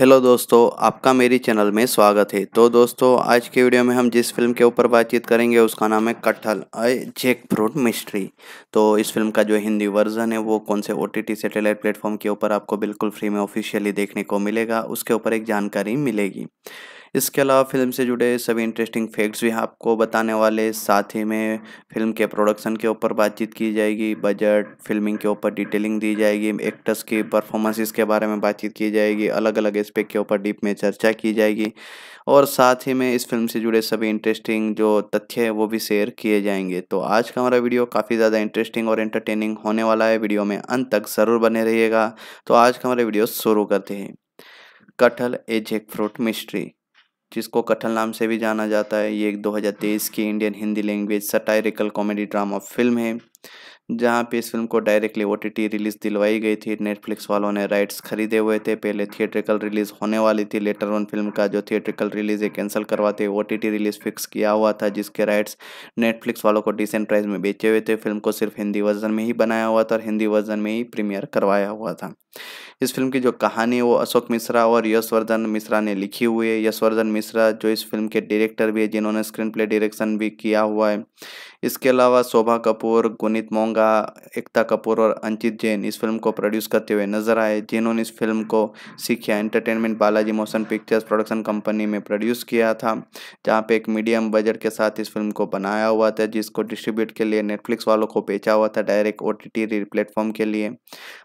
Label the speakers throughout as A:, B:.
A: hello दोस्तों आपका मेरी चैनल में स्वागत है तो दोस्तों आज के वीडियो में हम जिस फिल्म के ऊपर बातचीत करेंगे उसका नाम है कटहल जैक फ्रूट मिस्ट्री तो इस फिल्म का जो हिंदी वर्जन है वो कौन से ओ टी सैटेलाइट प्लेटफॉर्म के ऊपर आपको बिल्कुल फ्री में ऑफिशियली देखने को मिलेगा उसके ऊपर एक जानकारी मिलेगी इसके अलावा फिल्म से जुड़े सभी इंटरेस्टिंग फैक्ट्स भी आपको बताने वाले साथ ही में फिल्म के प्रोडक्शन के ऊपर बातचीत की जाएगी बजट फिल्मिंग के ऊपर डिटेलिंग दी जाएगी एक्टर्स की परफॉर्मेंसेस के बारे में बातचीत की जाएगी अलग अलग एस्पेक्ट के ऊपर डीप में चर्चा की जाएगी और साथ ही में इस फिल्म से जुड़े सभी इंटरेस्टिंग जो तथ्य है वो भी शेयर किए जाएंगे तो आज का हमारा वीडियो काफ़ी ज़्यादा इंटरेस्टिंग और एंटरटेनिंग होने वाला है वीडियो में अंत तक ज़रूर बने रहिएगा तो आज का हमारा वीडियो शुरू करते हैं कटहल ए जैक फ्रूट मिस्ट्री जिसको कठल नाम से भी जाना जाता है ये एक 2023 की Indian Hindi language satirical comedy drama film है जहां पे इस फिल्म को डायरेक्टली ओ रिलीज दिलवाई गई थी नेटफ्लिक्स वालों ने राइट्स खरीदे हुए थे पहले थिएट्रिकल रिलीज होने वाली थी लेटर ऑन फिल्म का जो थिएट्रिकल रिलीज है कैंसिल करवाते ओ टी रिलीज फिक्स किया हुआ था जिसके राइट्स नेटफ्लिक्स वालों को डिसेंट प्राइस में बेचे हुए थे फिल्म को सिर्फ हिंदी वर्जन में ही बनाया हुआ था और हिंदी वर्जन में ही प्रीमियर करवाया हुआ था इस फिल्म की जो कहानी है वो अशोक मिश्रा और यशवर्धन मिश्रा ने लिखी हुई है यशवर्धन मिश्रा जो इस फिल्म के डायरेक्टर भी है जिन्होंने स्क्रीन प्ले डायरेक्शन भी किया हुआ है इसके अलावा शोभा कपूर गुनीत मोंगा एकता कपूर और अंकित जैन इस फिल्म को प्रोड्यूस करते हुए नजर आए जिन्होंने इस फिल्म को Sikhya entertainment Balaji motion pictures production company में प्रोड्यूस किया था जहाँ पे एक मीडियम बजट के साथ इस फिल्म को बनाया हुआ था जिसको डिस्ट्रीब्यूट के लिए नेटफ्लिक्स वालों को बेचा हुआ था डायरेक्ट ओ टी प्लेटफॉर्म के लिए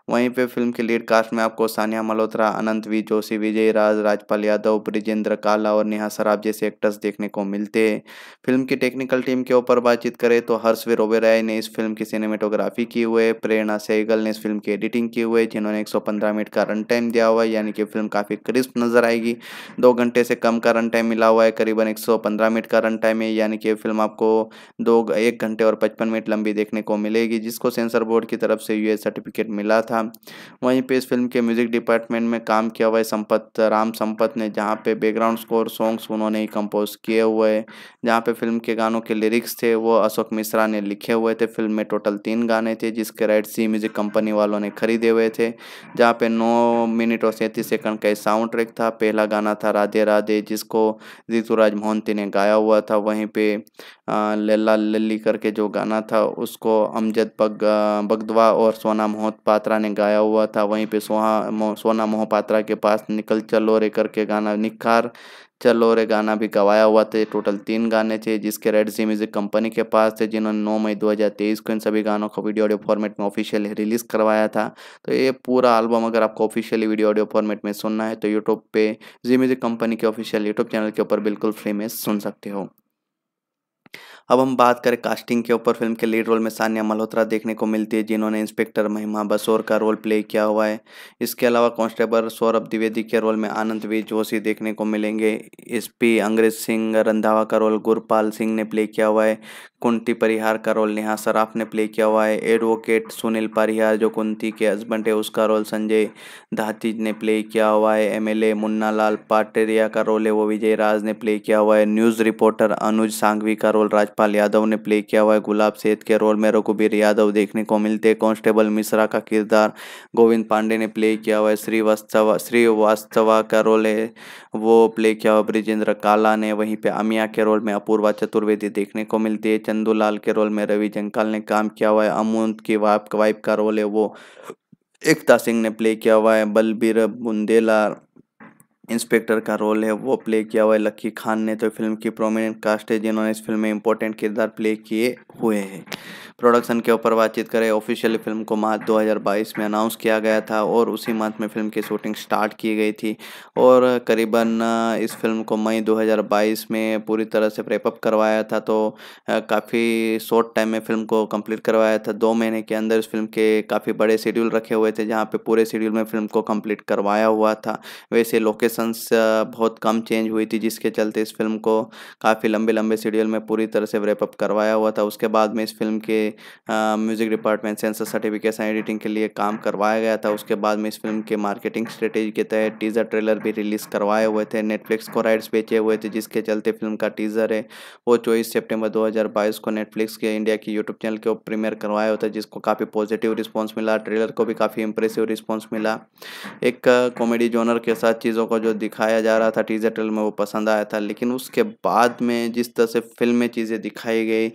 A: वहीं पर फिल्म के लीड कास्ट में आपको सानिया मल्होत्रा अनंत वी जोशी विजय राज राजपाल यादव ब्रिजेंद्र काला और नेहा सराफ जैसे एक्टर्स देखने को मिलते हैं फिल्म की टेक्निकल टीम के ऊपर बातचीत करें तो हर्षवीर ओबेराय ने इस फिल्म की सिनेमेटोग्राफी की हुई प्रेरणा सहगल ने इस फिल्म की एडिटिंग की हुए जिन्होंने 115 मिनट का रन टाइम दिया हुआ है यानी कि फिल्म काफ़ी क्रिस्प नजर आएगी दो घंटे से कम का रन टाइम मिला हुआ है करीबन एक मिनट का रन टाइम है यानी कि फिल्म आपको दो एक घंटे और पचपन मिनट लंबी देखने को मिलेगी जिसको सेंसर बोर्ड की तरफ से यू सर्टिफिकेट मिला था वहीं पर इस फिल्म के म्यूजिक डिपार्टमेंट में काम किया हुआ है संपत राम संपत ने जहाँ पे बैकग्राउंड स्कोर सॉन्ग्स उन्होंने ही कंपोज किए हुए हैं जहाँ पे फिल्म के गानों के लिरिक्स थे वो अशोक मिश्रा ने लिखे हुए थे फिल्म में टोटल तीन गाने थे जिसके राइट सी म्यूजिक कंपनी वालों ने खरीदे हुए थे जहाँ पे नौ मिनट और सैंतीस सेकंड का साउंड ट्रैक था पहला गाना था राधे राधे जिसको ऋतुराज मोहंती ने गाया हुआ था वहीं पे लल्ला लल्ली करके जो गाना था उसको अमजद बग बगदवा और सोना मोहपात्रा ने गाया हुआ था वहीं पे सोहा सोना मोहपात्रा के पास निकल चलो रे करके गाना निखार चलो और गाना भी गवाया हुआ थे टोटल तीन गाने थे जिसके रेड जी म्यूजिक कंपनी के पास थे जिन्होंने 9 मई 2023 को इन सभी गानों को वीडियो ऑडियो फॉर्मेट में ऑफिशियल रिलीज़ करवाया था तो ये पूरा एल्बम अगर आपको ऑफिशियली वीडियो ऑडियो फॉर्मेट में सुनना है तो यूट्यूब पे जी म्यूजिक कंपनी के ऑफिशियल यूट्यूब चैनल के ऊपर बिल्कुल फ्री में सुन सकते हो अब हम बात करें कास्टिंग के ऊपर फिल्म के लीड रोल में सानिया मल्होत्रा देखने को मिलती है जिन्होंने इंस्पेक्टर महिमा बसोर का रोल प्ले किया हुआ है इसके अलावा कांस्टेबल सौरभ द्विवेदी के रोल में आनंद वी जोशी देखने को मिलेंगे एसपी अंग्रेज सिंह रंधावा का रोल गुरपाल सिंह ने प्ले किया हुआ है कुंती परिहार का रोल नेहा सराफ ने प्ले किया हुआ है एडवोकेट सुनील परिहार जो कुंती के हस्बैंड है उसका रोल संजय धातीज ने प्ले किया हुआ है एमएलए मुन्ना लाल पाटेरिया का रोल है वो विजय राज ने प्ले किया हुआ है न्यूज़ रिपोर्टर अनुज सांघवी का रोल राजपाल यादव ने प्ले किया हुआ है गुलाब सेठ के रोल में रघुबीर यादव देखने को मिलते हैं कॉन्स्टेबल मिश्रा का किरदार गोविंद पांडे ने प्ले किया हुआ है श्रीवास्तव श्रीवास्तवा का रोल है वो प्ले किया हुआ ब्रिजेंद्र काला ने वहीं पर अमिया के रोल में अपूर्वा चतुर्वेदी देखने को मिलती है चंदूलाल के रोल में रवि जंकाल ने काम किया हुआ है अमून की वाइफ वाइफ का रोल है वो एकता सिंह ने प्ले किया हुआ है बलबीर बुंदेला इंस्पेक्टर का रोल है वो प्ले किया हुआ है लक्की खान ने तो फिल्म की प्रोमिनेंट कास्ट है जिन्होंने इस फिल्म में इंपॉर्टेंट किरदार प्ले किए हुए हैं प्रोडक्शन के ऊपर बातचीत करें ऑफिशियली फिल्म को मार्च 2022 में अनाउंस किया गया था और उसी मंथ में फिल्म की शूटिंग स्टार्ट की गई थी और करीबन इस फिल्म को मई 2022 में पूरी तरह से प्रेपअप करवाया था तो काफ़ी शॉर्ट टाइम में फिल्म को कंप्लीट करवाया था दो महीने के अंदर इस फिल्म के काफ़ी बड़े शेड्यूल रखे हुए थे जहाँ पर पूरे शेड्यूल में फिल्म को कम्प्लीट करवाया हुआ था वैसे लोकेशंस बहुत कम चेंज हुई थी जिसके चलते इस फिल्म को काफ़ी लंबे लंबे शेड्यूल में पूरी तरह से रेपअप करवाया हुआ था उसके बाद में इस फिल्म के music department censor certification editing के लिए काम करवाया गया था उसके बाद में इस फिल्म के मार्केटिंग स्ट्रेटेजी के तहत टीज़र ट्रेलर भी रिलीज़ करवाए हुए थे नेटफ्लिक्स को राइट्स बेचे हुए थे जिसके चलते फिल्म का टीज़र है वो चौबीस सेप्टेम्बर दो को नेटफ्लिक्स के इंडिया की यूट्यूब चैनल के प्रीमियर करवाया होता जिसको काफ़ी पॉजिटिव रिस्पॉन्स मिला ट्रेलर को भी काफ़ी इंप्रेसिव रिस्पॉन्स मिला एक कॉमेडी जोनर के साथ चीज़ों को जो दिखाया जा रहा था टीजर ट्रेलर में वो पसंद आया था लेकिन उसके बाद में जिस तरह से फिल्म में चीज़ें दिखाई गई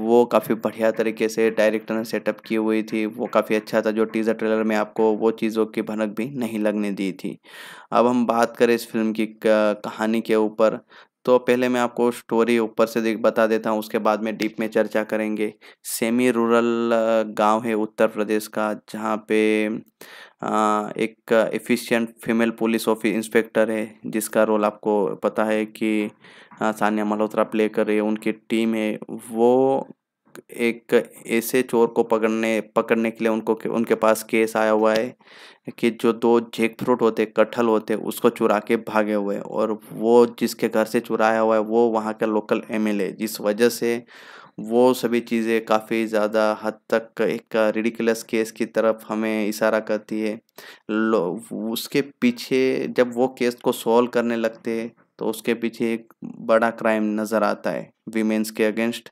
A: वो काफ़ी बढ़िया तरीके तरीके से डायरेक्टर ने सेटअप की हुई थी वो काफ़ी अच्छा था जो टीज़र ट्रेलर में आपको वो चीज़ों की भनक भी नहीं लगने दी थी अब हम बात करें इस फिल्म की कहानी के ऊपर तो पहले मैं आपको स्टोरी ऊपर से बता देता हूँ उसके बाद में डीप में चर्चा करेंगे सेमी रूरल गांव है उत्तर प्रदेश का जहाँ पे एक efficient female police office inspector है जिसका रोल आपको पता है कि सानिया मल्होत्रा प्ले कर रही है उनकी टीम है वो एक ऐसे चोर को पकड़ने पकड़ने के लिए उनको उनके पास केस आया हुआ है कि जो दो जेक फ्रूट होते कटहल होते उसको चुरा के भागे हुए और वो जिसके घर से चुराया हुआ है वो वहाँ का लोकल एम एल जिस वजह से वो सभी चीज़ें काफ़ी ज़्यादा हद तक एक रिडिकुलस केस की तरफ हमें इशारा करती है उसके पीछे जब वो केस को सॉल्व करने लगते हैं तो उसके पीछे एक बड़ा क्राइम नज़र आता है वीमेंस के अगेंस्ट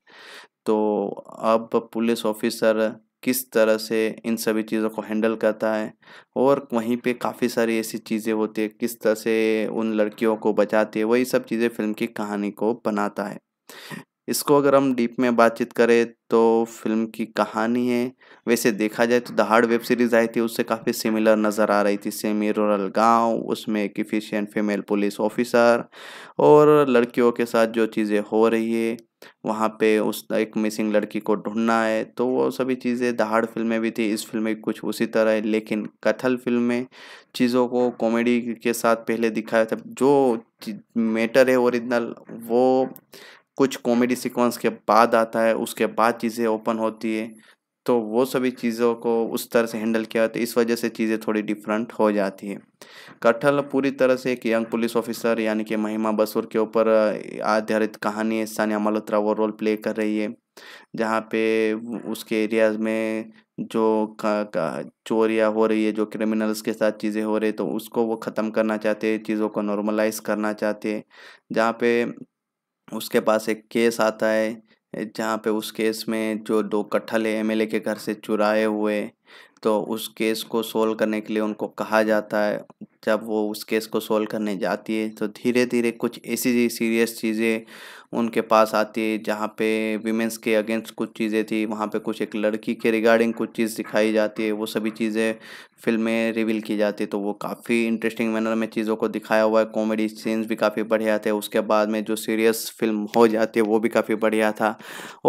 A: तो अब पुलिस ऑफिसर किस तरह से इन सभी चीज़ों को हैंडल करता है और वहीं पे काफ़ी सारी ऐसी चीज़ें होती है किस तरह से उन लड़कियों को बचाती है वही सब चीज़ें फिल्म की कहानी को बनाता है इसको अगर हम डीप में बातचीत करें तो फिल्म की कहानी है वैसे देखा जाए तो दहाड़ वेब सीरीज़ आई थी उससे काफ़ी सिमिलर नज़र आ रही थी सेमी रूरल गांव उसमें एक इफ़िशियंट फीमेल पुलिस ऑफिसर और लड़कियों के साथ जो चीज़ें हो रही है वहाँ पे उस एक मिसिंग लड़की को ढूंढना है तो वो सभी चीज़ें दहाड़ फिल्म में भी थी इस फिल्म में कुछ उसी तरह है लेकिन कथल फिल्म में चीज़ों को कॉमेडी के साथ पहले दिखाया था जो मैटर है ओरिजिनल वो कुछ कॉमेडी सीक्वेंस के बाद आता है उसके बाद चीज़ें ओपन होती है तो वो सभी चीज़ों को उस तरह से हैंडल किया तो इस वजह से चीज़ें थोड़ी डिफरेंट हो जाती है कटहल पूरी तरह से एक यंग पुलिस ऑफिसर यानी कि महिमा बसूर के ऊपर आधारित कहानी है सानिया मल्होत्रा वो रोल प्ले कर रही है जहाँ पे उसके एरियाज में जो चोरियाँ हो रही है जो क्रिमिनल्स के साथ चीज़ें हो रही है तो उसको वो ख़त्म करना चाहते हैं चीज़ों को नॉर्मलाइज करना चाहते हैं जहाँ पे उसके पास एक केस आता है जहाँ पे उस केस में जो दो कट्ठल एमएलए के घर से चुराए हुए तो उस केस को सोल्व करने के लिए उनको कहा जाता है जब वो उस केस को सोल्व करने जाती है तो धीरे धीरे कुछ ऐसी सीरियस चीज़ें उनके पास आती है जहाँ पे विमेंस के अगेंस्ट कुछ चीज़ें थी वहाँ पे कुछ एक लड़की के रिगार्डिंग कुछ चीज़ दिखाई जाती है वो सभी चीज़ें फिल्म में रिवील की जाती है तो वो काफ़ी इंटरेस्टिंग मैनर में चीज़ों को दिखाया हुआ है कॉमेडी सीन्स भी काफ़ी बढ़िया थे उसके बाद में जो सीरियस फिल्म हो जाती है वो भी काफ़ी बढ़िया था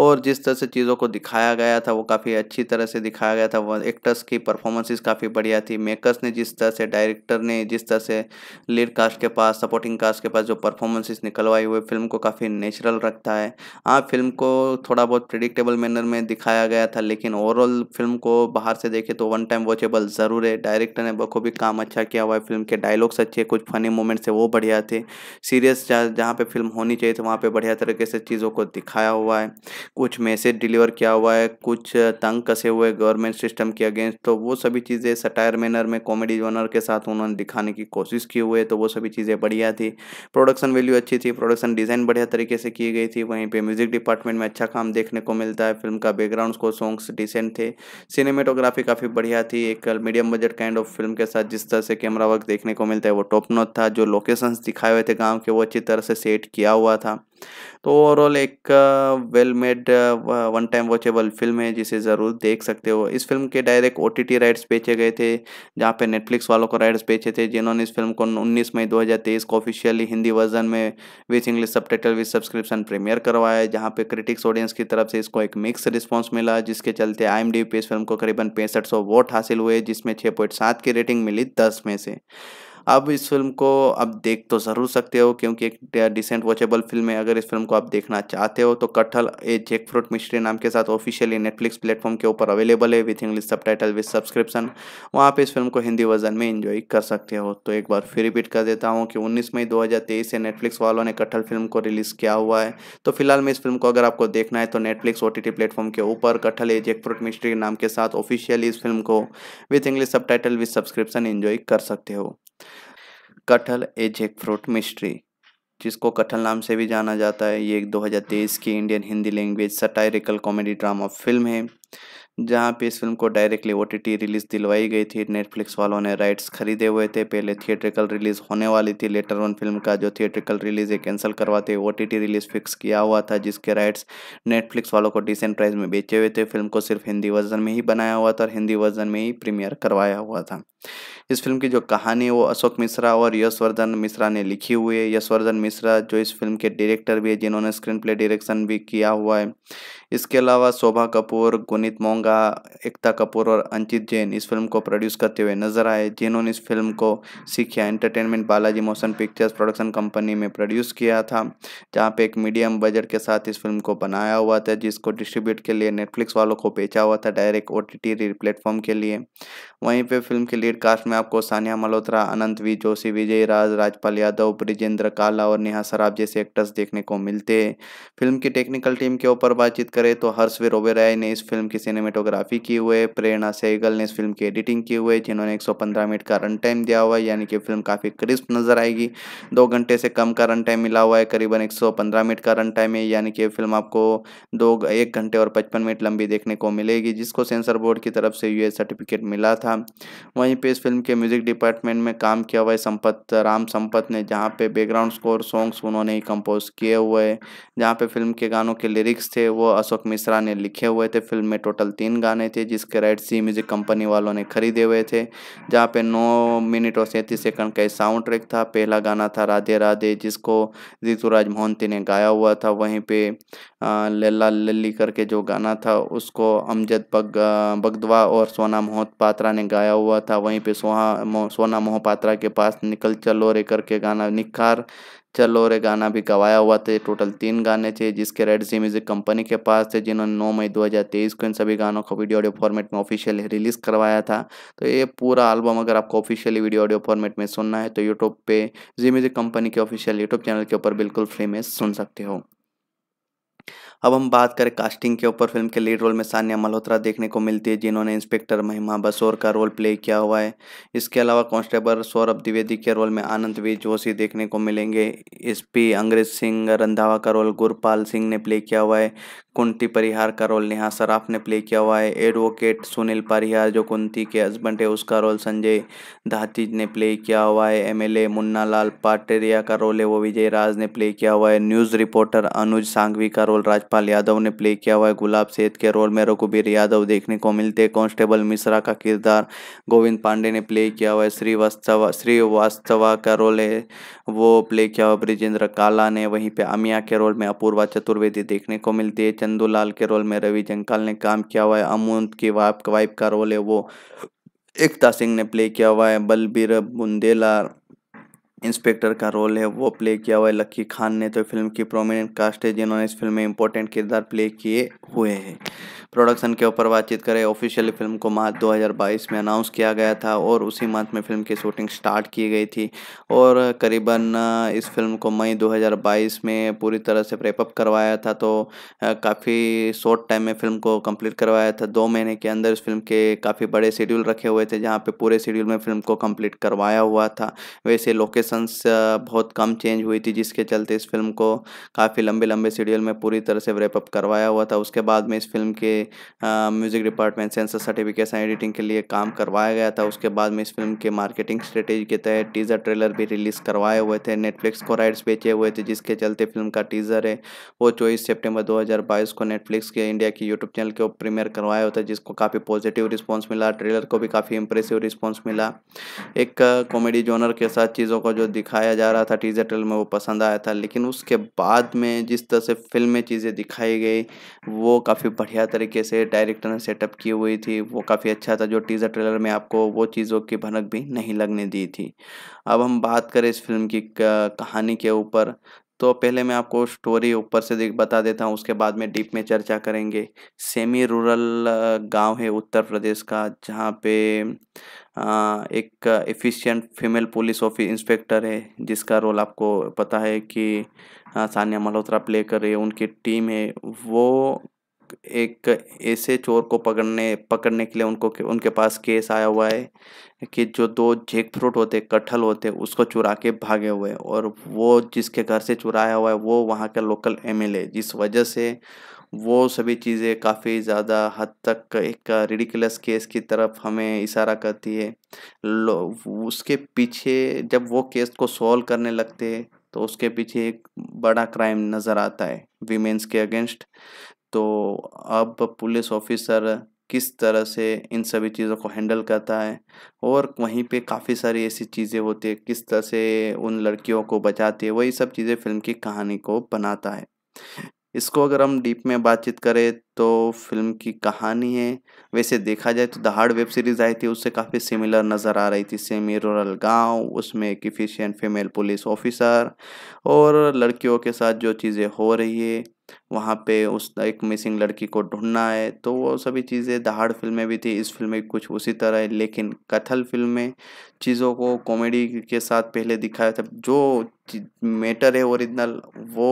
A: और जिस तरह से चीज़ों को दिखाया गया था वो काफ़ी अच्छी तरह से दिखाया गया था एक्टर्स की परफॉर्मेंसेस काफ़ी बढ़िया थी मेकर्स ने जिस तरह से डायरेक्टर ने जिस तरह से लीड कास्ट के पास सपोर्टिंग कास्ट के पास जो परफॉर्मेंसेस निकलवाई हुए फिल्म को काफ़ी नेचुरल रखता है हाँ फिल्म को थोड़ा बहुत प्रिडिक्टेबल मैनर में दिखाया गया था लेकिन ओवरऑल फिल्म को बाहर से देखे तो वन टाइम वॉचेबल ज़रूर है डायरेक्टर ने बखूबी काम अच्छा किया हुआ है फिल्म के डायलॉग्स अच्छे कुछ फनी मोमेंट्स है वो बढ़िया थे सीरियस जहाँ पर फिल्म होनी चाहिए थी वहाँ पर बढ़िया तरीके से चीज़ों को दिखाया हुआ है कुछ मैसेज डिलीवर किया हुआ है कुछ तंग कसे हुए गवर्नमेंट सिस्टम के अगेंस्ट तो वो सभी चीज़ें सटायर मैनर में कॉमेडी जोनर के साथ उन्होंने दिखा दिखाने की कोशिश किए हुए तो वो सभी चीज़ें बढ़िया थी प्रोडक्शन वैल्यू अच्छी थी प्रोडक्शन डिज़ाइन बढ़िया तरीके से की गई थी वहीं पर म्यूज़िक डिपार्टमेंट में अच्छा काम देखने को मिलता है फिल्म का बैकग्राउंड को सॉन्ग्स डिसेंट थे सिनेमेटोग्राफी काफ़ी बढ़िया थी एक medium budget kind of film के साथ जिस तरह से कैमरा वर्क देखने को मिलता है वो टॉप नोट था जो लोकेशंस दिखाए हुए थे गाँव के वो अच्छी तरह से सेट किया हुआ था तो ओवरऑल एक well made one time watchable film है जिसे ज़रूर देख सकते हो इस फिल्म के डायरेक्ट ओ राइट्स बेचे गए थे जहाँ पे नेटफ्लिक्स वालों को राइट्स बेचे थे जिन्होंने इस फिल्म को उन्नीस मई 2023 को ऑफिशियली हिंदी वर्जन में with English subtitle with subscription premiere करवाया जहाँ पे क्रिटिक्स ऑडियंस की तरफ से इसको एक मिक्स रिस्पॉन्स मिला जिसके चलते आई एम डी पे इस फिल्म को करीबन पैंसठ सौ वोट हासिल हुए जिसमें छः पॉइंट सात की रेटिंग मिली दस में से अब इस फिल्म को अब देख तो ज़रूर सकते हो क्योंकि एक डिसेंट वॉचेबल फिल्म है अगर इस फिल्म को आप देखना चाहते हो तो कटहल ए जेक फ्रूट मिस्ट्री नाम के साथ ऑफिशियली नेटफ्लिक्स प्लेटफॉर्म के ऊपर अवेलेबल है with English subtitle with subscription वहाँ पर इस फिल्म को हिंदी वर्जन में इंजॉय कर सकते हो तो एक बार फिर रिपीट कर देता हूँ कि उन्नीस मई दो से नेटफ्लिक्स वालों ने कटहल फिल्म को रिलीज़ किया हुआ है तो फिलहाल में इस फिल्म को अगर आपको देखना है तो नेटफ्लिक्स ओ प्लेटफॉर्म के ऊपर कटहल ए जेक फ्रूट मिस्ट्री नाम के साथ ऑफिशियली इस फिल्म को with English subtitle with subscription enjoy कर सकते हो कटहल ए जैक फ्रूट मिस्ट्री जिसको कटहल नाम से भी जाना जाता है ये एक 2023 की Indian Hindi language satirical comedy drama film है जहाँ पे इस फिल्म को डायरेक्टली ओ रिलीज़ दिलवाई गई थी नेटफ्लिक्स वालों ने राइट्स खरीदे हुए थे पहले थिएट्रिकल रिलीज़ होने वाली थी लेटर ऑन फिल्म का जो थिएट्रिकल रिलीज़ है कैंसिल करवाते ओ टी रिलीज़ फिक्स किया हुआ था जिसके राइट्स नेटफ्लिक्स वालों को डिसेंट प्राइस में बेचे हुए थे फिल्म को सिर्फ हिंदी वर्जन में ही बनाया हुआ था और हिंदी वर्जन में ही प्रीमियर करवाया हुआ था इस फिल्म की जो कहानी है वो अशोक मिश्रा और यशवर्धन मिश्रा ने लिखी हुई है यशवर्धन मिश्रा जो इस फिल्म के डायरेक्टर भी है जिन्होंने स्क्रीन प्ले डायरेक्शन भी किया हुआ है इसके अलावा शोभा कपूर गुनीत मोंगा एकता कपूर और अंकित जैन इस फिल्म को प्रोड्यूस करते हुए नजर आए जिन्होंने इस फिल्म को Sikhya entertainment Balaji motion pictures production company में प्रोड्यूस किया था जहाँ पे एक मीडियम बजट के साथ इस फिल्म को बनाया हुआ था जिसको डिस्ट्रीब्यूट के लिए नेटफ्लिक्स वालों को बेचा हुआ था डायरेक्ट ओ टी प्लेटफॉर्म के लिए वहीं पर फिल्म के लिए लीड कास्ट में आपको सानिया मल्होत्रा अनंत वी जोशी विजय राज राजपाल यादव ब्रिजेंद्र काला और नेहा सराब जैसे एक्टर्स देखने को मिलते हैं फिल्म की टेक्निकल टीम के ऊपर बातचीत करें तो हर्षवीर ओबेराय ने इस फिल्म की सिनेमेटोग्राफी की हुए प्रेरणा सहगल ने इस फिल्म की एडिटिंग की हुए जिन्होंने एक मिनट का रन टाइम दिया हुआ है यानी कि फिल्म काफ़ी क्रिस्प नजर आएगी दो घंटे से कम का रन टाइम मिला हुआ है करीबन एक मिनट का रन टाइम है यानी कि फिल्म आपको दो एक घंटे और पचपन मिनट लंबी देखने को मिलेगी जिसको सेंसर बोर्ड की तरफ से यूए सर्टिफिकेट मिला था वहीं पे इस फिल्म के म्यूजिक डिपार्टमेंट में काम किया हुआ है संपत राम संपत ने जहाँ पे बैकग्राउंड स्कोर सॉन्ग्स उन्होंने ही कंपोज किए हुए हैं जहाँ पे फिल्म के गानों के लिरिक्स थे वो अशोक मिश्रा ने लिखे हुए थे फिल्म में टोटल तीन गाने थे जिसके राइट सी म्यूजिक कंपनी वालों ने खरीदे हुए थे जहाँ पे नौ मिनट और सैंतीस सेकंड का साउंड ट्रैक था पहला गाना था राधे राधे जिसको ऋतुराज मोहंती ने गाया हुआ था वहीं पे लल्ला लल्ली करके जो गाना था उसको अमजद बग बगदवा और सोना मोहपात्रा ने गाया हुआ था वहीं पे सोहा सोना मोहपात्रा के पास निकल चलो रे करके गाना निखार चलो रे गाना भी गवाया हुआ था टोटल तीन गाने थे जिसके रेड जी म्यूजिक कंपनी के पास थे जिन्होंने 9 मई 2023 को इन सभी गानों को वीडियो ऑडियो फॉर्मेट में ऑफिशियल रिलीज़ करवाया था तो ये पूरा एल्बम अगर आपको ऑफिशियली वीडियो ऑडियो फॉर्मेट में सुनना है तो यूट्यूब पे जी म्यूजिक कंपनी के ऑफिशियल यूट्यूब चैनल के ऊपर बिल्कुल फ्री में सुन सकते हो अब हम बात करें कास्टिंग के ऊपर फिल्म के लीड रोल में सान्या मल्होत्रा देखने को मिलती है जिन्होंने इंस्पेक्टर महिमा बसोर का रोल प्ले किया हुआ है इसके अलावा कांस्टेबल सौरभ द्विवेदी के रोल में आनंद वी जोशी देखने को मिलेंगे एस पी अंग्रेज सिंह रंधावा का रोल गुरपाल सिंह ने प्ले किया हुआ है कुंती परिहार का रोल नेहा सराफ ने प्ले किया हुआ है एडवोकेट सुनील परिहार जो कुंती के हस्बैंड है उसका रोल संजय धाती ने प्ले किया हुआ है एमएलए मुन्ना लाल पाटेरिया का रोल है वो विजय राज ने प्ले किया हुआ है न्यूज़ रिपोर्टर अनुज सांघवी का रोल राज रामकृपाल यादव ने प्ले किया हुआ है गुलाब सेठ के रोल में रघुबीर यादव देखने को मिलते हैं कॉन्स्टेबल मिश्रा का किरदार गोविंद पांडे ने प्ले किया हुआ है श्रीवास्तव श्रीवास्तवा का रोल है वो प्ले किया हुआ ब्रिजेंद्र काला ने वहीं पे अमिया के रोल में अपूर्वा चतुर्वेदी देखने को मिलती है चंदूलाल के रोल में रवि जंकाल ने काम किया हुआ है अमूंत की वाइफ का रोल है वो एकता सिंह ने प्ले किया हुआ है बलबीर बुंदेला इंस्पेक्टर का रोल है वो प्ले किया हुआ है लक्की खान ने तो फिल्म की प्रोमिनेंट कास्ट है जिन्होंने इस फिल्म में इंपॉर्टेंट किरदार प्ले किए हुए हैं प्रोडक्शन के ऊपर बातचीत करें ऑफिशियली फिल्म को मार्च 2022 में अनाउंस किया गया था और उसी मंथ में फिल्म की शूटिंग स्टार्ट की गई थी और करीबन इस फिल्म को मई 2022 में पूरी तरह से प्रेपअप करवाया था तो काफ़ी शॉर्ट टाइम में फिल्म को कंप्लीट करवाया था दो महीने के अंदर इस फिल्म के काफ़ी बड़े शेड्यूल रखे हुए थे जहाँ पर पूरे शेड्यूल में फिल्म को कम्प्लीट करवाया हुआ था वैसे लोकेशंस बहुत कम चेंज हुई थी जिसके चलते इस फिल्म को काफ़ी लंबे लंबे शेड्यूल में पूरी तरह से रेपअप करवाया हुआ था उसके बाद में इस फिल्म के music department censor certification editing के लिए काम करवाया गया था उसके बाद में इस फिल्म के मार्केटिंग स्ट्रेटेजी के तहत टीज़र ट्रेलर भी रिलीज़ करवाए हुए थे नेटफ्लिक्स को राइट्स बेचे हुए थे जिसके चलते फिल्म का टीज़र है वो चौबीस सेप्टेम्बर दो को नेटफ्लिक्स के इंडिया की यूट्यूब चैनल के ऊपर प्रीमियर करवाया होता जिसको काफ़ी पॉजिटिव रिस्पॉन्स मिला ट्रेलर को भी काफ़ी इंप्रेसिव रिस्पॉन्स मिला एक कॉमेडी जोनर के साथ चीज़ों को जो दिखाया जा रहा था टीजर ट्रेलर में वो पसंद आया था लेकिन उसके बाद में जिस तरह से फिल्म में चीज़ें दिखाई गई वो काफ़ी बढ़िया तरीके तरीके से डायरेक्टर ने सेटअप की हुई थी वो काफ़ी अच्छा था जो टीज़र ट्रेलर में आपको वो चीज़ों की भनक भी नहीं लगने दी थी अब हम बात करें इस फिल्म की कहानी के ऊपर तो पहले मैं आपको स्टोरी ऊपर से बता देता हूँ उसके बाद में डीप में चर्चा करेंगे सेमी रूरल गांव है उत्तर प्रदेश का जहाँ पे एक efficient female police office inspector है जिसका रोल आपको पता है कि सानिया मल्होत्रा प्ले कर रही है उनकी टीम है वो एक ऐसे चोर को पकड़ने पकड़ने के लिए उनको उनके पास केस आया हुआ है कि जो दो जेक फ्रूट होते कटहल होते उसको चुरा के भागे हुए और वो जिसके घर से चुराया हुआ है वो वहाँ का लोकल एम एल जिस वजह से वो सभी चीज़ें काफ़ी ज़्यादा हद तक एक रिडिकुलस केस की तरफ हमें इशारा करती है उसके पीछे जब वो केस को सॉल्व करने लगते हैं तो उसके पीछे एक बड़ा क्राइम नज़र आता है वीमेंस के अगेंस्ट तो अब पुलिस ऑफिसर किस तरह से इन सभी चीज़ों को हैंडल करता है और वहीं पे काफ़ी सारी ऐसी चीज़ें होती है किस तरह से उन लड़कियों को बचाती है वही सब चीज़ें फिल्म की कहानी को बनाता है इसको अगर हम डीप में बातचीत करें तो फिल्म की कहानी है वैसे देखा जाए तो दहाड़ वेब सीरीज़ आई थी उससे काफ़ी सिमिलर नज़र आ रही थी सेमी रूरल गांव उसमें एक इफिशियंट फीमेल पुलिस ऑफिसर और लड़कियों के साथ जो चीज़ें हो रही है वहाँ पे उस एक मिसिंग लड़की को ढूंढना है तो वो सभी चीज़ें दहाड़ फिल्म में भी थी इस फिल्म में कुछ उसी तरह है लेकिन कथल फिल्म में चीज़ों को कॉमेडी के साथ पहले दिखाया था जो मैटर है ओरिजिनल वो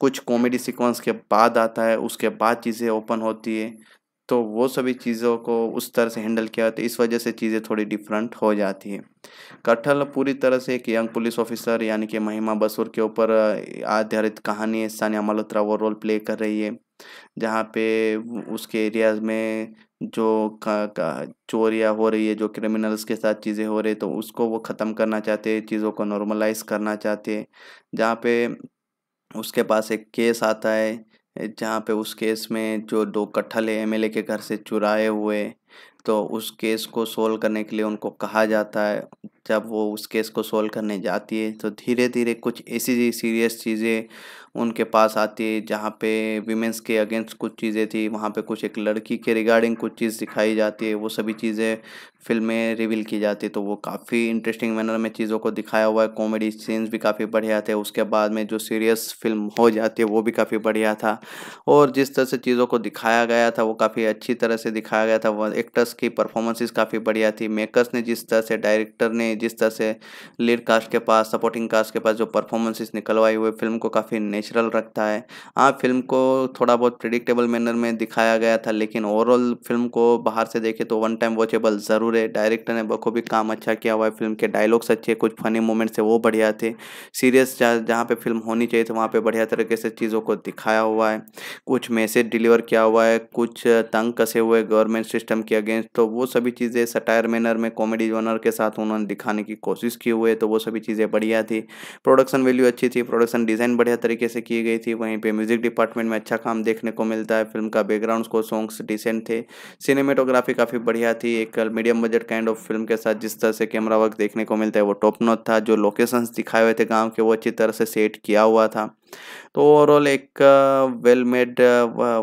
A: कुछ कॉमेडी सीक्वेंस के बाद आता है उसके बाद चीज़ें ओपन होती है तो वो सभी चीज़ों को उस तरह से हैंडल किया जाता तो है इस वजह से चीज़ें थोड़ी डिफरेंट हो जाती है कटहल पूरी तरह से एक यंग पुलिस ऑफिसर यानी कि महिमा बसूर के ऊपर आधारित कहानी सानिया मल्होत्रा वो रोल प्ले कर रही है जहाँ पे उसके एरियाज में जो का, का चोरियाँ हो रही है जो क्रिमिनल्स के साथ चीज़ें हो रही है तो उसको वो ख़त्म करना चाहते हैं चीज़ों को नॉर्मलाइज करना चाहते हैं जहाँ पे उसके पास एक केस आता है जहाँ पे उस केस में जो दो कट्ठल एम के घर से चुराए हुए तो उस केस को सोल्व करने के लिए उनको कहा जाता है जब वो उस केस को सोल्व करने जाती है तो धीरे धीरे कुछ ऐसी सीरियस चीज़ें उनके पास आती है जहाँ पे वीमेंस के अगेंस्ट कुछ चीज़ें थी वहाँ पे कुछ एक लड़की के रिगार्डिंग कुछ चीज़ दिखाई जाती है वो सभी चीज़ें फिल्म में रिवील की जाती है तो वो काफ़ी इंटरेस्टिंग मैनर में चीज़ों को दिखाया हुआ है कॉमेडी सीन्स भी काफ़ी बढ़िया थे उसके बाद में जो सीरियस फिल्म हो जाती है वो भी काफ़ी बढ़िया था और जिस तरह से चीज़ों को दिखाया गया था वो काफ़ी अच्छी तरह से दिखाया गया था वह एक्टर्स की परफॉर्मेंसेस काफ़ी बढ़िया थी मेकर्स ने जिस तरह से डायरेक्टर ने जिस तरह से लीड कास्ट के पास सपोर्टिंग कास्ट के पास जो परफॉर्मेंसेस निकलवाई हुई फिल्म को काफ़ी नेचुरल रखता है हाँ फिल्म को थोड़ा बहुत प्रिडिक्टेबल मैनर में दिखाया गया था लेकिन ओवरऑल फिल्म को बाहर से देखे तो वन टाइम वॉचेबल ज़रूर है डायरेक्टर ने बखूबी काम अच्छा किया हुआ है फिल्म के डायलॉग्स अच्छे कुछ फनी मोमेंट्स है वो बढ़िया थे सीरियस जहाँ पे फिल्म होनी चाहिए थी तो वहाँ पर बढ़िया तरीके से चीज़ों को दिखाया हुआ है कुछ मैसेज डिलीवर किया हुआ है कुछ तंग कसे हुए गवर्नमेंट सिस्टम के अगेंस्ट तो वो सभी चीज़ें सटायर मैनर में कॉमेडी जॉनर के साथ उन्होंने दिखाने की कोशिश की हुई है तो वो सभी चीज़ें बढ़िया थी प्रोडक्शन वैल्यू अच्छी थी प्रोडक्शन डिज़ाइन बढ़िया तरीके से की गई थी वहीं पे म्यूज़िक डिपार्टमेंट में अच्छा काम देखने को मिलता है फिल्म का बैकग्राउंड को सॉन्ग्स डिसेंट थे सिनेमेटोग्राफी काफ़ी बढ़िया थी एक medium budget kind of film के साथ जिस तरह से कैमरा वर्क देखने को मिलता है वो टॉप नोट था जो लोकेशंस दिखाए हुए थे गाँव के वो अच्छी तरह से सेट किया हुआ था तो ओवरऑल एक well made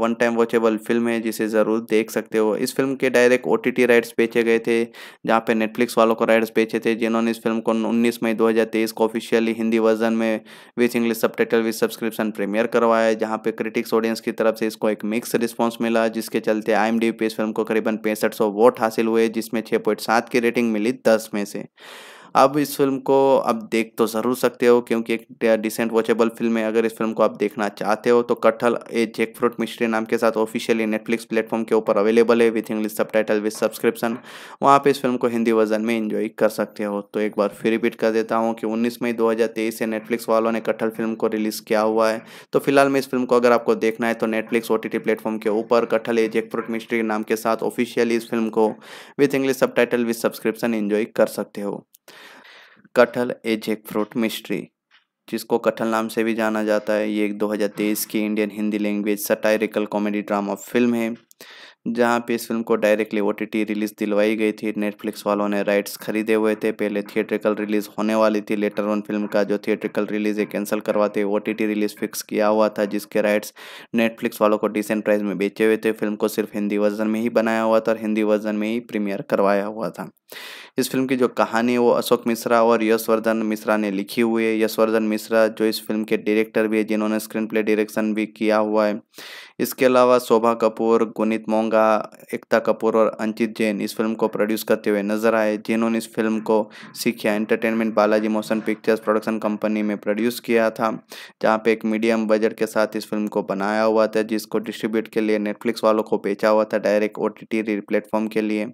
A: one time watchable film है जिसे ज़रूर देख सकते हो इस फिल्म के डायरेक्ट ओ राइट्स बेचे गए थे जहाँ पे नेटफ्लिक्स वालों को राइट्स बेचे थे जिन्होंने इस फिल्म को 19 मई 2023 को ऑफिशियली हिंदी वर्जन में with English subtitle with subscription premiere करवाया जहाँ पे क्रिटिक्स ऑडियंस की तरफ से इसको एक मिक्स रिस्पॉन्स मिला जिसके चलते आई पे इस फिल्म को करीबन पैंसठ वोट हासिल हुए जिसमें छः की रेटिंग मिली दस में से अब इस फिल्म को अब देख तो ज़रूर सकते हो क्योंकि एक डिसेंट वॉचेबल फिल्म है अगर इस फिल्म को आप देखना चाहते हो तो कटहल ए जेक फ्रूट मिस्ट्री नाम के साथ ऑफिशियली नेटफ्लिक्स प्लेटफॉर्म के ऊपर अवेलेबल है with English subtitle with subscription वहाँ पर इस फिल्म को हिंदी वर्जन में इन्जॉय कर सकते हो तो एक बार फिर रिपीट कर देता हूँ कि उन्नीस मई दो से नेटफ्लिक्स वालों ने कटहल फिल्म को रिलीज़ किया हुआ है तो फिलहाल में इस फिल्म को अगर आपको देखना है तो नेटफ्लिक्स ओ प्लेटफॉर्म के ऊपर कटहल ए जेक फ्रूट मिस्ट्री नाम के साथ ऑफिशियली इस फिल्म को with English subtitle with subscription enjoy कर सकते हो कटहल ए जैक फ्रूट मिस्ट्री जिसको कटहल नाम से भी जाना जाता है ये एक 2023 की Indian Hindi language satirical comedy drama film है जहाँ पे इस फिल्म को डायरेक्टली ओ रिलीज़ दिलवाई गई थी नेटफ्लिक्स वालों ने राइट्स खरीदे हुए थे पहले थिएट्रिकल रिलीज़ होने वाली थी लेटर ऑन फिल्म का जो थिएट्रिकल रिलीज़ है कैंसिल करवाते ओ टी रिलीज़ फिक्स किया हुआ था जिसके राइट्स नेटफ्लिक्स वालों को डिसेंट प्राइस में बेचे हुए थे फिल्म को सिर्फ हिंदी वर्जन में ही बनाया हुआ था और हिंदी वर्जन में ही प्रीमियर करवाया हुआ था इस फिल्म की जो कहानी है वो अशोक मिश्रा और यशवर्धन मिश्रा ने लिखी हुई है यशवर्धन मिश्रा जो इस फिल्म के डायरेक्टर भी है जिन्होंने स्क्रीन प्ले डायरेक्शन भी किया हुआ है इसके अलावा शोभा कपूर गुनीत मोंगा एकता कपूर और अंकित जैन इस फिल्म को प्रोड्यूस करते हुए नजर आए जिन्होंने इस फिल्म को Sikhya entertainment Balaji motion pictures production company में प्रोड्यूस किया था जहाँ पे एक मीडियम बजट के साथ इस फिल्म को बनाया हुआ था जिसको डिस्ट्रीब्यूट के लिए नेटफ्लिक्स वालों को बेचा हुआ था डायरेक्ट ओ टी प्लेटफॉर्म के लिए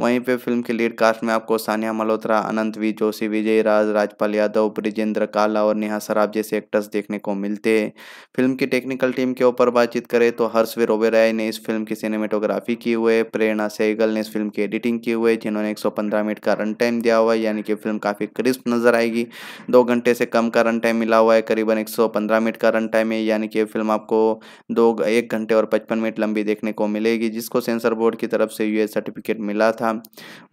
A: वहीं पर फिल्म के लीड कास्ट में आपको सानिया मल्होत्रा अनंत वी जोशी विजय राज राजपाल यादव ब्रिजेंद्र काला और नेहा सराब जैसे एक्टर्स देखने को मिलते हैं फिल्म की टेक्निकल टीम के ऊपर बातचीत करें तो हर्षवीर ओबेराय ने इस फिल्म की सिनेमेटोग्राफी की हुए प्रेरणा सहगल ने इस फिल्म की एडिटिंग की हुए जिन्होंने 115 मिनट का रन टाइम दिया हुआ है यानी कि फिल्म काफ़ी क्रिस्प नज़र आएगी दो घंटे से कम का रन टाइम मिला हुआ है करीबन एक मिनट का रन टाइम है यानी कि फिल्म आपको दो एक घंटे और पचपन मिनट लंबी देखने को मिलेगी जिसको सेंसर बोर्ड की तरफ से यू सर्टिफिकेट मिला था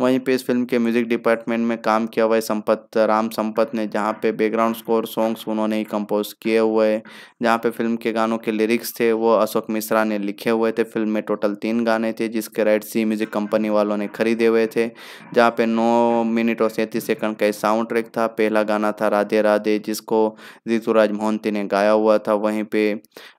A: वहीं पर इस फिल्म के म्यूजिक डिपार्टमेंट में काम किया हुआ है संपत राम संपत ने जहाँ पे बैकग्राउंड स्कोर सॉन्ग्स उन्होंने ही कंपोज किए हुए जहाँ पे फिल्म के गानों के लिरिक्स थे वो अशोक मिश्रा ने लिखे हुए थे फिल्म में टोटल तीन गाने थे जिसके राइट सी म्यूजिक कंपनी वालों ने खरीदे हुए थे जहाँ पे नौ मिनट और सैंतीस सेकंड का साउंड ट्रैक था पहला गाना था राधे राधे जिसको ऋतुराज मोहंती ने गाया हुआ था वहीं पे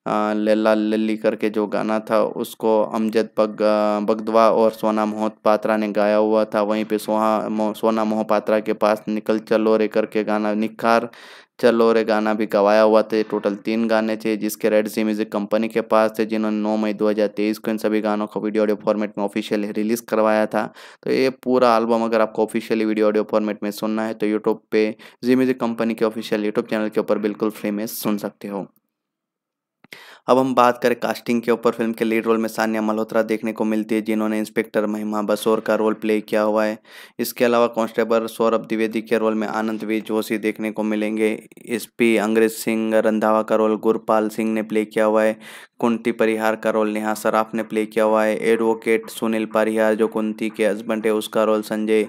A: लल्ला लल्ली करके जो गाना था उसको अमजद बग बगदवा और सोना मोहपात्रा ने गाया हुआ था वहीं पे सोहा मो, सोना मोहपात्रा के पास निकल चलो रे करके गाना निखार चलो और गाना भी गवाया हुआ थे टोटल तीन गाने थे जिसके रेड सी म्यूजिक कंपनी के पास थे जिन्होंने 9 मई 2023 को इन सभी गानों को वीडियो ऑडियो फॉर्मेट में ऑफिशियली रिलीज़ करवाया था तो ये पूरा एल्बम अगर आपको ऑफिशियली वीडियो ऑडियो फॉर्मेट में सुनना है तो यूट्यूब पे जी म्यूजिक कंपनी के ऑफिशियल यूट्यूब चैनल के ऊपर बिल्कुल फ्री में सुन सकते हो अब हम बात करें कास्टिंग के ऊपर फिल्म के लीड रोल में सानिया मल्होत्रा देखने को मिलती है जिन्होंने इंस्पेक्टर महिमा बसोर का रोल प्ले किया हुआ है इसके अलावा कांस्टेबल सौरभ द्विवेदी के रोल में आनंद वी जोशी देखने को मिलेंगे एस पी अंग्रेज सिंह रंधावा का रोल गुरपाल सिंह ने प्ले किया हुआ है कुंती परिहार का रोल नेहा सराफ ने प्ले किया हुआ है एडवोकेट सुनील परिहार जो कुंती के हस्बैंड है उसका रोल संजय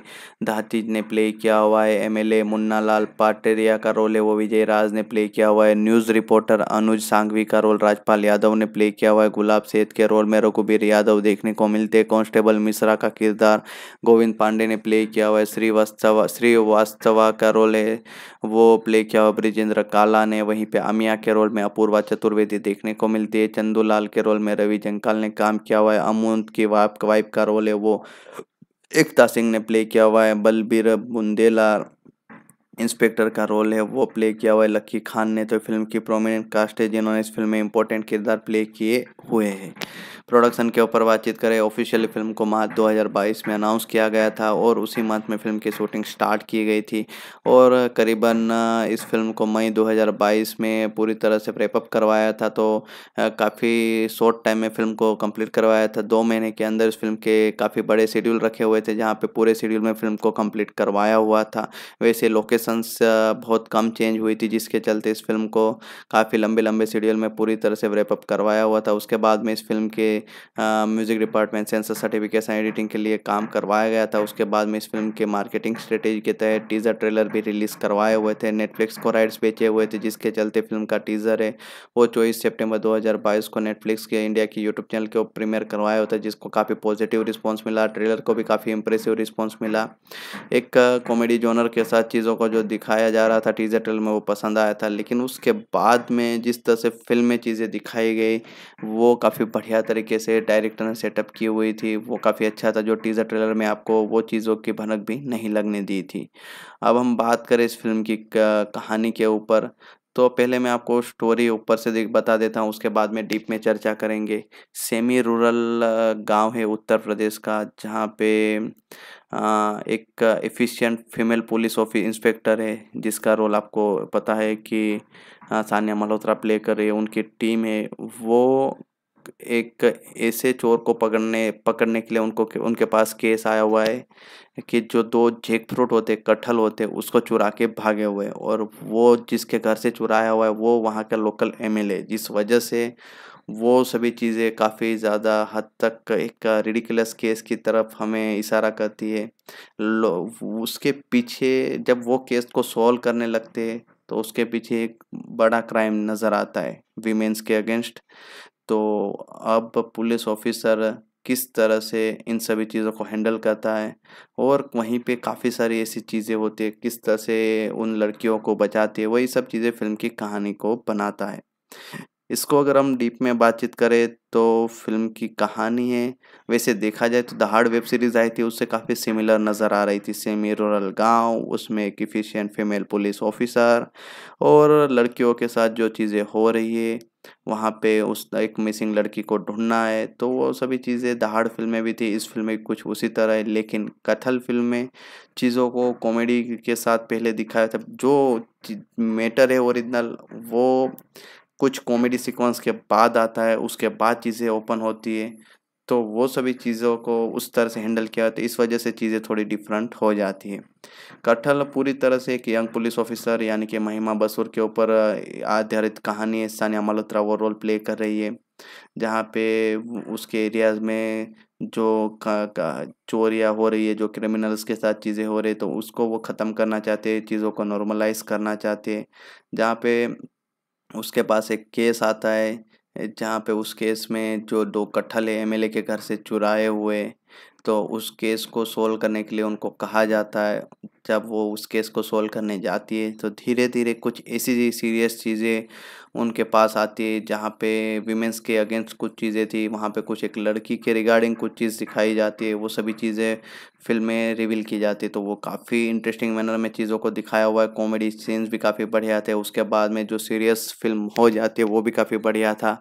A: धातीज ने प्ले किया हुआ है एमएलए मुन्ना लाल पाटेरिया का रोल है वो विजय राज ने प्ले किया हुआ है न्यूज़ रिपोर्टर अनुज सांघवी का रोल राज नागपाल यादव ने प्ले किया हुआ है गुलाब सेठ के रोल में रघुबीर यादव देखने को मिलते हैं कांस्टेबल मिश्रा का किरदार गोविंद पांडे ने प्ले किया हुआ है श्रीवास्तव श्रीवास्तवा का रोल है वो प्ले किया हुआ ब्रिजेंद्र काला ने वहीं पे अमिया के रोल में अपूर्वा चतुर्वेदी देखने को मिलती है चंदूलाल के रोल में रवि जंकाल ने काम किया हुआ है अमुंत की वाइफ का रोल है वो एकता सिंह ने प्ले किया हुआ है बलबीर बुंदेला इंस्पेक्टर का रोल है वो प्ले किया हुआ है लक्की खान ने तो फिल्म की प्रोमिनेंट कास्ट है जिन्होंने इस फिल्म में इंपॉर्टेंट किरदार प्ले किए हुए हैं प्रोडक्शन के ऊपर बातचीत करें ऑफिशियली फिल्म को मार्च 2022 में अनाउंस किया गया था और उसी मंथ में फिल्म की शूटिंग स्टार्ट की गई थी और करीबन इस फिल्म को मई 2022 में पूरी तरह से प्रेपअप करवाया था तो काफ़ी शॉर्ट टाइम में फिल्म को कंप्लीट करवाया था दो महीने के अंदर इस फिल्म के काफ़ी बड़े शेड्यूल रखे हुए थे जहाँ पर पूरे शेड्यूल में फिल्म को कम्प्लीट करवाया हुआ था वैसे लोकेशंस बहुत कम चेंज हुई थी जिसके चलते इस फिल्म को काफ़ी लंबे लंबे शेड्यूल में पूरी तरह से रेपअप करवाया हुआ था उसके बाद में इस फिल्म के music department censor certification editing के लिए काम करवाया गया था उसके बाद में इस फिल्म के मार्केटिंग स्ट्रेटेजी के तहत टीज़र ट्रेलर भी रिलीज़ करवाए हुए थे नेटफ्लिक्स को राइट्स बेचे हुए थे जिसके चलते फिल्म का टीज़र है वो चौबीस सेप्टेम्बर दो को नेटफ्लिक्स के इंडिया की यूट्यूब चैनल के प्रीमियर करवाया होता है जिसको काफ़ी पॉजिटिव रिस्पॉन्स मिला ट्रेलर को भी काफ़ी इंप्रेसिव रिस्पॉन्स मिला एक कॉमेडी जोनर के साथ चीज़ों को जो दिखाया जा रहा था टीजर ट्रेलर में वो पसंद आया था लेकिन उसके बाद में जिस तरह से फिल्म में चीज़ें दिखाई गई वो काफ़ी बढ़िया तरीके तरीके से डायरेक्टर ने सेटअप की हुई थी वो काफ़ी अच्छा था जो टीज़र ट्रेलर में आपको वो चीज़ों की भनक भी नहीं लगने दी थी अब हम बात करें इस फिल्म की कहानी के ऊपर तो पहले मैं आपको स्टोरी ऊपर से बता देता हूँ उसके बाद में डीप में चर्चा करेंगे सेमी रूरल गांव है उत्तर प्रदेश का जहाँ पे एक efficient female police office inspector है जिसका रोल आपको पता है कि सानिया मल्होत्रा प्ले कर रही है उनकी टीम है वो एक ऐसे चोर को पकड़ने पकड़ने के लिए उनको उनके पास केस आया हुआ है कि जो दो जेक फ्रूट होते कटहल होते उसको चुरा के भागे हुए और वो जिसके घर से चुराया हुआ है वो वहाँ का लोकल एम एल जिस वजह से वो सभी चीज़ें काफ़ी ज़्यादा हद तक एक रिडिकुलस केस की तरफ हमें इशारा करती है उसके पीछे जब वो केस को सॉल्व करने लगते हैं तो उसके पीछे एक बड़ा क्राइम नज़र आता है वीमेंस के अगेंस्ट तो अब पुलिस ऑफिसर किस तरह से इन सभी चीज़ों को हैंडल करता है और वहीं पे काफ़ी सारी ऐसी चीज़ें होती है किस तरह से उन लड़कियों को बचाती है वही सब चीज़ें फिल्म की कहानी को बनाता है इसको अगर हम डीप में बातचीत करें तो फिल्म की कहानी है वैसे देखा जाए तो दहाड़ वेब सीरीज़ आई थी उससे काफ़ी सिमिलर नज़र आ रही थी सेमी रूरल गांव उसमें एक इफिशियंट फीमेल पुलिस ऑफिसर और लड़कियों के साथ जो चीज़ें हो रही है वहाँ पे उस एक मिसिंग लड़की को ढूंढना है तो वो सभी चीज़ें दहाड़ फिल्में भी थी इस फिल्म में कुछ उसी तरह है लेकिन कथल फिल्म में चीज़ों को कॉमेडी के साथ पहले दिखाया था जो मैटर है ओरिजिनल वो कुछ कॉमेडी सीक्वेंस के बाद आता है उसके बाद चीज़ें ओपन होती है तो वो सभी चीज़ों को उस तरह से हैंडल किया तो इस वजह से चीज़ें थोड़ी डिफरेंट हो जाती है कटहल पूरी तरह से एक यंग पुलिस ऑफिसर यानी कि महिमा बसूर के ऊपर आधारित कहानी है सानिया मल्होत्रा वो रोल प्ले कर रही है जहाँ पे उसके एरियाज में जो का, का चोरियाँ हो रही है जो क्रिमिनल्स के साथ चीज़ें हो रही है तो उसको वो ख़त्म करना चाहते हैं चीज़ों को नॉर्मलाइज करना चाहते हैं जहाँ पे उसके पास एक केस आता है जहाँ पे उस केस में जो दो कट्ठल एल के घर से चुराए हुए तो उस केस को सोल्व करने के लिए उनको कहा जाता है जब वो उस केस को सोल्व करने जाती है तो धीरे धीरे कुछ ऐसी सीरियस चीज़ें उनके पास आती है जहाँ पे विमेंस के अगेंस्ट कुछ चीज़ें थी वहाँ पे कुछ एक लड़की के रिगार्डिंग कुछ चीज़ दिखाई जाती है वो सभी चीज़ें फिल्में रिवील की जाती तो वो काफ़ी इंटरेस्टिंग मैनर में चीज़ों को दिखाया हुआ है कॉमेडी सीन्स भी काफ़ी बढ़िया थे उसके बाद में जो सीरियस फिल्म हो जाती है वो भी काफ़ी बढ़िया था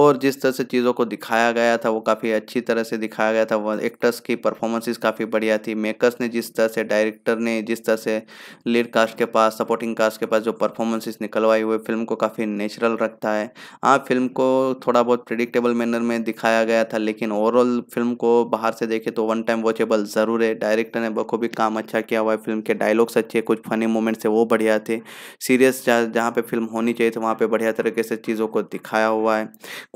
A: और जिस तरह से चीज़ों को दिखाया गया था वो काफ़ी अच्छी तरह से दिखाया गया था वो एक्टर्स की परफॉर्मेंसेस काफ़ी बढ़िया थी मेकर्स ने जिस तरह से डायरेक्टर ने जिस तरह से लीड कास्ट के पास सपोर्टिंग कास्ट के पास जो परफॉर्मेंसेस निकलवाई हुए फिल्म को काफ़ी नेचुरल रखता है हाँ फिल्म को थोड़ा बहुत प्रिडिक्टेबल मैनर में दिखाया गया था लेकिन ओवरऑल फिल्म को बाहर से देखे तो वन टाइम वॉचेबल ज़रूर पूरे डायरेक्टर ने बखूबी काम अच्छा किया हुआ है फिल्म के डायलॉग्स अच्छे कुछ फनी मोमेंट्स है वो बढ़िया थे सीरियस जहाँ पे फिल्म होनी चाहिए थी वहाँ पे बढ़िया तरीके से चीज़ों को दिखाया हुआ है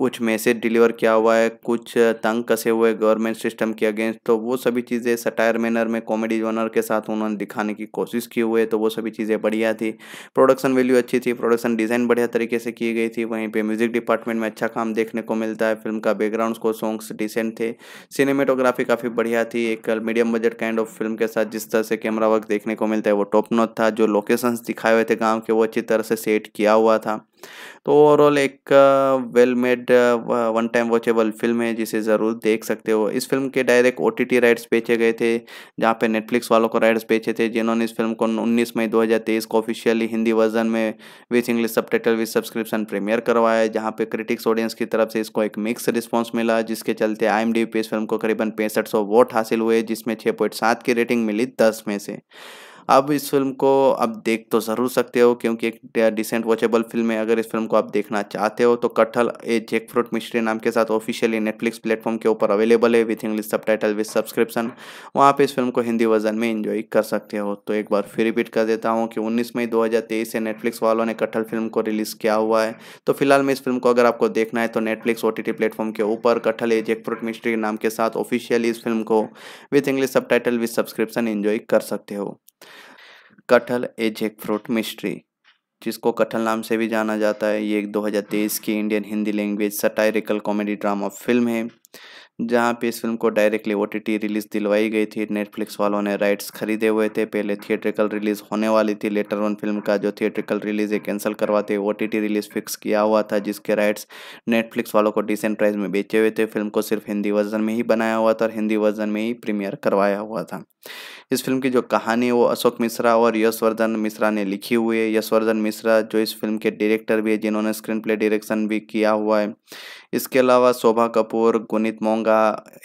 A: कुछ मैसेज डिलीवर किया हुआ है कुछ तंग कसे हुए गवर्नमेंट सिस्टम के अगेंस्ट तो वो सभी चीज़ें सटायर मैनर में कॉमेडी जॉनर के साथ उन्होंने दिखाने की कोशिश की हुई है तो वो सभी चीज़ें बढ़िया थी प्रोडक्शन वैल्यू अच्छी थी प्रोडक्शन डिज़ाइन बढ़िया तरीके से की गई थी वहीं पर म्यूज़िक डिपार्टमेंट में अच्छा काम देखने को मिलता है फिल्म का बैकग्राउंड को सॉन्ग्स डिसेंट थे सिनेमेटोग्राफी काफ़ी बढ़िया थी एक medium medium budget kind of film के साथ जिस तरह से कैमरा वर्क देखने को मिलता है वो टॉप नॉट था जो लोकेशंस दिखाए हुए थे गांव के वो अच्छी तरह से सेट किया हुआ था तो ओवरऑल एक well made one time watchable film है जिसे ज़रूर देख सकते हो इस फिल्म के डायरेक्ट ओ राइट्स बेचे गए थे जहाँ पे नेटफ्लिक्स वालों को राइट्स बेचे थे जिन्होंने इस फिल्म को 19 मई 2023 को ऑफिशियली हिंदी वर्जन में with English subtitle with subscription premiere करवाया है जहाँ पे क्रिटिक्स ऑडियंस की तरफ से इसको एक मिक्स रिस्पॉन्स मिला जिसके चलते आई एम पे इस फिल्म को करीबन पैंसठ वोट हासिल हुए जिसमें छः की रेटिंग मिली दस में से अब इस फिल्म को अब देख तो ज़रूर सकते हो क्योंकि एक डिसेंट वॉचेबल फिल्म है अगर इस फिल्म को आप देखना चाहते हो तो कटहल ए जेक फ्रूट मिस्ट्री नाम के साथ ऑफिशियली नेटफ्लिक्स प्लेटफॉर्म के ऊपर अवेलेबल है with English subtitle with subscription वहाँ पर इस फिल्म को हिंदी वर्जन में इंजॉय कर सकते हो तो एक बार फिर रिपीट कर देता हूँ कि उन्नीस मई दो से नेटफ्लिक्स वालों ने कटहल फिल्म को रिलीज़ किया हुआ है तो फिलहाल में इस फिल्म को अगर आपको देखना है तो नेटफ्लिक्स ओ प्लेटफॉर्म के ऊपर कटहल ए जेक फ्रूट मिस्ट्री नाम के साथ ऑफिशियली इस फिल्म को with English subtitle with subscription enjoy कर सकते हो कटहल ए जैक फ्रूट मिस्ट्री जिसको कटहल नाम से भी जाना जाता है ये एक 2023 की Indian Hindi language satirical comedy drama film है जहां पे इस फिल्म को डायरेक्टली ओ रिलीज़ दिलवाई गई थी नेटफ्लिक्स वालों ने राइट्स खरीदे हुए थे पहले थिएट्रिकल रिलीज़ होने वाली थी लेटर ऑन फिल्म का जो थिएट्रिकल रिलीज़ है कैंसिल करवाते ओ टी रिलीज़ फिक्स किया हुआ था जिसके राइट्स नेटफ्लिक्स वालों को डिसेंट प्राइस में बेचे हुए थे फिल्म को सिर्फ हिंदी वर्जन में ही बनाया हुआ था और हिंदी वर्जन में ही प्रीमियर करवाया हुआ था इस फिल्म की जो कहानी वो अशोक मिश्रा और यशवर्धन मिश्रा ने लिखी हुई है यशवर्धन मिश्रा जो इस फिल्म के डायरेक्टर भी है जिन्होंने स्क्रीन प्ले डायरेक्शन भी किया हुआ है इसके अलावा शोभा कपूर गुनीत मोंगा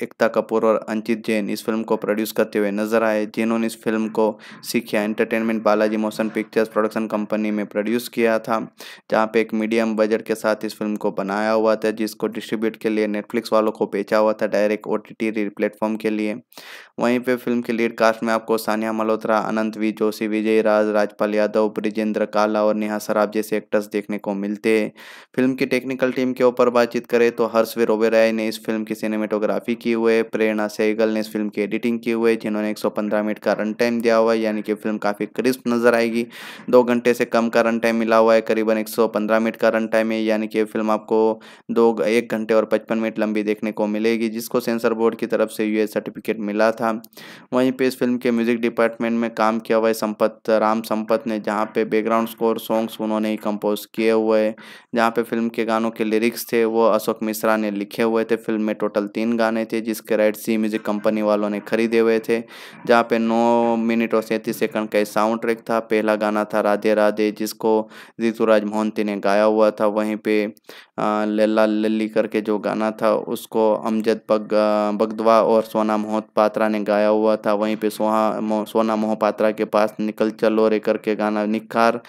A: एकता कपूर और अंकित जैन इस फिल्म को प्रोड्यूस करते हुए नजर आए जिन्होंने इस फिल्म को Sikhya entertainment Balaji motion pictures production company में प्रोड्यूस किया था जहाँ पे एक मीडियम बजट के साथ इस फिल्म को बनाया हुआ था जिसको डिस्ट्रीब्यूट के लिए नेटफ्लिक्स वालों को बेचा हुआ था डायरेक्ट ओ टी प्लेटफॉर्म के लिए वहीं पर फिल्म के लीड कास्ट में आपको सानिया मल्होत्रा अनंत वी जोशी विजय राज राजपाल यादव ब्रिजेंद्र काला और नेहा सराब जैसे एक्टर्स देखने को मिलते हैं फिल्म की टेक्निकल टीम के ऊपर बातचीत करें तो हर्ष वे ने इस फिल्म की सिनेमेटोग्राफी की हुए प्रेरणा सहगल ने इस फिल्म की एडिटिंग की हुए जिन्होंने 115 मिनट का रन टाइम दिया हुआ है यानी कि फिल्म काफ़ी क्रिस्प नजर आएगी दो घंटे से कम का रन टाइम मिला हुआ है करीबन एक मिनट का रन टाइम है यानी कि फिल्म आपको दो एक घंटे और पचपन मिनट लंबी देखने को मिलेगी जिसको सेंसर बोर्ड की तरफ से यूएस सर्टिफिकेट मिला था वहीं पर इस फिल्म के म्यूजिक डिपार्टमेंट में काम किया हुआ है संपत राम संपत ने जहाँ पे बैकग्राउंड स्कोर सॉन्ग्स उन्होंने ही कंपोज किए हुए जहाँ पे फिल्म के गानों के लिरिक्स थे वो अशोक मिश्रा ने लिखे हुए थे फिल्म में टोटल तीन गाने थे जिसके राइट सी म्यूजिक कंपनी वालों ने खरीदे हुए थे जहाँ पे नौ मिनट और सैंतीस सेकंड का साउंड ट्रैक था पहला गाना था राधे राधे जिसको ऋतुराज मोहंती ने गाया हुआ था वहीं पे लल्ला लल्ली करके जो गाना था उसको अमजद बग बगदवा और सोना मोहपात्रा ने गाया हुआ था वहीं पे सोहा सोना मोहपात्रा के पास निकल चलो रे करके गाना निखार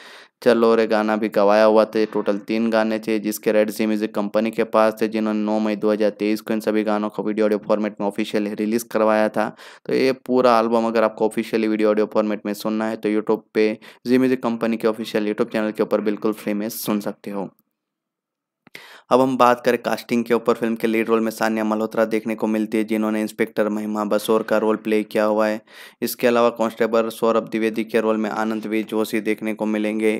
A: चलो रे गाना भी गवाया हुआ थे टोटल तीन गाने थे जिसके रेड जी म्यूजिक कंपनी के पास थे जिन्होंने 9 मई 2023 को इन सभी गानों को वीडियो ऑडियो फॉर्मेट में ऑफिशियल रिलीज़ करवाया था तो ये पूरा एल्बम अगर आपको ऑफिशियली वीडियो ऑडियो फॉर्मेट में सुनना है तो यूट्यूब पे जी म्यूजिक कंपनी के ऑफिशियल यूट्यूब चैनल के ऊपर बिल्कुल फ्री में सुन सकते हो अब हम बात करें कास्टिंग के ऊपर फिल्म के लीड रोल में सान्या मल्होत्रा देखने को मिलती है जिन्होंने इंस्पेक्टर महिमा बसोर का रोल प्ले किया हुआ है इसके अलावा कांस्टेबल सौरभ द्विवेदी के रोल में आनंद वी जोशी देखने को मिलेंगे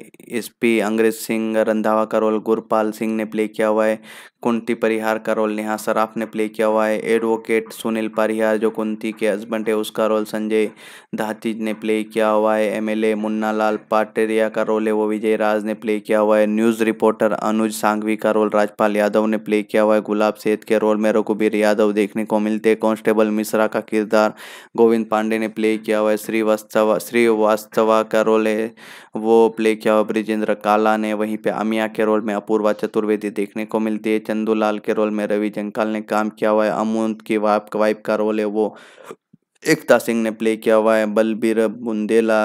A: पी अंग्रेज सिंह रंधावा का रोल गुरपाल सिंह ने प्ले किया हुआ है कुंती परिहार का रोल नेहा सराफ ने प्ले किया हुआ है एडवोकेट सुनील परिहार जो कुंती के हस्बैंड है उसका रोल संजय धातीज ने प्ले किया हुआ है एमएलए मुन्ना लाल पाटेरिया का रोल है वो विजय राज ने प्ले किया हुआ है न्यूज़ रिपोर्टर अनुज सांघवी का रोल राजपाल यादव ने प्ले किया हुआ है गुलाब सेठ के रोल में रघुबीर यादव देखने को मिलते हैं कॉन्स्टेबल मिश्रा का किरदार गोविंद पांडे ने प्ले किया हुआ है श्रीवास्तव श्रीवास्तवा का रोल है वो प्ले किया हुआ ब्रिजेंद्र काला ने वहीं पर अमिया के रोल में अपूर्वा चतुर्वेदी देखने को मिलती है चंदूलाल के रोल में रवि जंकाल ने काम किया हुआ है अमूंत की वाइफ वाइफ का रोल है वो एकता सिंह ने प्ले किया हुआ है बलबीर बुंदेला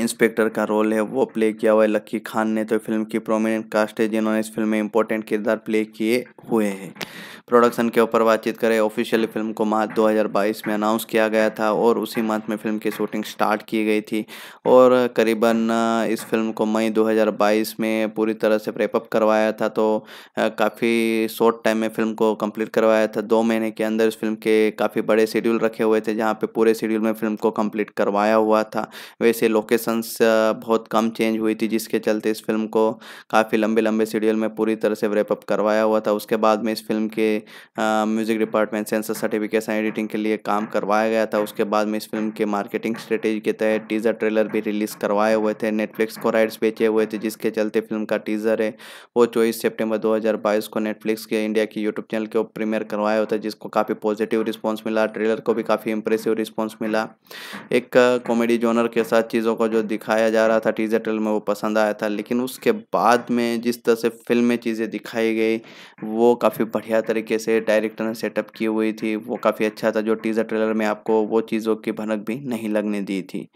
A: इंस्पेक्टर का रोल है वो प्ले किया हुआ है लक्की खान ने तो फिल्म की प्रोमिनेंट कास्ट है जिन्होंने इस फिल्म में इंपॉर्टेंट किरदार प्ले किए हुए हैं प्रोडक्शन के ऊपर बातचीत करें ऑफिशियली फिल्म को मार्च 2022 में अनाउंस किया गया था और उसी मंथ में फिल्म की शूटिंग स्टार्ट की गई थी और करीबन इस फिल्म को मई 2022 में पूरी तरह से प्रेपअप करवाया था तो काफ़ी शॉर्ट टाइम में फिल्म को कंप्लीट करवाया था दो महीने के अंदर इस फिल्म के काफ़ी बड़े शेड्यूल रखे हुए थे जहाँ पर पूरे शेड्यूल में फिल्म को कम्प्लीट करवाया हुआ था वैसे लोकेशंस बहुत कम चेंज हुई थी जिसके चलते इस फिल्म को काफ़ी लंबे लंबे शेड्यूल में पूरी तरह से रेपअप करवाया हुआ था उसके बाद में इस फिल्म के music department censor certification editing के लिए काम करवाया गया था उसके बाद में इस फिल्म के मार्केटिंग स्ट्रेटेजी के तहत टीज़र ट्रेलर भी रिलीज़ करवाए हुए थे नेटफ्लिक्स को राइट्स बेचे हुए थे जिसके चलते फिल्म का टीज़र है वो चौबीस सेप्टेम्बर दो को नेटफ्लिक्स के इंडिया की यूट्यूब चैनल के ऊपर प्रीमियर करवाया होता जिसको काफ़ी पॉजिटिव रिस्पॉन्स मिला ट्रेलर को भी काफ़ी इंप्रेसिव रिस्पॉन्स मिला एक कॉमेडी जोनर के साथ चीज़ों को जो दिखाया जा रहा था टीजर ट्रेलर में वो पसंद आया था लेकिन उसके बाद में जिस तरह से फिल्म में चीज़ें दिखाई गई वो काफ़ी बढ़िया तरीके तरीके से डायरेक्टर ने सेटअप की हुई थी वो काफ़ी अच्छा था जो टीज़र ट्रेलर में आपको वो चीज़ों की भनक भी नहीं लगने दी थी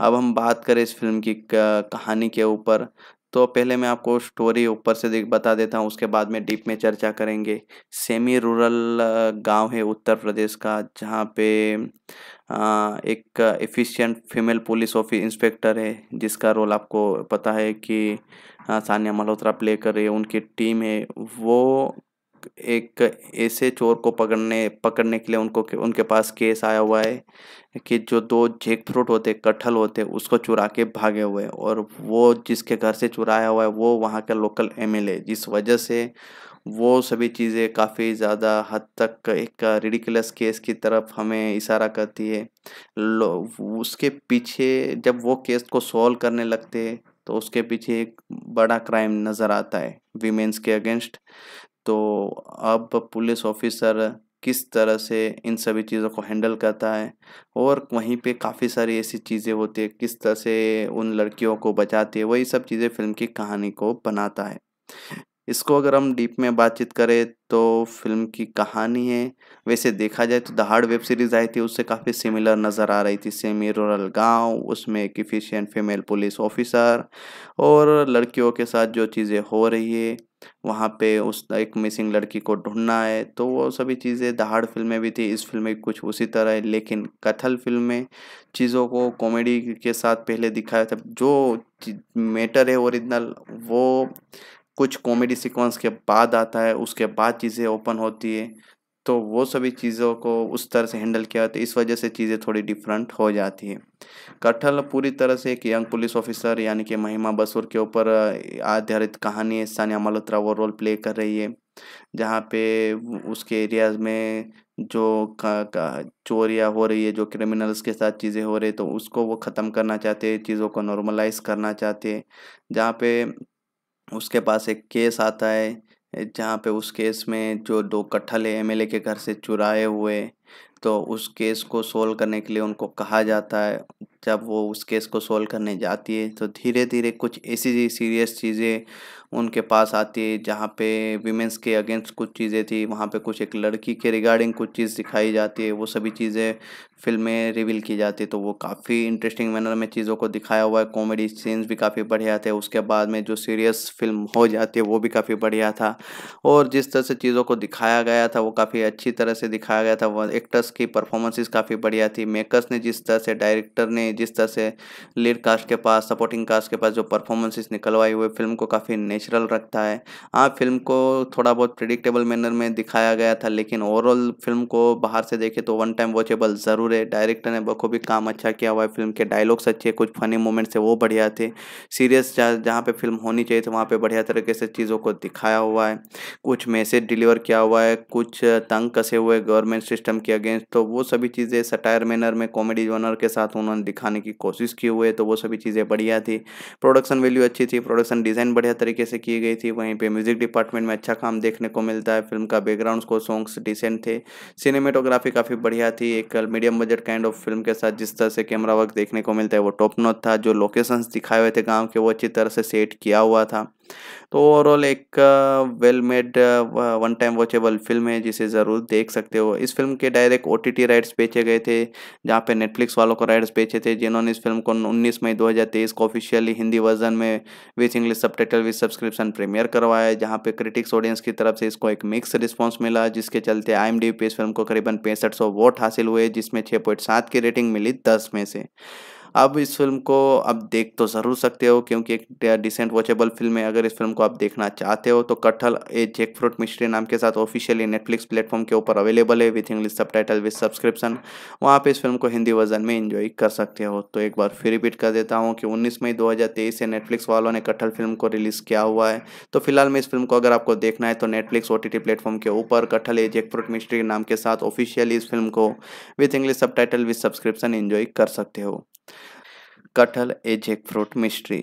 A: अब हम बात करें इस फिल्म की कहानी के ऊपर तो पहले मैं आपको स्टोरी ऊपर से बता देता हूँ उसके बाद में डीप में चर्चा करेंगे सेमी रूरल गांव है उत्तर प्रदेश का जहाँ पे एक efficient female police office inspector है जिसका रोल आपको पता है कि सानिया मल्होत्रा प्ले कर रही है उनकी टीम है वो एक ऐसे चोर को पकड़ने पकड़ने के लिए उनको उनके पास केस आया हुआ है कि जो दो जेक फ्रूट होते कटहल होते उसको चुरा के भागे हुए और वो जिसके घर से चुराया हुआ है वो वहाँ का लोकल एम है जिस वजह से वो सभी चीज़ें काफ़ी ज़्यादा हद तक एक रिडिकुलस केस की तरफ हमें इशारा करती है उसके पीछे जब वो केस को सॉल्व करने लगते हैं तो उसके पीछे एक बड़ा क्राइम नज़र आता है वीमेंस के अगेंस्ट तो अब पुलिस ऑफिसर किस तरह से इन सभी चीज़ों को हैंडल करता है और वहीं पे काफ़ी सारी ऐसी चीज़ें होती है किस तरह से उन लड़कियों को बचाती है वही सब चीज़ें फिल्म की कहानी को बनाता है इसको अगर हम डीप में बातचीत करें तो फिल्म की कहानी है वैसे देखा जाए तो दहाड़ वेब सीरीज़ आई थी उससे काफ़ी सिमिलर नज़र आ रही थी सेमी रूरल गांव उसमें एक इफिशियंट फीमेल पुलिस ऑफिसर और लड़कियों के साथ जो चीज़ें हो रही है वहाँ पे उस एक मिसिंग लड़की को ढूंढना है तो वो सभी चीज़ें दहाड़ फिल्म में भी थी इस फिल्म में कुछ उसी तरह है लेकिन कथल फिल्म में चीज़ों को कॉमेडी के साथ पहले दिखाया था जो मैटर है ओरिजिनल वो कुछ कॉमेडी सीक्वेंस के बाद आता है उसके बाद चीज़ें ओपन होती है तो वो सभी चीज़ों को उस तरह से हैंडल किया तो इस वजह से चीज़ें थोड़ी डिफरेंट हो जाती है कटहल पूरी तरह से एक यंग पुलिस ऑफिसर यानी कि महिमा बसूर के ऊपर आधारित कहानी सानिया मल्होत्रा वो रोल प्ले कर रही है जहाँ पे उसके एरियाज में जो का, का चोरियाँ हो रही है जो क्रिमिनल्स के साथ चीज़ें हो रही है तो उसको वो ख़त्म करना चाहते हैं चीज़ों को नॉर्मलाइज करना चाहते हैं जहाँ पे उसके पास एक केस आता है जहाँ पे उस केस में जो दो कट्ठले एम के घर से चुराए हुए तो उस केस को सोल्व करने के लिए उनको कहा जाता है जब वो उस केस को सोल्व करने जाती है तो धीरे धीरे कुछ ऐसी सीरियस चीज़ें उनके पास आती है जहाँ पे वीमेंस के अगेंस्ट कुछ चीज़ें थी वहाँ पे कुछ एक लड़की के रिगार्डिंग कुछ चीज़ दिखाई जाती है वो सभी चीज़ें फिल्म में रिवील की जाती है तो वो काफ़ी इंटरेस्टिंग मैनर में चीज़ों को दिखाया हुआ है कॉमेडी सीन्स भी काफ़ी बढ़िया थे उसके बाद में जो सीरियस फिल्म हो जाती है वो भी काफ़ी बढ़िया था और जिस तरह से चीज़ों को दिखाया गया था वो काफ़ी अच्छी तरह से दिखाया गया था एक्टर्स की परफॉर्मेंसेस काफ़ी बढ़िया थी मेकर्स ने जिस तरह से डायरेक्टर ने जिस तरह से लीड कास्ट के पास सपोर्टिंग कास्ट के पास जो परफॉर्मेंसेस निकलवाई हुए फिल्म को काफ़ी नेचुरल रखता है हाँ फिल्म को थोड़ा बहुत प्रिडिक्टेबल मैनर में दिखाया गया था लेकिन ओवरऑल फिल्म को बाहर से देखे तो वन टाइम वॉचेबल ज़रूर है डायरेक्टर ने बखूबी काम अच्छा किया हुआ है फिल्म के डायलॉग्स अच्छे कुछ फनी मोमेंट्स है वो बढ़िया थे सीरियस जहाँ पे फिल्म होनी चाहिए थी तो वहाँ पर बढ़िया तरीके से चीज़ों को दिखाया हुआ है कुछ मैसेज डिलीवर किया हुआ है कुछ तंग कसे हुए गवर्नमेंट सिस्टम के अगेंस्ट तो वो सभी चीज़ें सटायर मैनर में कॉमेडी जोनर के साथ उन्होंने दिखाने की कोशिश की हुई है तो वो सभी चीज़ें बढ़िया थी प्रोडक्शन वैल्यू अच्छी थी प्रोडक्शन डिज़ाइन बढ़िया तरीके से की गई थी वहीं पे म्यूज़िक डिपार्टमेंट में अच्छा काम देखने को मिलता है फिल्म का बैकग्राउंड को सॉन्ग्स डिसेंट थे सिनेमेटोग्राफी काफ़ी बढ़िया थी एक medium budget kind of film के साथ जिस तरह से कैमरा वर्क देखने को मिलता है वो टॉप नोट था जो लोकेशंस दिखाए हुए थे गाँव के वो अच्छी तरह से सेट किया हुआ था तो ओवरऑल एक well made one time watchable film है जिसे ज़रूर देख सकते हो इस फिल्म के डायरेक्ट ओ राइट्स बेचे गए थे जहाँ पे नेटफ्लिक्स वालों को राइट्स बेचे थे जिन्होंने इस फिल्म को 19 मई 2023 को ऑफिशियली हिंदी वर्जन में with English subtitle with subscription premiere करवाया जहाँ पे क्रिटिक्स ऑडियंस की तरफ से इसको एक मिक्स रिस्पॉन्स मिला जिसके चलते आई पे इस फिल्म को करीबन पैंसठ वोट हासिल हुए जिसमें छः की रेटिंग मिली दस में से अब इस फिल्म को अब देख तो ज़रूर सकते हो क्योंकि एक डिसेंट वॉचेबल फिल्म है अगर इस फिल्म को आप देखना चाहते हो तो कटहल ए जेक फ्रूट मिस्ट्री नाम के साथ ऑफिशियली नेटफ्लिक्स प्लेटफॉर्म के ऊपर अवेलेबल है with English subtitle with subscription वहाँ पर इस फिल्म को हिंदी वर्जन में इन्जॉय कर सकते हो तो एक बार फिर रिपीट कर देता हूँ कि उन्नीस मई दो से नेटफ्लिक्स वालों ने कटहल फिल्म को रिलीज़ किया हुआ है तो फिलहाल में इस फिल्म को अगर आपको देखना है तो नेटफ्लिक्स ओ प्लेटफॉर्म के ऊपर कटहल ए जेक फ्रूट मिस्ट्री नाम के साथ ऑफिशियली इस फिल्म को with English subtitle with subscription enjoy कर सकते हो कटहल ए जैक फ्रूट मिस्ट्री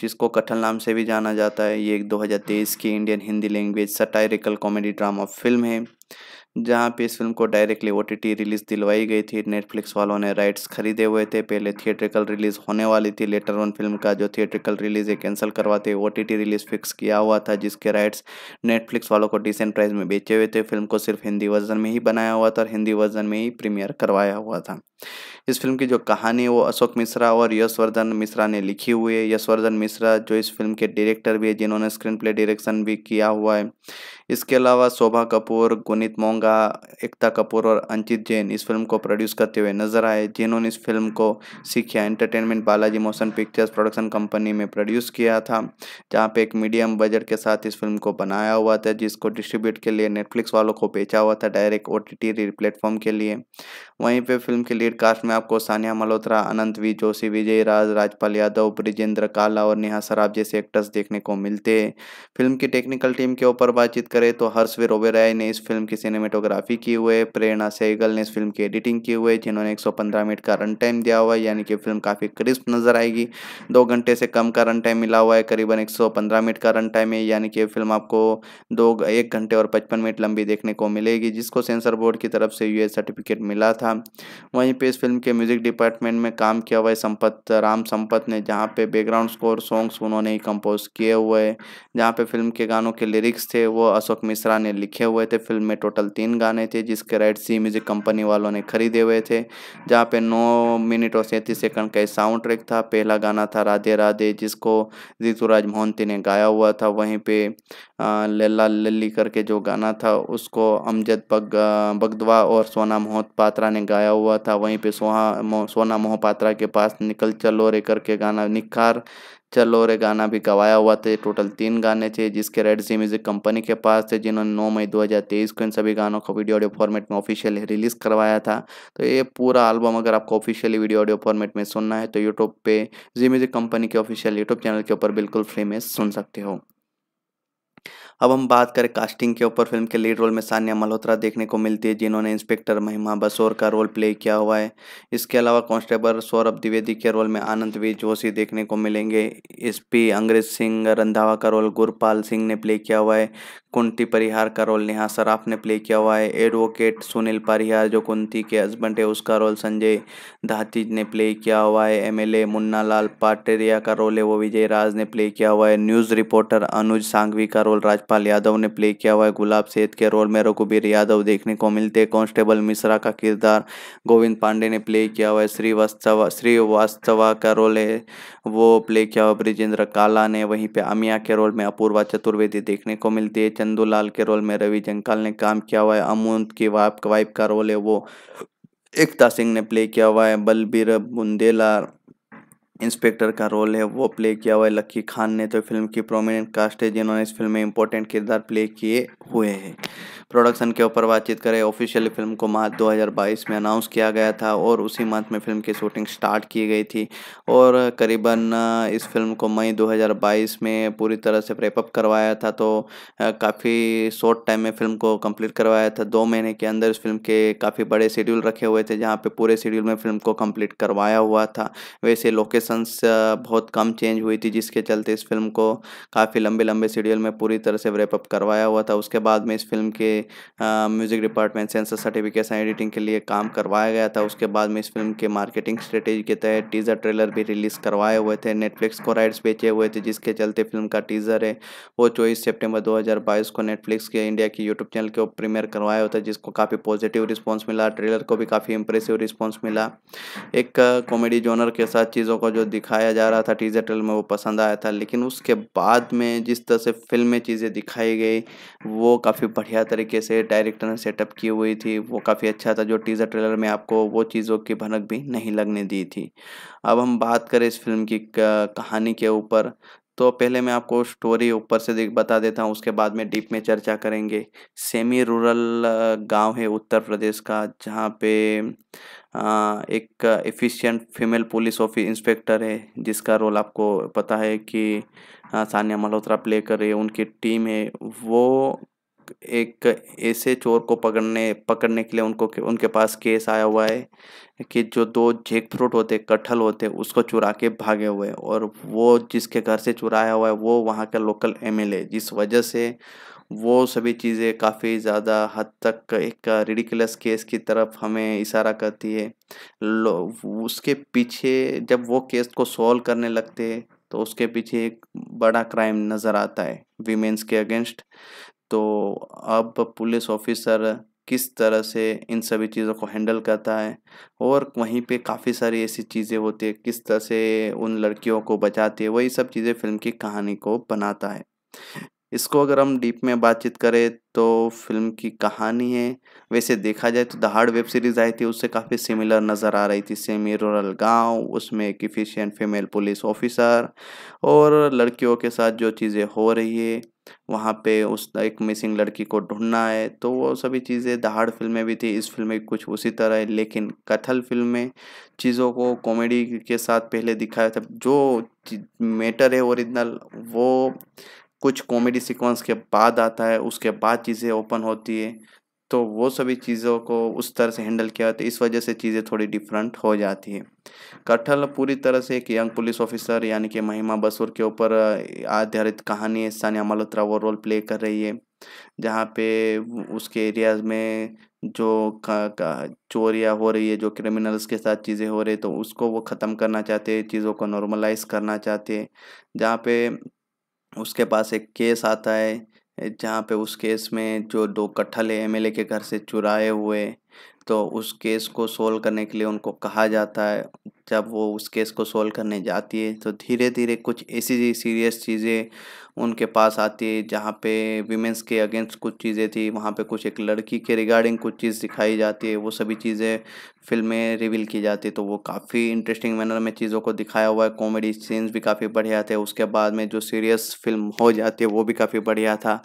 A: जिसको कटहल नाम से भी जाना जाता है ये एक 2023 की Indian Hindi language satirical comedy drama film है जहाँ पे इस फिल्म को डायरेक्टली ओ रिलीज़ दिलवाई गई थी नेटफ्लिक्स वालों ने राइट्स खरीदे हुए थे पहले थिएट्रिकल रिलीज़ होने वाली थी लेटर ऑन फिल्म का जो थिएट्रिकल रिलीज़ है कैंसिल करवाते ओ टी रिलीज़ फिक्स किया हुआ था जिसके राइट्स नेटफ्लिक्स वालों को डिसेंट प्राइस में बेचे हुए थे फिल्म को सिर्फ हिंदी वर्जन में ही बनाया हुआ था और हिंदी वर्जन में ही प्रीमियर करवाया हुआ था इस फिल्म की जो कहानी है वो अशोक मिश्रा और यशवर्धन मिश्रा ने लिखी हुई है यशवर्धन मिश्रा जो इस फिल्म के डायरेक्टर भी है जिन्होंने स्क्रीन प्ले डायरेक्शन भी किया हुआ है इसके अलावा शोभा कपूर गुनीत मोंगा एकता कपूर और अंकित जैन इस फिल्म को प्रोड्यूस करते हुए नजर आए जिन्होंने इस फिल्म को Sikhya entertainment Balaji motion pictures production company में प्रोड्यूस किया था जहाँ पे एक मीडियम बजट के साथ इस फिल्म को बनाया हुआ था जिसको डिस्ट्रीब्यूट के लिए नेटफ्लिक्स वालों को बेचा हुआ था डायरेक्ट ओ टी प्लेटफॉर्म के लिए वहीं पर फिल्म के लीड कास्ट में आपको सानिया मल्होत्रा अनंत वी जोशी विजय राज राजपाल यादव ब्रिजेंद्र काला और नेहा सराब जैसे एक्टर्स देखने को मिलते हैं फिल्म की टेक्निकल टीम के ऊपर बातचीत करें तो हर्षवीर ओबेराय ने इस फिल्म की सिनेमेटोग्राफी की हुए प्रेरणा सहगल ने इस फिल्म की एडिटिंग की हुए जिन्होंने एक मिनट का रन टाइम दिया हुआ है यानी कि फिल्म काफ़ी क्रिस्प नजर आएगी दो घंटे से कम का रन टाइम मिला हुआ है करीबन एक मिनट का रन टाइम है यानी कि फिल्म आपको दो एक घंटे और पचपन मिनट लंबी देखने को मिलेगी जिसको सेंसर बोर्ड की तरफ से यूएस सर्टिफिकेट मिला था वहीं पे इस फिल्म के म्यूज़िक डिपार्टमेंट में काम किया हुआ है संपत राम संपत ने जहाँ पे बैकग्राउंड स्कोर सॉन्ग्स उन्होंने ही कंपोज किए हुए हैं जहाँ पे फिल्म के गानों के लिरिक्स थे वो अशोक मिश्रा ने लिखे हुए थे फिल्म में टोटल तीन गाने थे जिसके राइट सी म्यूज़िक कंपनी वालों ने खरीदे हुए थे जहाँ पे नौ मिनट और सैंतीस सेकंड का साउंड ट्रैक था पहला गाना था राधे राधे जिसको ऋतुराज मोहंती ने गाया हुआ था वहीं पे लल्ला लल्ली करके जो गाना था उसको अमजद बग बगदवा और सोना मोहपात्रा ने गाया हुआ था वहीं पे सोहा सोना मोहपात्रा के पास निकल चलो रे करके गाना निखार चलो रे गाना भी गवाया हुआ थे टोटल तीन गाने थे जिसके रेड जी म्यूजिक कंपनी के पास थे जिन्होंने 9 मई 2023 को इन सभी गानों को वीडियो ऑडियो फॉर्मेट में ऑफिशियली रिलीज़ करवाया था तो ये पूरा एल्बम अगर आपको ऑफिशियली वीडियो ऑडियो फॉर्मेट में सुनना है तो यूट्यूब पे जी म्यूजिक कंपनी के ऑफिशियल यूट्यूब चैनल के ऊपर बिल्कुल फ्री में सुन सकते हो अब हम बात करें कास्टिंग के ऊपर फिल्म के लीड रोल में सान्या मल्होत्रा देखने को मिलती है जिन्होंने इंस्पेक्टर महिमा बसोर का रोल प्ले किया हुआ है इसके अलावा कांस्टेबल सौरभ द्विवेदी के रोल में आनंद वी जोशी देखने को मिलेंगे एस पी अंग्रेज सिंह रंधावा का रोल गुरपाल सिंह ने प्ले किया हुआ है कुंती परिहार का रोल नेहा सराफ ने प्ले किया हुआ है एडवोकेट सुनील परिहार जो कुंती के हस्बेंड है उसका रोल संजय धातीज ने प्ले किया हुआ है एमएलए मुन्ना लाल पाटेरिया का रोल है वो विजय राज ने प्ले किया हुआ है न्यूज़ रिपोर्टर अनुज सांघवी का रोल राज नागपाल यादव ने प्ले किया हुआ है गुलाब सेठ के रोल में रघुबीर यादव देखने को मिलते हैं कांस्टेबल मिश्रा का किरदार गोविंद पांडे ने प्ले किया हुआ है श्रीवास्तव श्रीवास्तवा का रोल है वो प्ले किया हुआ ब्रिजेंद्र काला ने वहीं पे अमिया के रोल में अपूर्वा चतुर्वेदी देखने को मिलती है चंदूलाल के रोल में रवि जंकाल ने काम किया हुआ है अमून की वाइफ का रोल है वो एकता सिंह ने प्ले किया हुआ है बलबीर बुंदेला इंस्पेक्टर का रोल है वो प्ले किया हुआ है लक्की खान ने तो फिल्म की प्रोमिनेंट कास्ट है जिन्होंने इस फिल्म में इंपॉर्टेंट किरदार प्ले किए हुए हैं प्रोडक्शन के ऊपर बातचीत करें ऑफिशियली फिल्म को मार्च 2022 में अनाउंस किया गया था और उसी मंथ में फिल्म की शूटिंग स्टार्ट की गई थी और करीबन इस फिल्म को मई 2022 में पूरी तरह से प्रेपअप करवाया था तो काफ़ी शॉर्ट टाइम में फिल्म को कंप्लीट करवाया था दो महीने के अंदर इस फिल्म के काफ़ी बड़े शेड्यूल रखे हुए थे जहाँ पर पूरे शेड्यूल में फिल्म को कम्प्लीट करवाया हुआ था वैसे लोकेशंस बहुत कम चेंज हुई थी जिसके चलते इस फिल्म को काफ़ी लंबे लंबे शेड्यूल में पूरी तरह से रेपअप करवाया हुआ था उसके बाद में इस फिल्म के music department censor certification editing के लिए काम करवाया गया था उसके बाद में इस फिल्म के मार्केटिंग स्ट्रेटेजी के तहत टीज़र ट्रेलर भी रिलीज़ करवाए हुए थे नेटफ्लिक्स को राइट्स बेचे हुए थे जिसके चलते फिल्म का टीज़र है वो चौबीस सेप्टेम्बर दो को नेटफ्लिक्स के इंडिया की यूट्यूब चैनल के प्रीमियर करवाया हुआ था जिसको काफ़ी पॉजिटिव रिस्पॉन्स मिला ट्रेलर को भी काफ़ी इंप्रेसिव रिस्पॉन्स मिला एक कॉमेडी जोनर के साथ चीज़ों को जो दिखाया जा रहा था टीज़र ट्रेलर में वो पसंद आया था लेकिन उसके बाद में जिस तरह से फिल्म में चीज़ें दिखाई गई वो काफ़ी बढ़िया तरीके तरीके से डायरेक्टर ने सेटअप की हुई थी वो काफ़ी अच्छा था जो टीज़र ट्रेलर में आपको वो चीज़ों की भनक भी नहीं लगने दी थी अब हम बात करें इस फिल्म की कहानी के ऊपर तो पहले मैं आपको स्टोरी ऊपर से बता देता हूँ उसके बाद में डीप में चर्चा करेंगे सेमी रूरल गांव है उत्तर प्रदेश का जहाँ पे एक efficient female police office inspector है जिसका रोल आपको पता है कि सानिया मल्होत्रा प्ले कर रही है उनकी टीम है वो एक ऐसे चोर को पकड़ने पकड़ने के लिए उनको उनके पास केस आया हुआ है कि जो दो जेक फ्रूट होते कटहल होते उसको चुरा के भागे हुए और वो जिसके घर से चुराया हुआ है वो वहाँ का लोकल एम एल जिस वजह से वो सभी चीज़ें काफ़ी ज़्यादा हद तक एक रिडिकुलस केस की तरफ हमें इशारा करती है उसके पीछे जब वो केस को सॉल्व करने लगते तो उसके पीछे एक बड़ा क्राइम नज़र आता है वीमेंस के अगेंस्ट तो अब पुलिस ऑफिसर किस तरह से इन सभी चीज़ों को हैंडल करता है और वहीं पे काफ़ी सारी ऐसी चीज़ें होती है किस तरह से उन लड़कियों को बचाती है वही सब चीज़ें फिल्म की कहानी को बनाता है इसको अगर हम डीप में बातचीत करें तो फिल्म की कहानी है वैसे देखा जाए तो दहाड़ वेब सीरीज़ आई थी उससे काफ़ी सिमिलर नज़र आ रही थी सेमी रूरल गांव उसमें एक इफिशियंट फीमेल पुलिस ऑफिसर और लड़कियों के साथ जो चीज़ें हो रही है वहाँ पे उस एक मिसिंग लड़की को ढूंढना है तो वो सभी चीज़ें दहाड़ फिल्म में भी थी इस फिल्म में कुछ उसी तरह है लेकिन कथल फिल्म में चीज़ों को कॉमेडी के साथ पहले दिखाया था जो मैटर है ओरिजिनल वो कुछ कॉमेडी सीक्वेंस के बाद आता है उसके बाद चीज़ें ओपन होती है तो वो सभी चीज़ों को उस तरह से हैंडल किया जाता है इस वजह से चीज़ें थोड़ी डिफरेंट हो जाती है कटहल पूरी तरह से एक यंग पुलिस ऑफिसर यानी कि महिमा बसूर के ऊपर आधारित कहानी है सानिया मल्होत्रा वो रोल प्ले कर रही है जहाँ पे उसके एरियाज में जो चोरियाँ हो रही है जो क्रिमिनल्स के साथ चीज़ें हो रही है तो उसको वो ख़त्म करना चाहते हैं चीज़ों को नॉर्मलाइज करना चाहते हैं जहाँ पे उसके पास एक केस आता है जहाँ पे उस केस में जो दो कट्ठल एम एल के घर से चुराए हुए तो उस केस को सोल्व करने के लिए उनको कहा जाता है जब वो उस केस को सोल्व करने जाती है तो धीरे धीरे कुछ ऐसी सीरियस चीज़ें उनके पास आती है जहाँ पे विमेंस के अगेंस्ट कुछ चीज़ें थी वहाँ पे कुछ एक लड़की के रिगार्डिंग कुछ चीज़ दिखाई जाती है वो सभी चीज़ें फिल्में रिवील की जाती तो वो काफ़ी इंटरेस्टिंग मैनर में चीज़ों को दिखाया हुआ है कॉमेडी सीन्स भी काफ़ी बढ़िया थे उसके बाद में जो सीरियस फिल्म हो जाती है वो भी काफ़ी बढ़िया था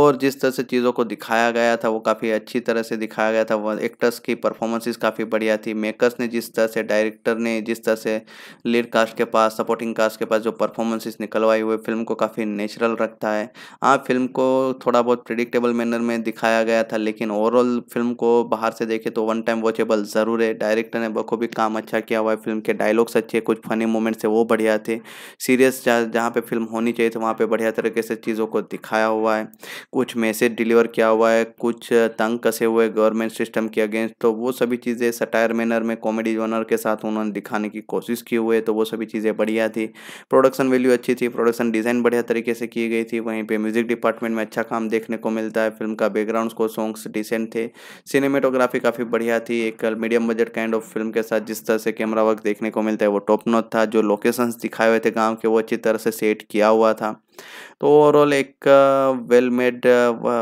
A: और जिस तरह से चीज़ों को दिखाया गया था वो काफ़ी अच्छी तरह से दिखाया गया था वह एक्टर्स की परफॉर्मेंसेस काफ़ी बढ़िया थी मेकर्स ने जिस तरह से डायरेक्टर ने जिस तरह से लीड कास्ट के पास सपोर्टिंग कास्ट के पास जो परफॉर्मेंसेस निकलवाई हुई फिल्म को काफ़ी नेचुरल रखता है हाँ फिल्म को थोड़ा बहुत प्रिडिक्टेबल मैनर में दिखाया गया था लेकिन ओवरऑल फिल्म को बाहर से देखे तो वन टाइम वॉचेबल ज़रूर पूरे डायरेक्टर ने बखूबी काम अच्छा किया हुआ है फिल्म के डायलॉग्स अच्छे कुछ फनी मोमेंट्स है वो बढ़िया थे सीरियस जहाँ पे फिल्म होनी चाहिए थी वहाँ पे बढ़िया तरीके से चीज़ों को दिखाया हुआ है कुछ मैसेज डिलीवर किया हुआ है कुछ तंग कसे हुए गवर्नमेंट सिस्टम के अगेंस्ट तो वो सभी चीज़ें सटायर मैनर में कॉमेडी जोनर के साथ उन्होंने दिखाने की कोशिश की हुई है तो वो सभी चीज़ें बढ़िया थी प्रोडक्शन वैल्यू अच्छी थी प्रोडक्शन डिज़ाइन बढ़िया तरीके से की गई थी वहीं पर म्यूज़िक डिपार्टमेंट में अच्छा काम देखने को मिलता है फिल्म का बैकग्राउंड को सॉन्ग्स डिसेंट थे सिनेमेटोग्राफी काफ़ी बढ़िया थी एक medium medium budget kind of film के साथ जिस तरह से कैमरा वर्क देखने को मिलता है वो टॉप नोट था जो लोकेशंस दिखाए हुए थे गांव के वो अच्छी तरह से सेट किया हुआ था तो ओवरऑल एक well made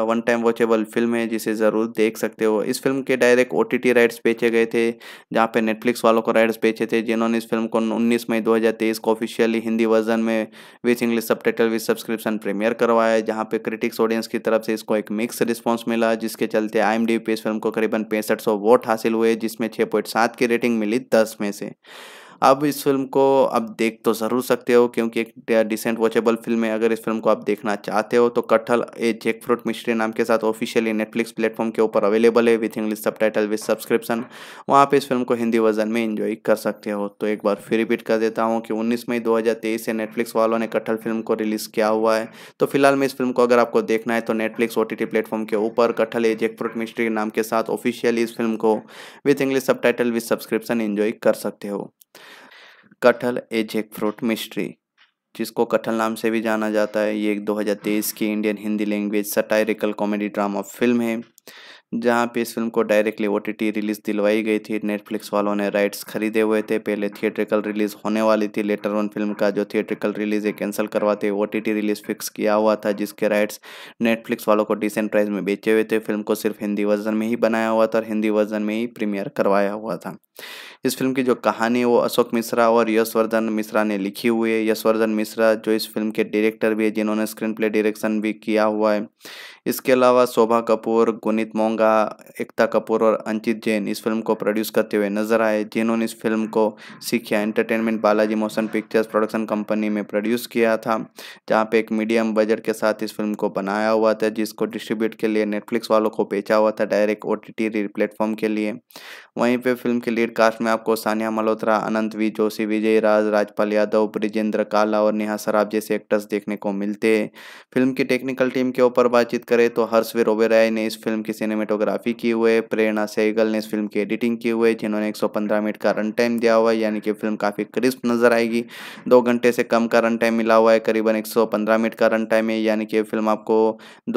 A: one time watchable film है जिसे ज़रूर देख सकते हो इस फिल्म के डायरेक्ट ओ राइट्स बेचे गए थे जहाँ पे नेटफ्लिक्स वालों को राइट्स बेचे थे जिन्होंने इस फिल्म को उन्नीस मई 2023 को ऑफिशियली हिंदी वर्जन में with English subtitle with subscription premiere करवाया जहाँ पे क्रिटिक्स ऑडियंस की तरफ से इसको एक मिक्स रिस्पॉन्स मिला जिसके चलते आई पे इस फिल्म को करीबन पैंसठ वोट हासिल हुए जिसमें छः की रेटिंग मिली दस में से अब इस फिल्म को अब देख तो ज़रूर सकते हो क्योंकि एक डिसेंट वॉचेबल फिल्म है अगर इस फिल्म को आप देखना चाहते हो तो कटहल ए जेक फ्रूट मिस्ट्री नाम के साथ ऑफिशियली नेटफ्लिक्स प्लेटफॉर्म के ऊपर अवेलेबल है with English subtitle with subscription वहाँ पर इस फिल्म को हिंदी वर्जन में इन्जॉय कर सकते हो तो एक बार फिर रिपीट कर देता हूँ कि उन्नीस मई दो से नेटफ्लिक्स वालों ने कटहल फिल्म को रिलीज़ किया हुआ है तो फिलहाल मैं इस फिल्म को अगर आपको देखना है तो नेटफ्लिक्स ओ प्लेटफॉर्म के ऊपर कटहल ए जेक फ्रूट मिस्ट्री नाम के साथ ऑफिशियली इस फिल्म को with English subtitle with subscription enjoy कर सकते हो कटहल ए जैक फ्रूट मिस्ट्री जिसको कटहल नाम से भी जाना जाता है ये एक 2023 की Indian Hindi language satirical comedy drama film है जहाँ पे इस फिल्म को डायरेक्टली ओ रिलीज़ दिलवाई गई थी नेटफ्लिक्स वालों ने राइट्स खरीदे हुए थे पहले थिएट्रिकल रिलीज़ होने वाली थी लेटर ऑन फिल्म का जो थिएट्रिकल रिलीज़ है कैंसिल करवाते ओ टी रिलीज़ फिक्स किया हुआ था जिसके राइट्स नेटफ्लिक्स वालों को डिसेंट प्राइस में बेचे हुए थे फिल्म को सिर्फ हिंदी वर्जन में ही बनाया हुआ था और हिंदी वर्जन में ही प्रीमियर करवाया हुआ था इस फिल्म की जो कहानी है वो अशोक मिश्रा और यशवर्धन मिश्रा ने लिखी हुई है यशवर्धन मिश्रा जो इस फिल्म के डायरेक्टर भी है जिन्होंने स्क्रीन प्ले डायरेक्शन भी किया हुआ है इसके अलावा शोभा कपूर गुनीत मोंगा एकता कपूर और अंकित जैन इस फिल्म को प्रोड्यूस करते हुए नजर आए जिन्होंने इस फिल्म को Sikhya entertainment Balaji motion pictures production company में प्रोड्यूस किया था जहाँ पे एक मीडियम बजट के साथ इस फिल्म को बनाया हुआ था जिसको डिस्ट्रीब्यूट के लिए नेटफ्लिक्स वालों को बेचा हुआ था डायरेक्ट ओ टी प्लेटफॉर्म के लिए वहीं पर फिल्म के लीड क्रिकेट कास्ट में आपको सानिया मल्होत्रा अनंत वी जोशी विजय राज राजपाल यादव ब्रिजेंद्र काला और नेहा सराब जैसे एक्टर्स देखने को मिलते हैं फिल्म की टेक्निकल टीम के ऊपर बातचीत करें तो हर्ष वे रोबेराय ने इस फिल्म की सिनेमेटोग्राफी की हुए प्रेरणा सहगल ने इस फिल्म की एडिटिंग की हुई जिन्होंने एक मिनट का रन टाइम दिया हुआ है यानी कि फिल्म काफ़ी क्रिस्प नजर आएगी दो घंटे से कम का रन टाइम मिला हुआ है करीबन एक मिनट का रन टाइम है यानी कि फिल्म आपको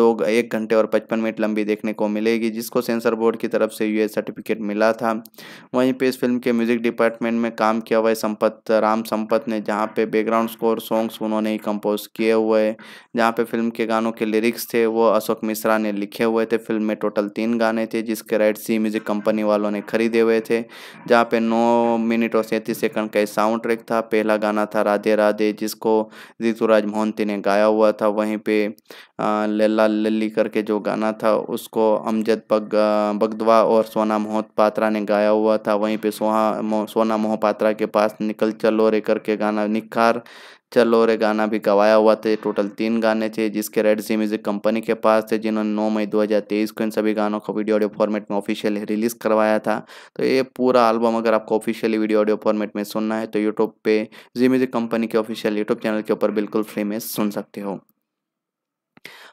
A: दो एक घंटे और पचपन मिनट लंबी देखने को मिलेगी जिसको सेंसर बोर्ड की तरफ से यूए सर्टिफिकेट मिला था वहीं पे इस फिल्म के म्यूजिक डिपार्टमेंट में काम किया हुआ है संपत राम संपत ने जहाँ पे बैकग्राउंड स्कोर सॉन्ग्स उन्होंने ही कंपोज किए हुए हैं जहाँ पे फिल्म के गानों के लिरिक्स थे वो अशोक मिश्रा ने लिखे हुए थे फिल्म में टोटल तीन गाने थे जिसके राइट सी म्यूजिक कंपनी वालों ने खरीदे हुए थे जहाँ पे नौ मिनट और सैंतीस सेकंड का साउंड ट्रैक था पहला गाना था राधे राधे जिसको ऋतुराज मोहंती ने गाया हुआ था वहीं पे लल्ला लल्ली करके जो गाना था उसको अमजद बग बगदवा और सोना मोहत पात्रा ने गाया हुआ था वहीं पे सोहा सोना मोहपात्रा के पास निकल चलो रे करके गाना निखार चलो रे गाना भी गवाया हुआ थे टोटल तीन गाने थे जिसके रेड सी म्यूजिक कंपनी के पास थे जिन्होंने 9 मई 2023 को इन सभी गानों को वीडियो ऑडियो फॉर्मेट में ऑफिशियल रिलीज़ करवाया था तो ये पूरा एल्बम अगर आपको ऑफिशियली वीडियो ऑडियो फॉर्मेट में सुनना है तो यूट्यूब पे जी म्यूजिक कंपनी के ऑफिशियल यूट्यूब चैनल के ऊपर बिल्कुल फ्री में सुन सकते हो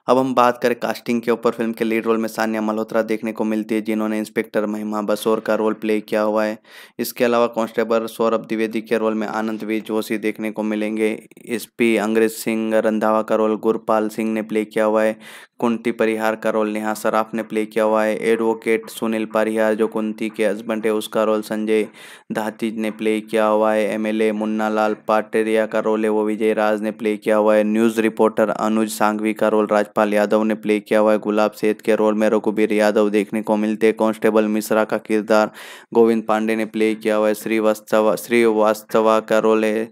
A: अब हम बात करें कास्टिंग के ऊपर फिल्म के लीड रोल में सान्या मल्होत्रा देखने को मिलती है जिन्होंने इंस्पेक्टर महिमा बसोर का रोल प्ले किया हुआ है इसके अलावा कांस्टेबल सौरभ द्विवेदी के रोल में आनंद वी जोशी देखने को मिलेंगे एस पी अंग्रेज सिंह रंधावा का रोल गुरपाल सिंह ने प्ले किया हुआ है कुंती परिहार का रोल नेहा सराफ ने प्ले किया हुआ है एडवोकेट सुनील परिहार जो कुंती के हस्बैंड है उसका रोल संजय धातीज ने प्ले किया हुआ है एमएलए मुन्ना लाल पाटेरिया का रोल है वो विजय राज ने प्ले किया हुआ है न्यूज़ रिपोर्टर अनुज सांघवी का रोल राज राजपाल यादव ने प्ले किया हुआ है गुलाब सेठ के रोल में रघुबीर यादव देखने को मिलते हैं कांस्टेबल मिश्रा का किरदार गोविंद पांडे ने प्ले किया हुआ है श्रीवास्तव श्रीवास्तवा का रोल है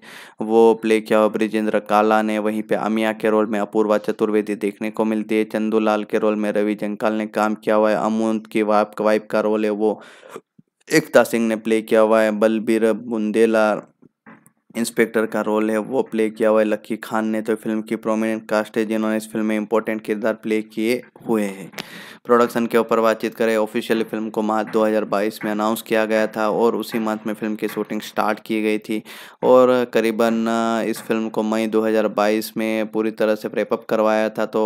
A: वो प्ले किया हुआ ब्रिजेंद्र काला ने वहीं पे अमिया के रोल में अपूर्वा चतुर्वेदी देखने को मिलती है चंदूलाल के रोल में रवि जंकाल ने काम किया हुआ है अमूंत की वाइफ का रोल है वो एकता सिंह ने प्ले किया हुआ है बलबीर बुंदेला इंस्पेक्टर का रोल है वो प्ले किया हुआ है लक्की खान ने तो फिल्म की प्रोमिनेंट कास्ट है जिन्होंने इस फिल्म में इंपॉर्टेंट किरदार प्ले किए हुए हैं प्रोडक्शन के ऊपर बातचीत करें ऑफिशियली फिल्म को मार्च 2022 में अनाउंस किया गया था और उसी मंथ में फिल्म की शूटिंग स्टार्ट की गई थी और करीबन इस फिल्म को मई 2022 में पूरी तरह से प्रेपअप करवाया था तो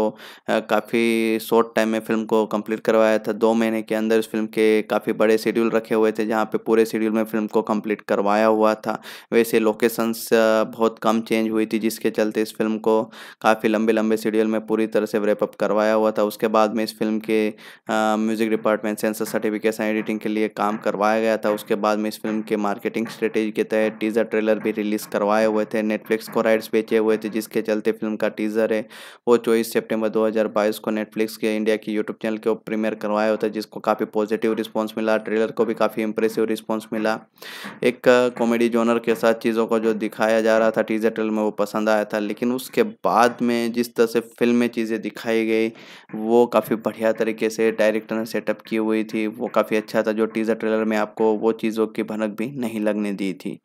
A: काफ़ी शॉर्ट टाइम में फिल्म को कंप्लीट करवाया था दो महीने के अंदर इस फिल्म के काफ़ी बड़े शेड्यूल रखे हुए थे जहाँ पर पूरे शेड्यूल में फिल्म को कम्प्लीट करवाया हुआ था वैसे लोकेशंस बहुत कम चेंज हुई थी जिसके चलते इस फिल्म को काफ़ी लंबे लंबे शेड्यूल में पूरी तरह से रेपअप करवाया हुआ था उसके बाद में इस फिल्म के music department censor certification editing के लिए काम करवाया गया था उसके बाद में इस फिल्म के मार्केटिंग स्ट्रेटेजी के तहत टीज़र ट्रेलर भी रिलीज़ करवाए हुए थे नेटफ्लिक्स को राइट्स बेचे हुए थे जिसके चलते फिल्म का टीज़र है वो चौबीस सेप्टेम्बर दो को नेटफ्लिक्स के इंडिया की यूट्यूब चैनल के ऊपर प्रीमियर करवाया होता जिसको काफ़ी पॉजिटिव रिस्पॉन्स मिला ट्रेलर को भी काफ़ी इंप्रेसिव रिस्पॉन्स मिला एक कॉमेडी जोनर के साथ चीज़ों को जो दिखाया जा रहा था टीजर ट्रेलर में वो पसंद आया था लेकिन उसके बाद में जिस तरह से फिल्म में चीज़ें दिखाई गई वो काफ़ी बढ़िया तरीके तरीके से डायरेक्टर ने सेटअप की हुई थी वो काफ़ी अच्छा था जो टीज़र ट्रेलर में आपको वो चीज़ों की भनक भी नहीं लगने दी थी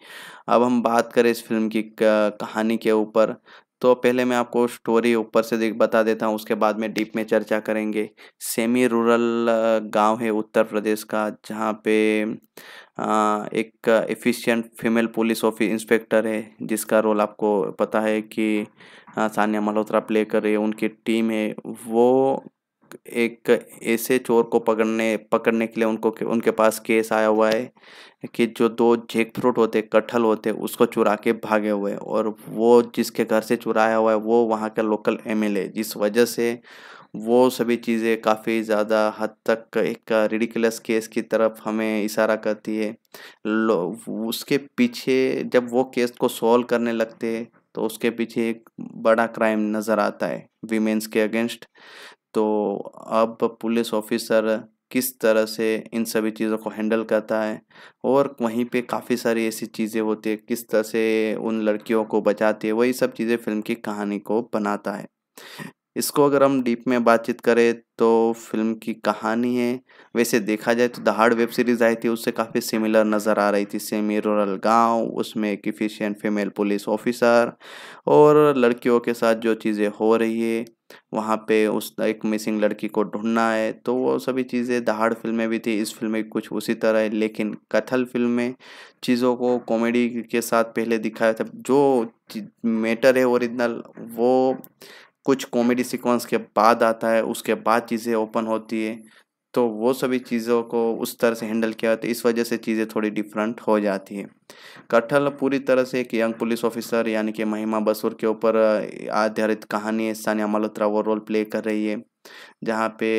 A: अब हम बात करें इस फिल्म की कहानी के ऊपर तो पहले मैं आपको स्टोरी ऊपर से बता देता हूँ उसके बाद में डीप में चर्चा करेंगे सेमी रूरल गांव है उत्तर प्रदेश का जहाँ पे एक efficient female police office inspector है जिसका रोल आपको पता है कि सानिया मल्होत्रा प्ले कर रही है उनकी टीम है वो एक ऐसे चोर को पकड़ने पकड़ने के लिए उनको उनके पास केस आया हुआ है कि जो दो जेक फ्रूट होते कटहल होते उसको चुरा के भागे हुए और वो जिसके घर से चुराया हुआ है वो वहाँ का लोकल एमएलए जिस वजह से वो सभी चीज़ें काफ़ी ज़्यादा हद तक एक रिडिकुलस केस की तरफ हमें इशारा करती है उसके पीछे जब वो केस को सॉल्व करने लगते हैं तो उसके पीछे एक बड़ा क्राइम नज़र आता है वीमेंस के अगेंस्ट तो अब पुलिस ऑफिसर किस तरह से इन सभी चीज़ों को हैंडल करता है और वहीं पे काफ़ी सारी ऐसी चीज़ें होती है किस तरह से उन लड़कियों को बचाती है वही सब चीज़ें फिल्म की कहानी को बनाता है इसको अगर हम डीप में बातचीत करें तो फिल्म की कहानी है वैसे देखा जाए तो दहाड़ वेब सीरीज आई थी उससे काफ़ी सिमिलर नज़र आ रही थी सेमी रूरल गांव उसमें एक इफिशियंट फीमेल पुलिस ऑफिसर और लड़कियों के साथ जो चीज़ें हो रही है वहाँ पे उस एक मिसिंग लड़की को ढूंढना है तो वो सभी चीज़ें दहाड़ फिल्म में भी थी इस फिल्म में कुछ उसी तरह है लेकिन कथल फिल्म में चीज़ों को कॉमेडी के साथ पहले दिखाया था जो मैटर है ओरिजिनल वो कुछ कॉमेडी सीक्वेंस के बाद आता है उसके बाद चीज़ें ओपन होती है तो वो सभी चीज़ों को उस तरह से हैंडल किया तो इस वजह से चीज़ें थोड़ी डिफरेंट हो जाती है कटहल पूरी तरह से एक यंग पुलिस ऑफिसर यानी कि महिमा बसूर के ऊपर आधारित कहानी है सानिया मल्होत्रा वो रोल प्ले कर रही है जहाँ पे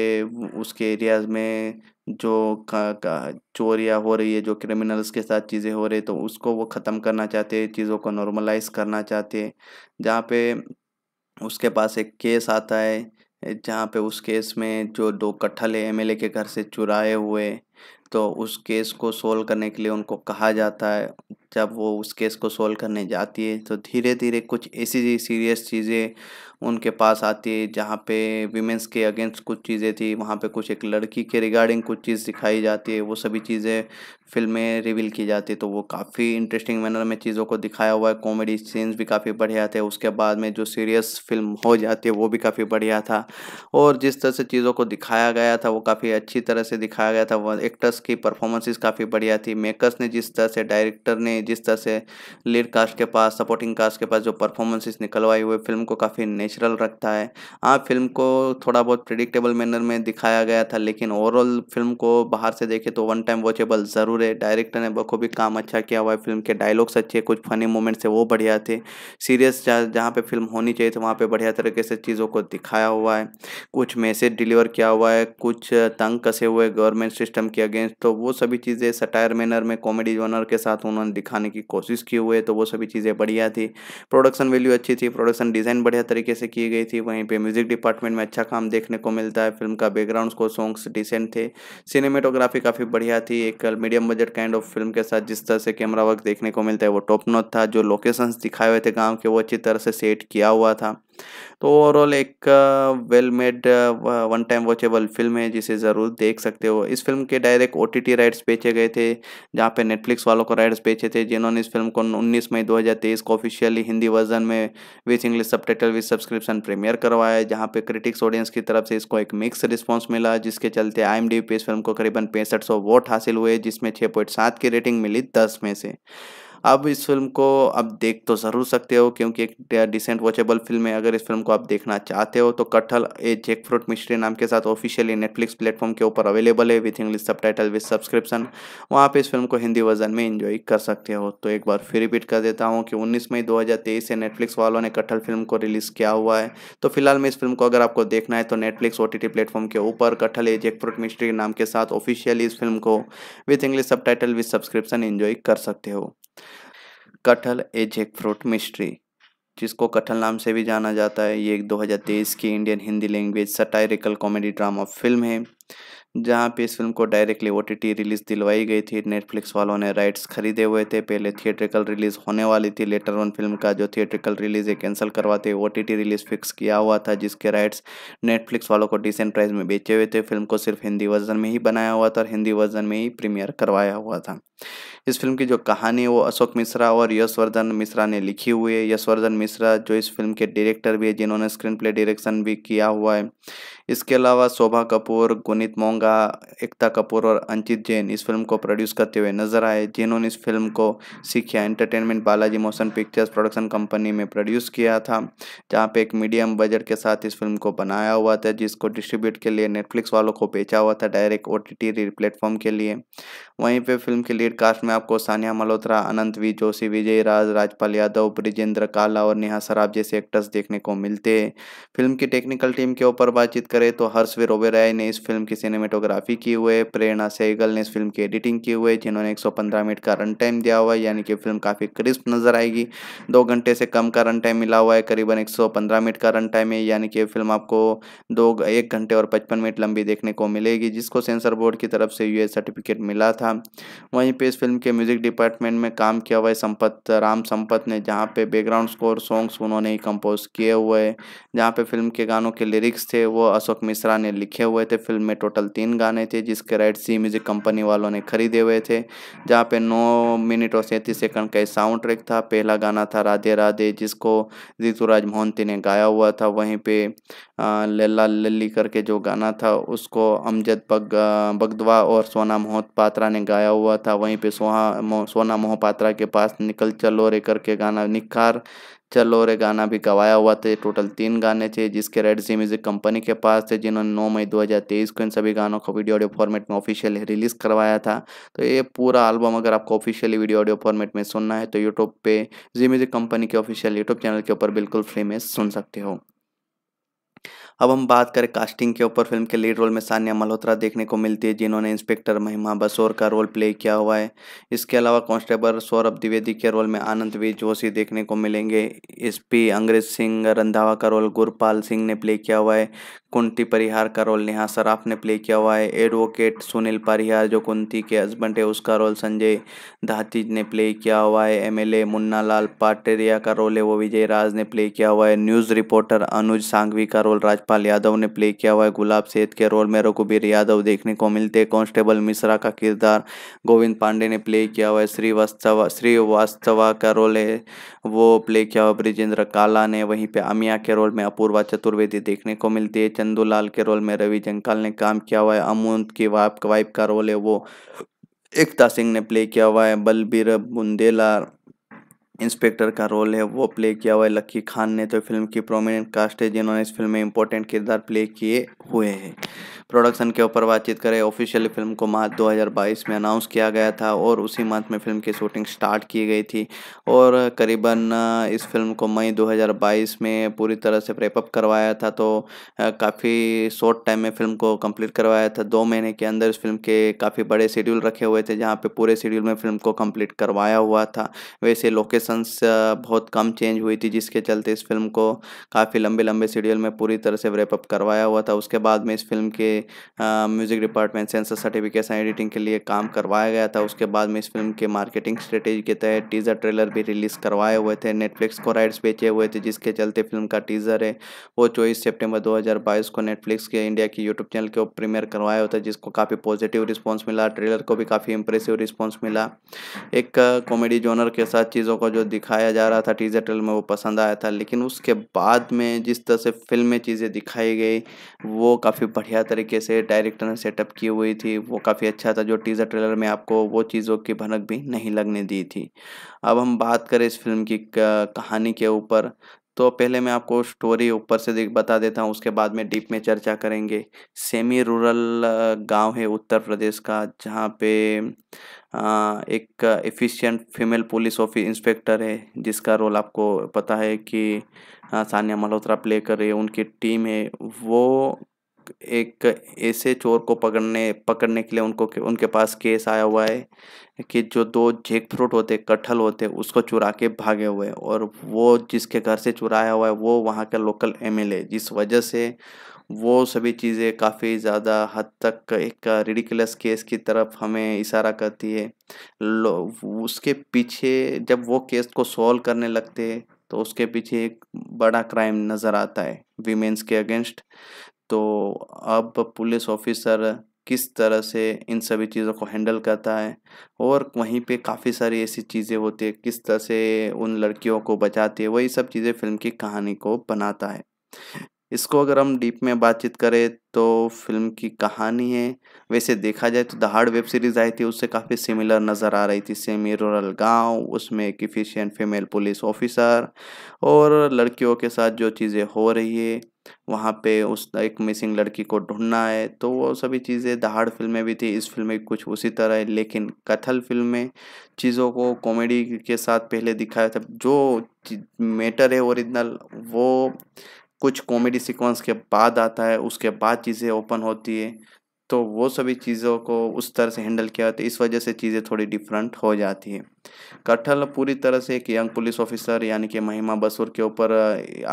A: उसके एरियाज में जो चोरियाँ हो रही है जो क्रिमिनल्स के साथ चीज़ें हो रही है तो उसको वो ख़त्म करना चाहते हैं चीज़ों को नॉर्मलाइज करना चाहते हैं जहाँ पे उसके पास एक केस आता है जहाँ पे उस केस में जो दो कट्ठल एमएलए के घर से चुराए हुए तो उस केस को सोल्व करने के लिए उनको कहा जाता है जब वो उस केस को सोल्व करने जाती है तो धीरे धीरे कुछ ऐसी सीरियस चीज़ें उनके पास आती है जहाँ पे विमेंस के अगेंस्ट कुछ चीज़ें थी वहाँ पे कुछ एक लड़की के रिगार्डिंग कुछ चीज़ दिखाई जाती है वो सभी चीज़ें फिल्में रिवील की जाती है तो वो काफ़ी इंटरेस्टिंग मैनर में चीज़ों को दिखाया हुआ है कॉमेडी सीन्स भी काफ़ी बढ़िया थे उसके बाद में जो सीरियस फिल्म हो जाती है वो भी काफ़ी बढ़िया था और जिस तरह से चीज़ों को दिखाया गया था वो काफ़ी अच्छी तरह से दिखाया गया था वह एक्टर्स की परफॉर्मेंसेस काफ़ी बढ़िया थी मेकर्स ने जिस तरह से डायरेक्टर ने जिस तरह से लीड कास्ट के पास सपोर्टिंग कास्ट के पास जो परफॉर्मेंसेस निकलवाई हुई फिल्म को काफ़ी नेचुरल रखता है हाँ फिल्म को थोड़ा बहुत प्रिडिक्टेबल मैनर में दिखाया गया था लेकिन ओवरऑल फिल्म को बाहर से देखे तो वन टाइम वॉचेबल ज़रूर जरूर है डायरेक्टर ने बखूबी काम अच्छा किया हुआ है फिल्म के डायलॉग्स अच्छे कुछ फनी मोमेंट्स थे वो बढ़िया थे सीरियस जहाँ पे फिल्म होनी चाहिए थी वहाँ पे बढ़िया तरीके से चीज़ों को दिखाया हुआ है कुछ मैसेज डिलीवर किया हुआ है कुछ तंग कसे हुए गवर्नमेंट सिस्टम के अगेंस्ट तो वो सभी चीज़ें सटायर मैनर में कॉमेडी जॉनर के साथ उन्होंने दिखाने की कोशिश की हुई है तो वो सभी चीज़ें बढ़िया थी प्रोडक्शन वैल्यू अच्छी थी प्रोडक्शन डिज़ाइन बढ़िया तरीके से की गई थी वहीं पर म्यूज़िक डिपार्टमेंट में अच्छा काम देखने को मिलता है फिल्म का बैकग्राउंड को सॉन्ग्स डिसेंट थे सिनेमेटोग्राफी काफ़ी बढ़िया थी एक medium budget kind of film के साथ जिस तरह से कैमरा वर्क देखने को मिलता है वो टॉप नोट था जो लोकेशंस दिखाए हुए थे गाँव के वो अच्छी तरह से सेट किया हुआ था तो ओवरऑल एक well made one time watchable film है जिसे ज़रूर देख सकते हो इस फिल्म के डायरेक्ट ओ राइट्स बेचे गए थे जहाँ पे नेटफ्लिक्स वालों को राइट्स बेचे थे जिन्होंने इस फिल्म को 19 मई 2023 को ऑफिशियली हिंदी वर्जन में with English subtitle with subscription premiere करवाया जहाँ पे क्रिटिक्स ऑडियंस की तरफ से इसको एक मिक्स रिस्पॉन्स मिला जिसके चलते आई पे इस फिल्म को करीबन पैंसठ वोट हासिल हुए जिसमें छः की रेटिंग मिली दस में से अब इस फिल्म को अब देख तो ज़रूर सकते हो क्योंकि एक डिसेंट वॉचेबल फिल्म है अगर इस फिल्म को आप देखना चाहते हो तो कटहल ए जेक फ्रूट मिस्ट्री नाम के साथ ऑफिशियली नेटफ्लिक्स प्लेटफॉर्म के ऊपर अवेलेबल है with English subtitle with subscription वहाँ पर इस फिल्म को हिंदी वर्जन में इंजॉय कर सकते हो तो एक बार फिर रिपीट कर देता हूँ कि उन्नीस मई दो से नेटफ्लिक्स वालों ने कटहल फिल्म को रिलीज़ किया हुआ है तो फिलहाल में इस फिल्म को अगर आपको देखना है तो नेटफ्लिक्स ओ प्लेटफॉर्म के ऊपर कटहल ए जेक फ्रूट मिस्ट्री नाम के साथ ऑफिशियली इस फिल्म को with English subtitle with subscription enjoy कर सकते हो कटहल ए जैक फ्रूट मिस्ट्री जिसको कटहल नाम से भी जाना जाता है ये एक 2023 की Indian Hindi language satirical comedy drama film है जहाँ पे इस फिल्म को डायरेक्टली ओ रिलीज़ दिलवाई गई थी नेटफ्लिक्स वालों ने राइट्स खरीदे हुए थे पहले थिएट्रिकल रिलीज़ होने वाली थी लेटर वन फिल्म का जो थिएट्रिकल रिलीज़ है कैंसिल करवाते ओ टी रिलीज़ फिक्स किया हुआ था जिसके राइट्स नेटफ्लिक्स वालों को डिसेंट प्राइस में बेचे हुए थे फिल्म को सिर्फ हिंदी वर्जन में ही बनाया हुआ था और हिंदी वर्जन में ही प्रीमियर करवाया हुआ था इस फिल्म की जो कहानी है वो अशोक मिश्रा और यशवर्धन मिश्रा ने लिखी हुई है यशवर्धन मिश्रा जो इस फिल्म के डायरेक्टर भी है जिन्होंने स्क्रीन प्ले डायरेक्शन भी किया हुआ है इसके अलावा शोभा कपूर गुनीत मोंगा एकता कपूर और अंकित जैन इस फिल्म को प्रोड्यूस करते हुए नजर आए जिन्होंने इस फिल्म को Sikhya entertainment Balaji motion pictures production company में प्रोड्यूस किया था जहाँ पे एक मीडियम बजट के साथ इस फिल्म को बनाया हुआ था जिसको डिस्ट्रीब्यूट के लिए नेटफ्लिक्स वालों को बेचा हुआ था डायरेक्ट ओ टी प्लेटफॉर्म के लिए वहीं पर फिल्म के लीड कास्ट में आपको सानिया मल्होत्रा अनंत वी जोशी विजय राज राजपाल यादव ब्रिजेंद्र काला और नेहा सराब जैसे एक्टर्स देखने को मिलते हैं फिल्म की टेक्निकल टीम के ऊपर बातचीत करें तो हर्षवीर ओबेराय ने इस फिल्म की सिनेमेटोग्राफी की हुए प्रेरणा सहगल ने इस फिल्म की एडिटिंग की हुए जिन्होंने एक मिनट का रन टाइम दिया हुआ है यानी कि फिल्म काफ़ी क्रिस्प नजर आएगी दो घंटे से कम का रन टाइम मिला हुआ है करीबन एक मिनट का रन टाइम है यानी कि फिल्म आपको दो एक घंटे और पचपन मिनट लंबी देखने को मिलेगी जिसको सेंसर बोर्ड की तरफ से यूएस सर्टिफिकेट मिला था वहीं पे इस फिल्म के म्यूजिक डिपार्टमेंट में काम किया हुआ है संपत राम संपत ने जहाँ पे बैकग्राउंड स्कोर सॉन्ग्स उन्होंने ही कंपोज किए हुए हैं जहाँ पे फिल्म के गानों के लिरिक्स थे वो अशोक मिश्रा ने लिखे हुए थे फिल्म में टोटल तीन गाने थे जिसके राइट सी म्यूजिक कंपनी वालों ने खरीदे हुए थे जहाँ पे नौ मिनट और सैंतीस सेकंड का साउंड ट्रैक था पहला गाना था राधे राधे जिसको ऋतुराज मोहंती ने गाया हुआ था वहीं पे लल्ला लल्ली करके जो गाना था उसको अमजद बग बगदवा और सोना मोहत पात्रा ने गाया हुआ था वहीं पे सोना मो, सोना मोहपात्रा के पास निकल चलो रे करके गाना निखार चलो रे गाना भी गवाया हुआ था टोटल तीन गाने थे जिसके रेड सी म्यूजिक कंपनी के पास थे जिन्होंने 9 मई 2023 को इन सभी गानों को वीडियो ऑडियो फॉर्मेट में ऑफिशियली रिलीज़ करवाया था तो ये पूरा एल्बम अगर आपको ऑफिशियली वीडियो ऑडियो फॉर्मेट में सुनना है तो यूट्यूब पे जी म्यूजिक कंपनी के ऑफिशियल यूट्यूब चैनल के ऊपर बिल्कुल फ्री में सुन सकते हो अब हम बात करें कास्टिंग के ऊपर फिल्म के लीड रोल में सान्या मल्होत्रा देखने को मिलती है जिन्होंने इंस्पेक्टर महिमा बसोर का रोल प्ले किया हुआ है इसके अलावा कांस्टेबल सौरभ द्विवेदी के रोल में आनंद वी जोशी देखने को मिलेंगे एसपी अंग्रेज सिंह रंधावा का रोल गुरपाल सिंह ने प्ले किया हुआ है कुंती परिहार का रोल नेहा सराफ ने प्ले किया हुआ है एडवोकेट सुनील परिहार जो कुंती के हस्बैंड है उसका रोल संजय धातीज ने प्ले किया हुआ है एमएलए मुन्ना लाल पाटेरिया का रोल है वो विजय राज ने प्ले किया हुआ है न्यूज़ रिपोर्टर अनुज सांघवी का रोल राजपाल यादव ने प्ले किया हुआ है गुलाब सेठ के रोल में रघुबीर यादव देखने को मिलते कॉन्स्टेबल मिश्रा का किरदार गोविंद पांडे ने प्ले किया हुआ है श्रीवास्तव श्रीवास्तवा का रोल है वो प्ले किया हुआ ब्रिजेंद्र काला ने वहीं पर अमिया के रोल में अपूर्वा चतुर्वेदी देखने को मिलती है चंदूलाल के रोल में रवि जंकाल ने काम किया हुआ है अमून की वाइफ वाइफ का रोल है वो एकता सिंह ने प्ले किया हुआ है बलबीर बुंदेला इंस्पेक्टर का रोल है वो प्ले किया हुआ है लक्की खान ने तो फिल्म की प्रोमिनेंट कास्ट है जिन्होंने इस फिल्म में इंपॉर्टेंट किरदार प्ले किए हुए हैं प्रोडक्शन के ऊपर बातचीत करें ऑफिशियली फिल्म को मार्च 2022 में अनाउंस किया गया था और उसी मंथ में फिल्म की शूटिंग स्टार्ट की गई थी और करीबन इस फिल्म को मई 2022 में पूरी तरह से प्रेपअप करवाया था तो काफ़ी शॉर्ट टाइम में फिल्म को कंप्लीट करवाया था दो महीने के अंदर इस फिल्म के काफ़ी बड़े शेड्यूल रखे हुए थे जहाँ पर पूरे शेड्यूल में फिल्म को कम्प्लीट करवाया हुआ था वैसे लोकेशंस बहुत कम चेंज हुई थी जिसके चलते इस फिल्म को काफ़ी लंबे लंबे शेड्यूल में पूरी तरह से रेपअप करवाया हुआ था उसके बाद में इस फिल्म के music department censor certification editing के लिए काम करवाया गया था उसके बाद में इस फिल्म के मार्केटिंग स्ट्रेटेजी के तहत टीज़र ट्रेलर भी रिलीज़ करवाए हुए थे नेटफ्लिक्स को राइट्स बेचे हुए थे जिसके चलते फिल्म का टीज़र है वो चौबीस सेप्टेम्बर दो को नेटफ्लिक्स के इंडिया की यूट्यूब चैनल के प्रीमियर करवाया होता जिसको काफ़ी पॉजिटिव रिस्पॉन्स मिला ट्रेलर को भी काफ़ी इंप्रेसिव रिस्पॉन्स मिला एक कॉमेडी जोनर के साथ चीज़ों को जो दिखाया जा रहा था टीजर ट्रेलर में वो पसंद आया था लेकिन उसके बाद में जिस तरह से फिल्म में चीज़ें दिखाई गई वो काफ़ी बढ़िया तरीके तरीके से डायरेक्टर ने सेटअप की हुई थी वो काफ़ी अच्छा था जो टीज़र ट्रेलर में आपको वो चीज़ों की भनक भी नहीं लगने दी थी अब हम बात करें इस फिल्म की कहानी के ऊपर तो पहले मैं आपको स्टोरी ऊपर से बता देता हूँ उसके बाद में डीप में चर्चा करेंगे सेमी रूरल गांव है उत्तर प्रदेश का जहाँ पे एक efficient female police office inspector है जिसका रोल आपको पता है कि सानिया मल्होत्रा प्ले कर रही है उनकी टीम है वो एक ऐसे चोर को पकड़ने पकड़ने के लिए उनको उनके पास केस आया हुआ है कि जो दो जेक फ्रूट होते कटहल होते उसको चुरा के भागे हुए और वो जिसके घर से चुराया हुआ है वो वहाँ का लोकल एम एल जिस वजह से वो सभी चीज़ें काफ़ी ज़्यादा हद तक एक रिडिकुलस केस की तरफ हमें इशारा करती है उसके पीछे जब वो केस को सॉल्व करने लगते तो उसके पीछे एक बड़ा क्राइम नज़र आता है वीमेंस के अगेंस्ट तो अब पुलिस ऑफिसर किस तरह से इन सभी चीज़ों को हैंडल करता है और वहीं पे काफ़ी सारी ऐसी चीज़ें होती है किस तरह से उन लड़कियों को बचाती है वही सब चीज़ें फिल्म की कहानी को बनाता है इसको अगर हम डीप में बातचीत करें तो फिल्म की कहानी है वैसे देखा जाए तो दहाड़ वेब सीरीज़ आई थी उससे काफ़ी सिमिलर नज़र आ रही थी सेमी रूरल गांव उसमें एक इफिशियंट फीमेल पुलिस ऑफिसर और लड़कियों के साथ जो चीज़ें हो रही है वहाँ पे उस एक मिसिंग लड़की को ढूंढना है तो वो सभी चीज़ें दहाड़ फिल्म में भी थी इस फिल्म में कुछ उसी तरह है लेकिन कथल फिल्म में चीज़ों को कॉमेडी के साथ पहले दिखाया था जो मैटर है ओरिजिनल वो कुछ कॉमेडी सीक्वेंस के बाद आता है उसके बाद चीज़ें ओपन होती है तो वो सभी चीज़ों को उस तरह से हैंडल किया तो इस वजह से चीज़ें थोड़ी डिफरेंट हो जाती है कटहल पूरी तरह से एक यंग पुलिस ऑफिसर यानी कि महिमा बसूर के ऊपर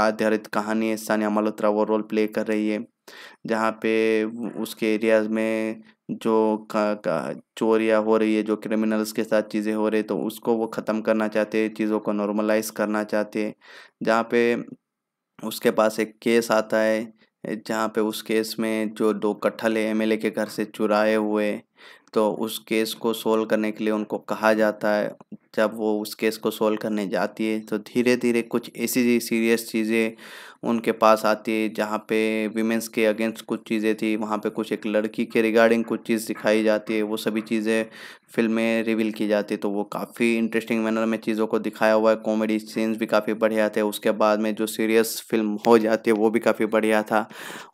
A: आधारित कहानी सानिया मल्होत्रा वो रोल प्ले कर रही है जहाँ पे उसके एरियाज में जो का, का चोरियाँ हो रही है जो क्रिमिनल्स के साथ चीज़ें हो रही है तो उसको वो ख़त्म करना चाहते हैं चीज़ों को नॉर्मलाइज करना चाहते हैं जहाँ पे उसके पास एक केस आता है जहाँ पे उस केस में जो दो कट्ठल एम एमएलए के घर से चुराए हुए तो उस केस को सोल्व करने के लिए उनको कहा जाता है जब वो उस केस को सोल्व करने जाती है तो धीरे धीरे कुछ ऐसी सीरियस चीज़ें उनके पास आती है जहाँ पे विमेंस के अगेंस्ट कुछ चीज़ें थी वहाँ पे कुछ एक लड़की के रिगार्डिंग कुछ चीज़ दिखाई जाती है वो सभी चीज़ें फिल्म में रिवील की जाती है तो वो काफ़ी इंटरेस्टिंग मैनर में चीज़ों को दिखाया हुआ है कॉमेडी सीन्स भी काफ़ी बढ़िया थे उसके बाद में जो सीरियस फिल्म हो जाती है वो भी काफ़ी बढ़िया था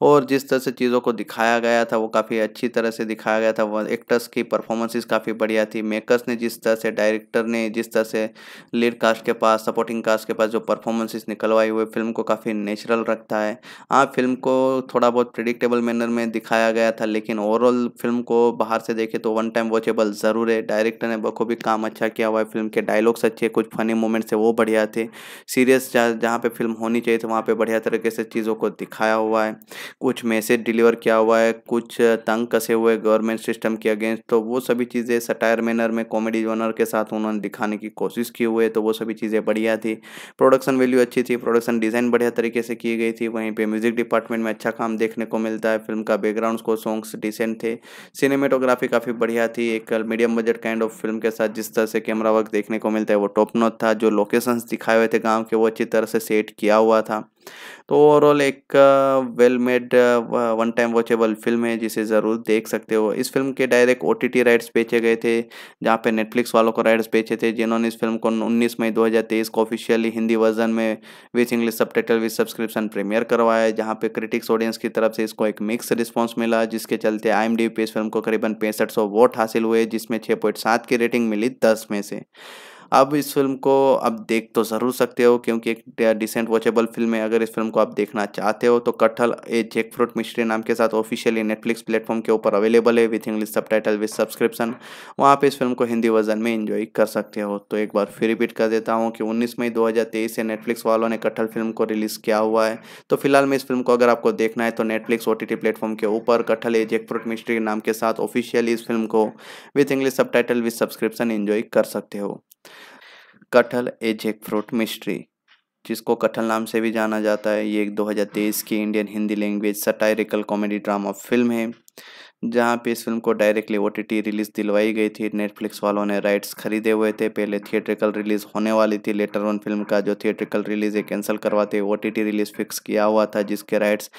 A: और जिस तरह से चीज़ों को दिखाया गया था वो काफ़ी अच्छी तरह से दिखाया गया था वो एक्टर्स की परफॉर्मेंसेस काफ़ी बढ़िया थी मेकर्स ने जिस तरह से डायरेक्टर ने जिस तरह से लीड कास्ट के पास सपोर्टिंग कास्ट के पास जो परफॉर्मेंसेस निकलवाई हुए फिल्म को काफ़ी नेचुरल रखता है हाँ फिल्म को थोड़ा बहुत प्रिडिक्टेबल मैनर में दिखाया गया था लेकिन ओवरऑल फिल्म को बाहर से देखे तो वन टाइम वॉचेबल ज़रूर है डायरेक्टर ने बखूबी काम अच्छा किया हुआ है फिल्म के डायलॉग्स अच्छे कुछ फनी मोमेंट्स है वो बढ़िया थे सीरियस जहाँ पे फिल्म होनी चाहिए थी वहाँ पर बढ़िया तरीके से चीज़ों को दिखाया हुआ है कुछ मैसेज डिलीवर किया हुआ है कुछ तंग कसे हुए गवर्नमेंट सिस्टम के अगेंस्ट तो वो सभी चीज़ें सटायर मैनर में कॉमेडी जोनर के साथ उन्होंने दिखाने की कोशिश की हुई है तो वो सभी चीज़ें बढ़िया थी प्रोडक्शन वैल्यू अच्छी थी प्रोडक्शन डिज़ाइन बढ़िया तरीके से की गई थी वहीं पर म्यूज़िक डिपार्टमेंट में अच्छा काम देखने को मिलता है फिल्म का बैकग्राउंड को सॉन्ग्स डिसेंट थे सिनेमेटोग्राफी काफ़ी बढ़िया थी एक medium budget kind of film के साथ जिस तरह से कैमरा वर्क देखने को मिलता है वो टॉप नोट था जो लोकेशंस दिखाए हुए थे गाँव के वो अच्छी तरह से सेट किया हुआ था तो ओवरऑल एक well made one time watchable film है जिसे ज़रूर देख सकते हो इस फिल्म के डायरेक्ट ओ राइट्स बेचे गए थे जहाँ पे नेटफ्लिक्स वालों को राइट्स बेचे थे जिन्होंने इस फिल्म को 19 मई 2023 को ऑफिशियली हिंदी वर्जन में with English subtitle with subscription premiere करवाया जहाँ पे क्रिटिक्स ऑडियंस की तरफ से इसको एक मिक्स रिस्पॉन्स मिला जिसके चलते आई पे इस फिल्म को करीबन पैंसठ वोट हासिल हुए जिसमें छः की रेटिंग मिली दस में से अब इस फिल्म को अब देख तो ज़रूर सकते हो क्योंकि एक डिसेंट वॉचेबल फिल्म है अगर इस फिल्म को आप देखना चाहते हो तो कटहल ए जेक फ्रूट मिस्ट्री नाम के साथ ऑफिशियली नेटफ्लिक्स प्लेटफॉर्म के ऊपर अवेलेबल है with English subtitle with subscription वहाँ पर इस फिल्म को हिंदी वर्जन में इन्जॉय कर सकते हो तो एक बार फिर रिपीट कर देता हूँ कि उन्नीस मई दो से नेटफ्लिक्स वालों ने कटहल फिल्म को रिलीज़ किया हुआ है तो फिलहाल में इस फिल्म को अगर आपको देखना है तो नेटफ्लिक्स ओ प्लेटफॉर्म के ऊपर कटहल ए जेक फ्रूट मिस्ट्री नाम के साथ ऑफिशियली इस फिल्म को with English subtitle with subscription enjoy कर सकते हो कटहल ए जैक फ्रूट मिस्ट्री जिसको कटहल नाम से भी जाना जाता है ये एक 2023 की Indian Hindi language satirical comedy drama film है जहाँ पे इस फिल्म को डायरेक्टली ओ रिलीज़ दिलवाई गई थी नेटफ्लिक्स वालों ने राइट्स खरीदे हुए थे पहले थिएट्रिकल रिलीज़ होने वाली थी लेटर ऑन फिल्म का जो थिएट्रिकल रिलीज़ है कैंसिल करवाते ओ टी रिलीज़ फिक्स किया हुआ था जिसके राइट्स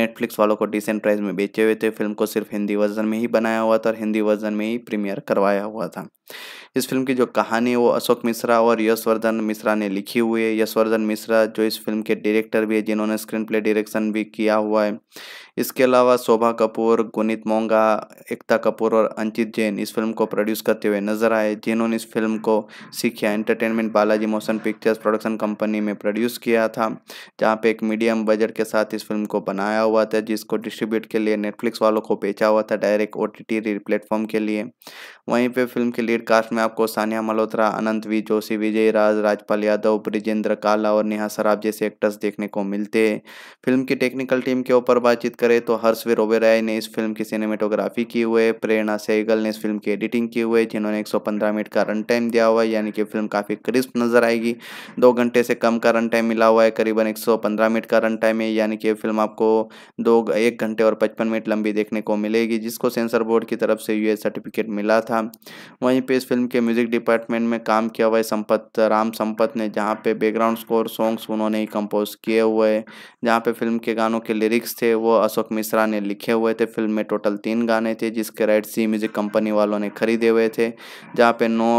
A: नेटफ्लिक्स वालों को डिसेंट प्राइस में बेचे हुए थे फिल्म को सिर्फ हिंदी वर्जन में ही बनाया हुआ था और हिंदी वर्जन में ही प्रीमियर करवाया हुआ था इस फिल्म की जो कहानी है वो अशोक मिश्रा और यशवर्धन मिश्रा ने लिखी हुई है यशवर्धन मिश्रा जो इस फिल्म के डायरेक्टर भी है जिन्होंने स्क्रीन प्ले डायरेक्शन भी किया हुआ है इसके अलावा शोभा कपूर गुनीत मोंगा एकता कपूर और अंकित जैन इस फिल्म को प्रोड्यूस करते हुए नजर आए जिन्होंने इस फिल्म को Sikhya entertainment Balaji motion pictures production company में प्रोड्यूस किया था जहाँ पे एक मीडियम बजट के साथ इस फिल्म को बनाया हुआ था जिसको डिस्ट्रीब्यूट के लिए नेटफ्लिक्स वालों को बेचा हुआ था डायरेक्ट ओ टी प्लेटफॉर्म के लिए वहीं पर फिल्म के लीड कास्ट में में आपको सानिया मल्होत्रा अनंत वी जोशी विजय राज राजपाल यादव ब्रिजेंद्र काला और नेहा सराफ जैसे एक्टर्स देखने को मिलते हैं फिल्म की टेक्निकल टीम के ऊपर बातचीत करें तो हर्ष हर्षवीर ओबेराय ने इस फिल्म की सिनेमेटोग्राफी की हुए प्रेरणा सहगल ने इस फिल्म की एडिटिंग की हुई जिन्होंने एक मिनट का रन टाइम दिया हुआ है यानी कि फिल्म काफ़ी क्रिस्प नजर आएगी दो घंटे से कम का रन टाइम मिला हुआ है करीबन एक मिनट का रन टाइम है यानी कि फिल्म आपको दो एक घंटे और पचपन मिनट लंबी देखने को मिलेगी जिसको सेंसर बोर्ड की तरफ से यूए सर्टिफिकेट मिला था वहीं पे इस फिल्म के म्यूज़िक डिपार्टमेंट में काम किया हुआ है संपत राम संपत ने जहाँ पे बैकग्राउंड स्कोर सॉन्ग्स उन्होंने ही कंपोज किए हुए हैं जहाँ पे फिल्म के गानों के लिरिक्स थे वो अशोक मिश्रा ने लिखे हुए थे फिल्म में टोटल तीन गाने थे जिसके राइट सी म्यूज़िक कंपनी वालों ने खरीदे हुए थे जहाँ पे नौ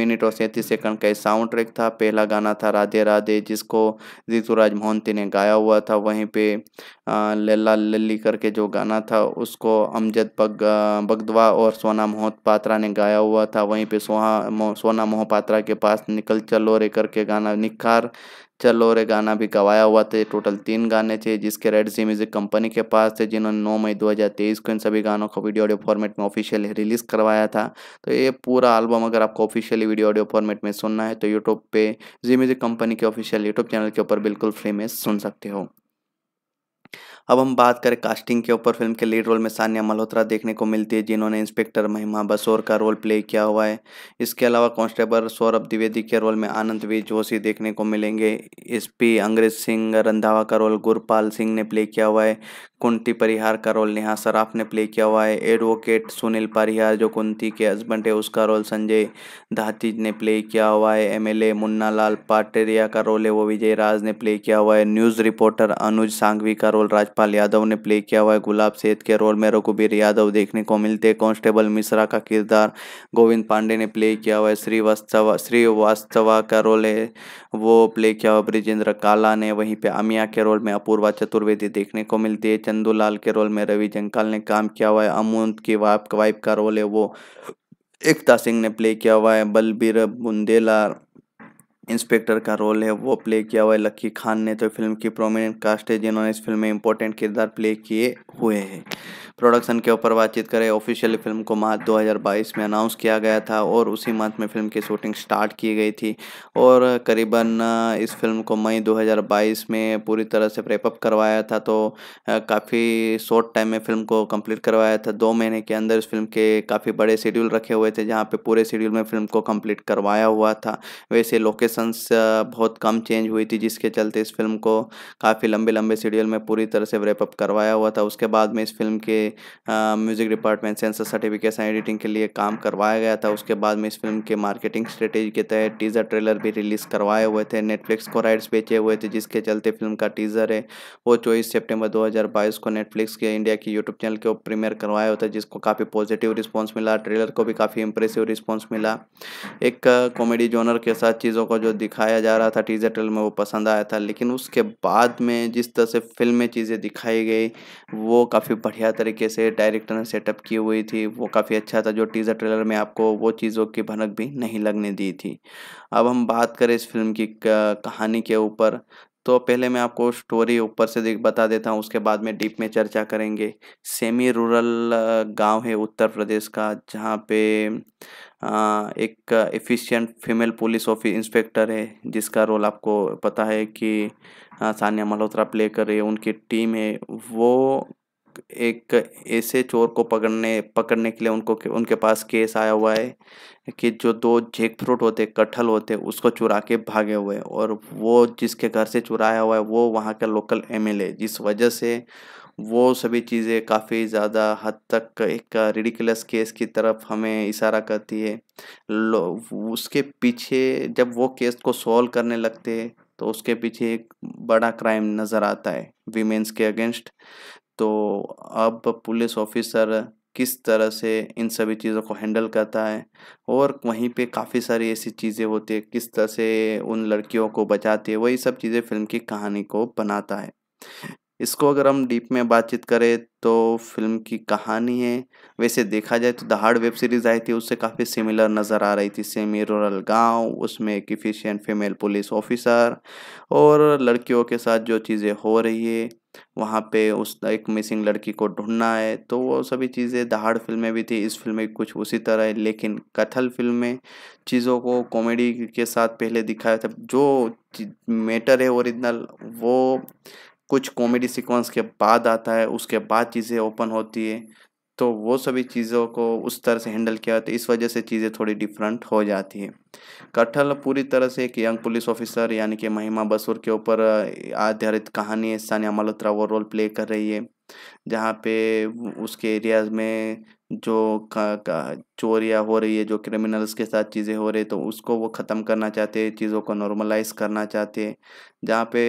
A: मिनट और सैंतीस सेकंड का साउंड ट्रैक था पहला गाना था राधे राधे जिसको ऋतुराज मोहंती ने गाया हुआ था वहीं पे लल्ला लल्ली करके जो गाना था उसको अमजद बग बगदवा और सोना मोहपात्रा ने गाया हुआ था वहीं पे सोहा सोना मोहपात्रा के पास निकल चलो रे करके गाना निखार चलो रे गाना भी गवाया हुआ थे टोटल तीन गाने थे जिसके रेड सी म्यूजिक कंपनी के पास थे जिन्होंने 9 मई 2023 को इन सभी गानों को वीडियो ऑडियो फॉर्मेट में ऑफिशियली रिलीज़ करवाया था तो ये पूरा एल्बम अगर आपको ऑफिशियली वीडियो ऑडियो फॉर्मेट में सुनना है तो यूट्यूब पे जी म्यूजिक कंपनी के ऑफिशियल यूट्यूब चैनल के ऊपर बिल्कुल फ्री में सुन सकते हो अब हम बात करें कास्टिंग के ऊपर फिल्म के लीड रोल में सानिया मल्होत्रा देखने को मिलती है जिन्होंने इंस्पेक्टर महिमा बसोर का रोल प्ले किया हुआ है इसके अलावा कांस्टेबल सौरभ द्विवेदी के रोल में आनंद वी जोशी देखने को मिलेंगे एस पी अंग्रेज सिंह रंधावा का रोल गुरपाल सिंह ने प्ले किया हुआ है कुंती परिहार का रोल नेहा सराफ ने प्ले किया हुआ है एडवोकेट सुनील परिहार जो कुंती के हस्बैंड है उसका रोल संजय धातीज ने प्ले किया हुआ है एमएलए मुन्ना लाल पाटेरिया का रोल है वो विजय राज ने प्ले किया हुआ है न्यूज़ रिपोर्टर अनुज सांघवी का रोल राजपाल यशपाल यादव ने प्ले किया हुआ है गुलाब सेठ के रोल में रघुबीर यादव देखने को मिलते हैं कांस्टेबल मिश्रा का किरदार गोविंद पांडे ने प्ले किया हुआ है श्रीवास्तव श्रीवास्तवा का रोल है वो प्ले किया हुआ ब्रिजेंद्र काला ने वहीं पे अमिया के रोल में अपूर्वा चतुर्वेदी देखने को मिलती है चंदूलाल के रोल में रवि जंकाल ने काम किया हुआ है अमूंत की वाइफ का रोल है वो एकता सिंह ने प्ले किया हुआ है बलबीर बुंदेला इंस्पेक्टर का रोल है वो प्ले किया हुआ है लक्की खान ने तो फिल्म की प्रोमिनेंट कास्ट है जिन्होंने इस फिल्म में इंपॉर्टेंट किरदार प्ले किए हुए हैं प्रोडक्शन के ऊपर बातचीत करें ऑफिशियली फिल्म को मार्च 2022 में अनाउंस किया गया था और उसी मंथ में फिल्म की शूटिंग स्टार्ट की गई थी और करीबन इस फिल्म को मई 2022 में पूरी तरह से प्रेपअप करवाया था तो काफ़ी शॉर्ट टाइम में फिल्म को कंप्लीट करवाया था दो महीने के अंदर इस फिल्म के काफ़ी बड़े शेड्यूल रखे हुए थे जहाँ पर पूरे शेड्यूल में फिल्म को कम्प्लीट करवाया हुआ था वैसे लोकेशंस बहुत कम चेंज हुई थी जिसके चलते इस फिल्म को काफ़ी लंबे लंबे शेड्यूल में पूरी तरह से रेपअप करवाया हुआ था उसके बाद में इस फिल्म के music department censor certification editing के लिए काम करवाया गया था उसके बाद में इस फिल्म के मार्केटिंग स्ट्रेटेजी के तहत टीज़र ट्रेलर भी रिलीज़ करवाए हुए थे नेटफ्लिक्स को राइट्स बेचे हुए थे जिसके चलते फिल्म का टीज़र है वो चौबीस सेप्टेम्बर दो को नेटफ्लिक्स के इंडिया की यूट्यूब चैनल के ऊपर प्रीमियर करवाया होता जिसको काफ़ी पॉजिटिव रिस्पॉन्स मिला ट्रेलर को भी काफ़ी इंप्रेसिव रिस्पॉन्स मिला एक कॉमेडी जोनर के साथ चीज़ों को जो दिखाया जा रहा था टीजर ट्रेलर में वो पसंद आया था लेकिन उसके बाद में जिस तरह से फिल्म में चीज़ें दिखाई गई वो काफ़ी बढ़िया तरीके तरीके से डायरेक्टर ने सेटअप की हुई थी वो काफ़ी अच्छा था जो टीज़र ट्रेलर में आपको वो चीज़ों की भनक भी नहीं लगने दी थी अब हम बात करें इस फिल्म की कहानी के ऊपर तो पहले मैं आपको स्टोरी ऊपर से बता देता हूँ उसके बाद में डीप में चर्चा करेंगे सेमी रूरल गांव है उत्तर प्रदेश का जहाँ पे एक efficient female police office inspector है जिसका रोल आपको पता है कि सानिया मल्होत्रा प्ले कर रही है उनकी टीम है वो एक ऐसे चोर को पकड़ने पकड़ने के लिए उनको उनके पास केस आया हुआ है कि जो दो जेक फ्रूट होते कटहल होते उसको चुरा के भागे हुए और वो जिसके घर से चुराया हुआ है वो वहाँ का लोकल एमएलए जिस वजह से वो सभी चीज़ें काफ़ी ज़्यादा हद तक एक रिडिकुलस केस की तरफ हमें इशारा करती है उसके पीछे जब वो केस को सॉल्व करने लगते हैं तो उसके पीछे एक बड़ा क्राइम नज़र आता है वीमेंस के अगेंस्ट तो अब पुलिस ऑफिसर किस तरह से इन सभी चीज़ों को हैंडल करता है और वहीं पे काफ़ी सारी ऐसी चीज़ें होती है किस तरह से उन लड़कियों को बचाती है वही सब चीज़ें फिल्म की कहानी को बनाता है इसको अगर हम डीप में बातचीत करें तो फिल्म की कहानी है वैसे देखा जाए तो दहाड़ वेब सीरीज़ आई थी उससे काफ़ी सिमिलर नज़र आ रही थी सेमी रूरल गांव उसमें एक इफिशियंट फीमेल पुलिस ऑफिसर और लड़कियों के साथ जो चीज़ें हो रही है वहाँ पे उस एक मिसिंग लड़की को ढूंढना है तो वो सभी चीज़ें दहाड़ फिल्म में भी थी इस फिल्म में कुछ उसी तरह है लेकिन कथल फिल्म में चीज़ों को कॉमेडी के साथ पहले दिखाया था जो मैटर है ओरिजिनल वो कुछ कॉमेडी सीक्वेंस के बाद आता है उसके बाद चीज़ें ओपन होती है तो वो सभी चीज़ों को उस तरह से हैंडल किया तो इस वजह से चीज़ें थोड़ी डिफरेंट हो जाती है कटहल पूरी तरह से एक यंग पुलिस ऑफिसर यानी कि महिमा बसूर के ऊपर आधारित कहानी है सानिया मल्होत्रा वो रोल प्ले कर रही है जहाँ पे उसके एरियाज में जो का, का चोरियाँ हो रही है जो क्रिमिनल्स के साथ चीज़ें हो रही है तो उसको वो ख़त्म करना चाहते हैं चीज़ों को नॉर्मलाइज करना चाहते हैं जहाँ पे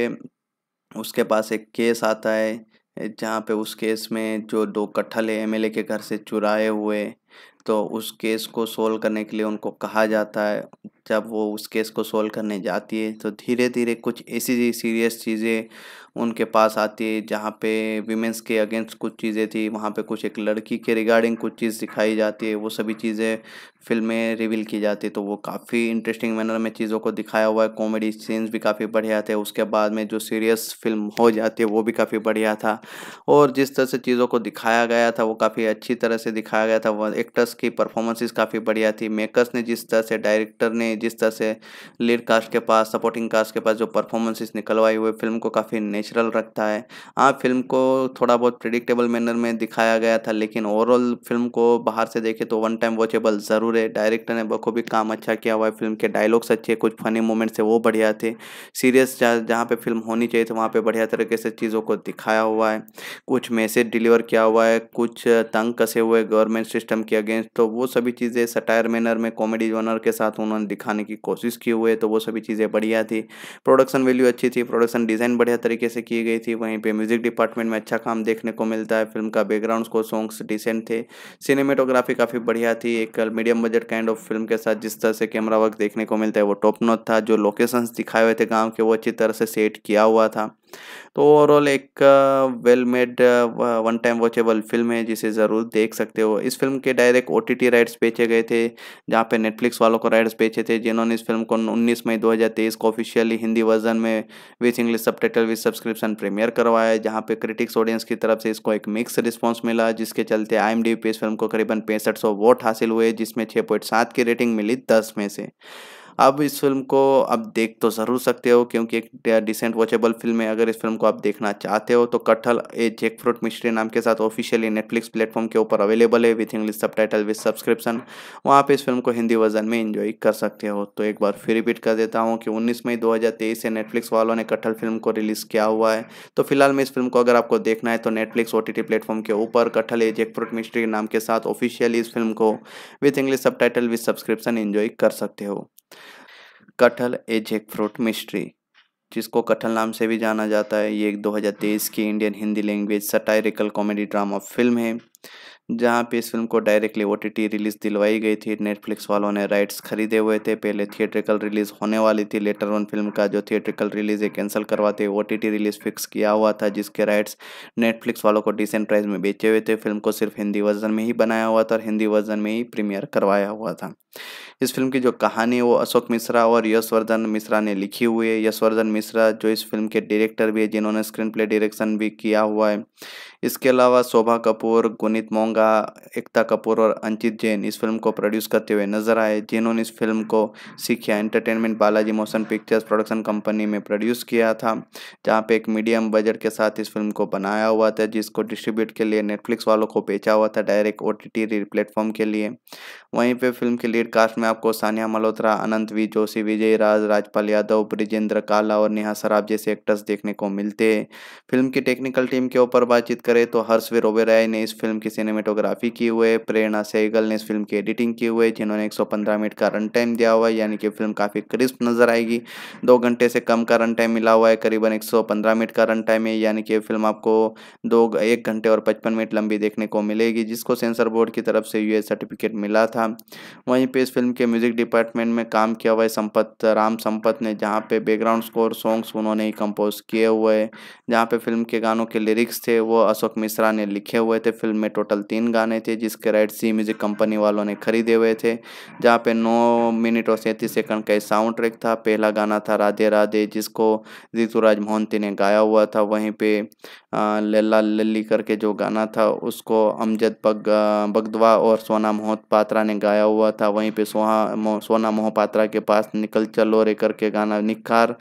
A: उसके पास एक केस आता है जहाँ पे उस केस में जो दो कट्ठले एमएलए के घर से चुराए हुए तो उस केस को सोल्व करने के लिए उनको कहा जाता है जब वो उस केस को सोल्व करने जाती है तो धीरे धीरे कुछ ऐसी सीरियस चीज़ें उनके पास आती है जहाँ पे वीमेंस के अगेंस्ट कुछ चीज़ें थी वहाँ पे कुछ एक लड़की के रिगार्डिंग कुछ चीज़ सिखाई जाती है वो सभी चीज़ें फिल्म में रिवील की जाती है तो वो काफ़ी इंटरेस्टिंग मैनर में चीज़ों को दिखाया हुआ है कॉमेडी सीन्स भी काफ़ी बढ़िया थे उसके बाद में जो सीरियस फिल्म हो जाती है वो भी काफ़ी बढ़िया था और जिस तरह से चीज़ों को दिखाया गया था वो काफ़ी अच्छी तरह से दिखाया गया था वह एक्टर्स की परफॉर्मेंसेस काफ़ी बढ़िया थी मेकर्स ने जिस तरह से डायरेक्टर ने जिस तरह से लीड कास्ट के पास सपोर्टिंग कास्ट के पास जो परफॉर्मेंसेस निकलवाई हुई फिल्म को काफ़ी नेचुरल रखता है हाँ फिल्म को थोड़ा बहुत प्रिडिक्टेबल मैनर में दिखाया गया था लेकिन ओवरऑल फिल्म को बाहर से देखे तो वन टाइम वॉचेबल ज़रूर है डायरेक्टर ने बखूबी काम अच्छा किया हुआ है फिल्म के डायलॉग्स अच्छे कुछ फनी मोमेंट्स है वो बढ़िया थे सीरियस जहाँ पर फिल्म होनी चाहिए थी वहाँ पर बढ़िया तरीके से चीज़ों को दिखाया हुआ है कुछ मैसेज डिलीवर किया हुआ है कुछ तंग कसे हुए गवर्नमेंट सिस्टम के अगेंस्ट तो वो सभी चीज़ें सटायर मैनर में कॉमेडी जॉनर के साथ उन्होंने दिखाने की कोशिश की हुई है तो वो सभी चीज़ें बढ़िया थी प्रोडक्शन वैल्यू अच्छी थी प्रोडक्शन डिज़ाइन बढ़िया तरीके से की गई थी वहीं पे म्यूज़िक डिपार्टमेंट में अच्छा काम देखने को मिलता है फिल्म का बैकग्राउंड को सॉन्ग्स डिसेंट थे सिनेमेटोग्राफी काफ़ी बढ़िया थी एक medium budget kind of film के साथ जिस तरह से कैमरा वर्क देखने को मिलता है वो टॉप नोट था जो लोकेशंस दिखाए हुए थे गाँव के वो अच्छी तरह से सेट किया हुआ था तो ओवरऑल एक well made one time watchable film है जिसे ज़रूर देख सकते हो इस फिल्म के डायरेक्ट ओ राइट्स बेचे गए थे जहाँ पे नेटफ्लिक्स वालों को राइट्स बेचे थे जिन्होंने इस फिल्म को 19 मई 2023 को ऑफिशियली हिंदी वर्जन में with English subtitle with subscription premiere करवाया जहाँ पे क्रिटिक्स ऑडियंस की तरफ से इसको एक मिक्स रिस्पॉन्स मिला जिसके चलते आई एम पे इस फिल्म को करीबन पैंसठ वोट हासिल हुए जिसमें छः की रेटिंग मिली दस में से अब इस फिल्म को आप देख तो ज़रूर सकते हो क्योंकि एक डिसेंट वॉचेबल फिल्म है अगर इस फिल्म को आप देखना चाहते हो तो कटहल ए जेक फ्रूट मिस्ट्री नाम के साथ ऑफिशियली नेटफ्लिक्स प्लेटफॉर्म के ऊपर अवेलेबल है with English subtitle with subscription वहाँ पर इस फिल्म को हिंदी वर्जन में इंजॉय कर सकते हो तो एक बार फिर रिपीट कर देता हूँ कि उन्नीस मई दो से नेटफ्लिक्स वालों ने कटहल फिल्म को रिलीज़ किया हुआ है तो फिलहाल में इस फिल्म को अगर आपको देखना है तो नेटफ्लिक्स ओ प्लेटफॉर्म के ऊपर कटहल ए जेक फ्रूट मिस्ट्री नाम के साथ ऑफिशियली इस फिल्म को with English subtitle with subscription enjoy कर सकते हो कटहल ए फ्रूट मिस्ट्री जिसको कटहल नाम से भी जाना जाता है ये एक 2023 की Indian Hindi language satirical comedy drama film है जहाँ पे इस फिल्म को डायरेक्टली ओ रिलीज़ दिलवाई गई थी नेटफ्लिक्स वालों ने राइट्स खरीदे हुए थे पहले थिएट्रिकल रिलीज़ होने वाली थी लेटर वन फिल्म का जो थिएट्रिकल रिलीज़ है कैंसिल करवाते ओ टी रिलीज़ फिक्स किया हुआ था जिसके राइट्स नेटफ्लिक्स वालों को डिसेंट प्राइस में बेचे हुए थे फिल्म को सिर्फ हिंदी वर्जन में ही बनाया हुआ था और हिंदी वर्जन में ही प्रीमियर करवाया हुआ था इस फिल्म की जो कहानी है वो अशोक मिश्रा और यशवर्धन मिश्रा ने लिखी हुई है यशवर्धन मिश्रा जो इस फिल्म के डायरेक्टर भी है जिन्होंने स्क्रीन प्ले डायरेक्शन भी किया हुआ है इसके अलावा शोभा कपूर गुनीत मोंगा एकता कपूर और अंकित जैन इस फिल्म को प्रोड्यूस करते हुए नजर आए जिन्होंने इस फिल्म को Sikhya entertainment Balaji motion pictures production company में प्रोड्यूस किया था जहाँ पे एक मीडियम बजट के साथ इस फिल्म को बनाया हुआ था जिसको डिस्ट्रीब्यूट के लिए नेटफ्लिक्स वालों को बेचा हुआ था डायरेक्ट ओ टी प्लेटफॉर्म के लिए वहीं पर फिल्म के लीड कास्ट में आपको सानिया मल्होत्रा अनंत वी जोशी विजय राज राजपाल यादव ब्रिजेंद्र काला और नेहा सराब जैसे एक्टर्स देखने को मिलते हैं फिल्म की टेक्निकल टीम के ऊपर बातचीत कर करें तो हर्षवीर ओबेराय ने इस फिल्म की सिनेमेटोग्राफी की हुए प्रेरणा सहगल ने इस फिल्म की एडिटिंग की हुए जिन्होंने 115 मिनट का रन टाइम दिया हुआ है यानी कि फिल्म काफ़ी क्रिस्प नजर आएगी दो घंटे से कम का रन टाइम मिला हुआ है करीबन एक मिनट का रन टाइम है यानी कि फिल्म आपको दो एक घंटे और पचपन मिनट लंबी देखने को मिलेगी जिसको सेंसर बोर्ड की तरफ से यू सर्टिफिकेट मिला था वहीं पर इस फिल्म के म्यूजिक डिपार्टमेंट में काम किया हुआ है संपत राम संपत ने जहाँ पे बैकग्राउंड स्कोर सॉन्ग्स उन्होंने ही कंपोज किए हुए हैं जहाँ पे फिल्म के गानों के लिरिक्स थे वो अशोक मिश्रा ने लिखे हुए थे फिल्म में टोटल तीन गाने थे जिसके राइट सी म्यूजिक कंपनी वालों ने खरीदे हुए थे जहाँ पे नौ मिनट और सैंतीस सेकंड का साउंड ट्रैक था पहला गाना था राधे राधे जिसको ऋतुराज मोहंती ने गाया हुआ था वहीं पे लल्ला लल्ली करके जो गाना था उसको अमजद बगदवा और सोना मोहपात्रा ने गाया हुआ था वहीं पे सोहा सोना मोहपात्रा के पास निकल चलो रे करके गाना निखार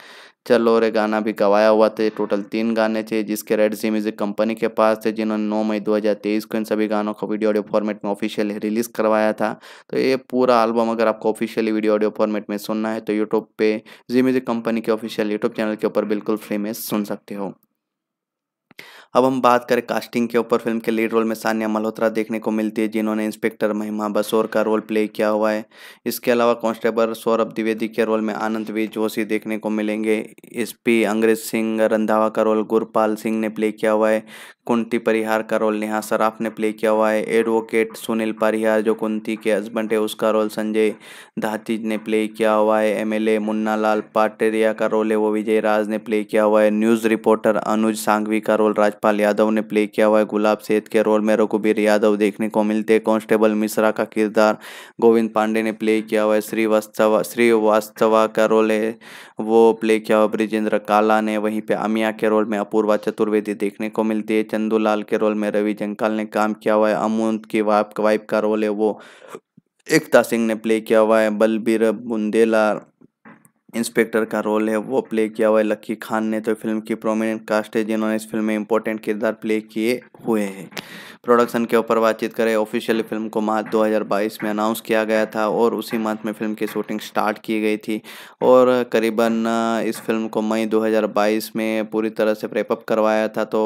A: चलो रे गाना भी गवाया हुआ थे टोटल तीन गाने थे जिसके रेड जी म्यूजिक कंपनी के पास थे जिन्होंने 9 मई 2023 को इन सभी गानों को वीडियो ऑडियो फॉर्मेट में ऑफिशियली रिलीज़ करवाया था तो ये पूरा एल्बम अगर आपको ऑफिशियली वीडियो ऑडियो फॉर्मेट में सुनना है तो यूट्यूब पे जी म्यूजिक कंपनी के ऑफिशियल यूट्यूब चैनल के ऊपर बिल्कुल फ्री में सुन सकते हो अब हम बात करें कास्टिंग के ऊपर फिल्म के लीड रोल में सानिया मल्होत्रा देखने को मिलती है जिन्होंने इंस्पेक्टर महिमा बसोर का रोल प्ले किया हुआ है इसके अलावा कांस्टेबल सौरभ द्विवेदी के रोल में आनंद वी जोशी देखने को मिलेंगे एस पी अंग्रेज सिंह रंधावा का रोल गुरपाल सिंह ने प्ले किया हुआ है कुंती परिहार का रोल नेहा सराफ ने प्ले किया हुआ है एडवोकेट सुनील परिहार जो कुंती के हस्बैंड है उसका रोल संजय धातीज ने प्ले किया हुआ है एमएलए मुन्ना लाल पाटेरिया का रोल है वो विजय राज ने प्ले किया हुआ है न्यूज़ रिपोर्टर अनुज सांघवी का रोल राज नागपाल यादव ने प्ले किया हुआ है गुलाब सेठ के रोल में रघुबीर यादव देखने को मिलते हैं कांस्टेबल मिश्रा का किरदार गोविंद पांडे ने प्ले किया हुआ है श्रीवास्तव श्रीवास्तवा का रोल है वो प्ले किया हुआ ब्रिजेंद्र काला ने वहीं पे अमिया के रोल में अपूर्वा चतुर्वेदी देखने को मिलती है चंदूलाल के रोल में रवि जंकाल ने काम किया हुआ है अमूंत की वाइफ का रोल है वो एकता सिंह ने प्ले किया हुआ है बलबीर बुंदेला इंस्पेक्टर का रोल है वो प्ले किया हुआ है लक्की खान ने तो फिल्म की प्रोमिनेंट कास्ट है जिन्होंने इस फिल्म में इंपॉर्टेंट किरदार प्ले किए हुए हैं प्रोडक्शन के ऊपर बातचीत करें ऑफिशियली फिल्म को मार्च 2022 में अनाउंस किया गया था और उसी मंथ में फिल्म की शूटिंग स्टार्ट की गई थी और करीबन इस फिल्म को मई 2022 में पूरी तरह से प्रेपअप करवाया था तो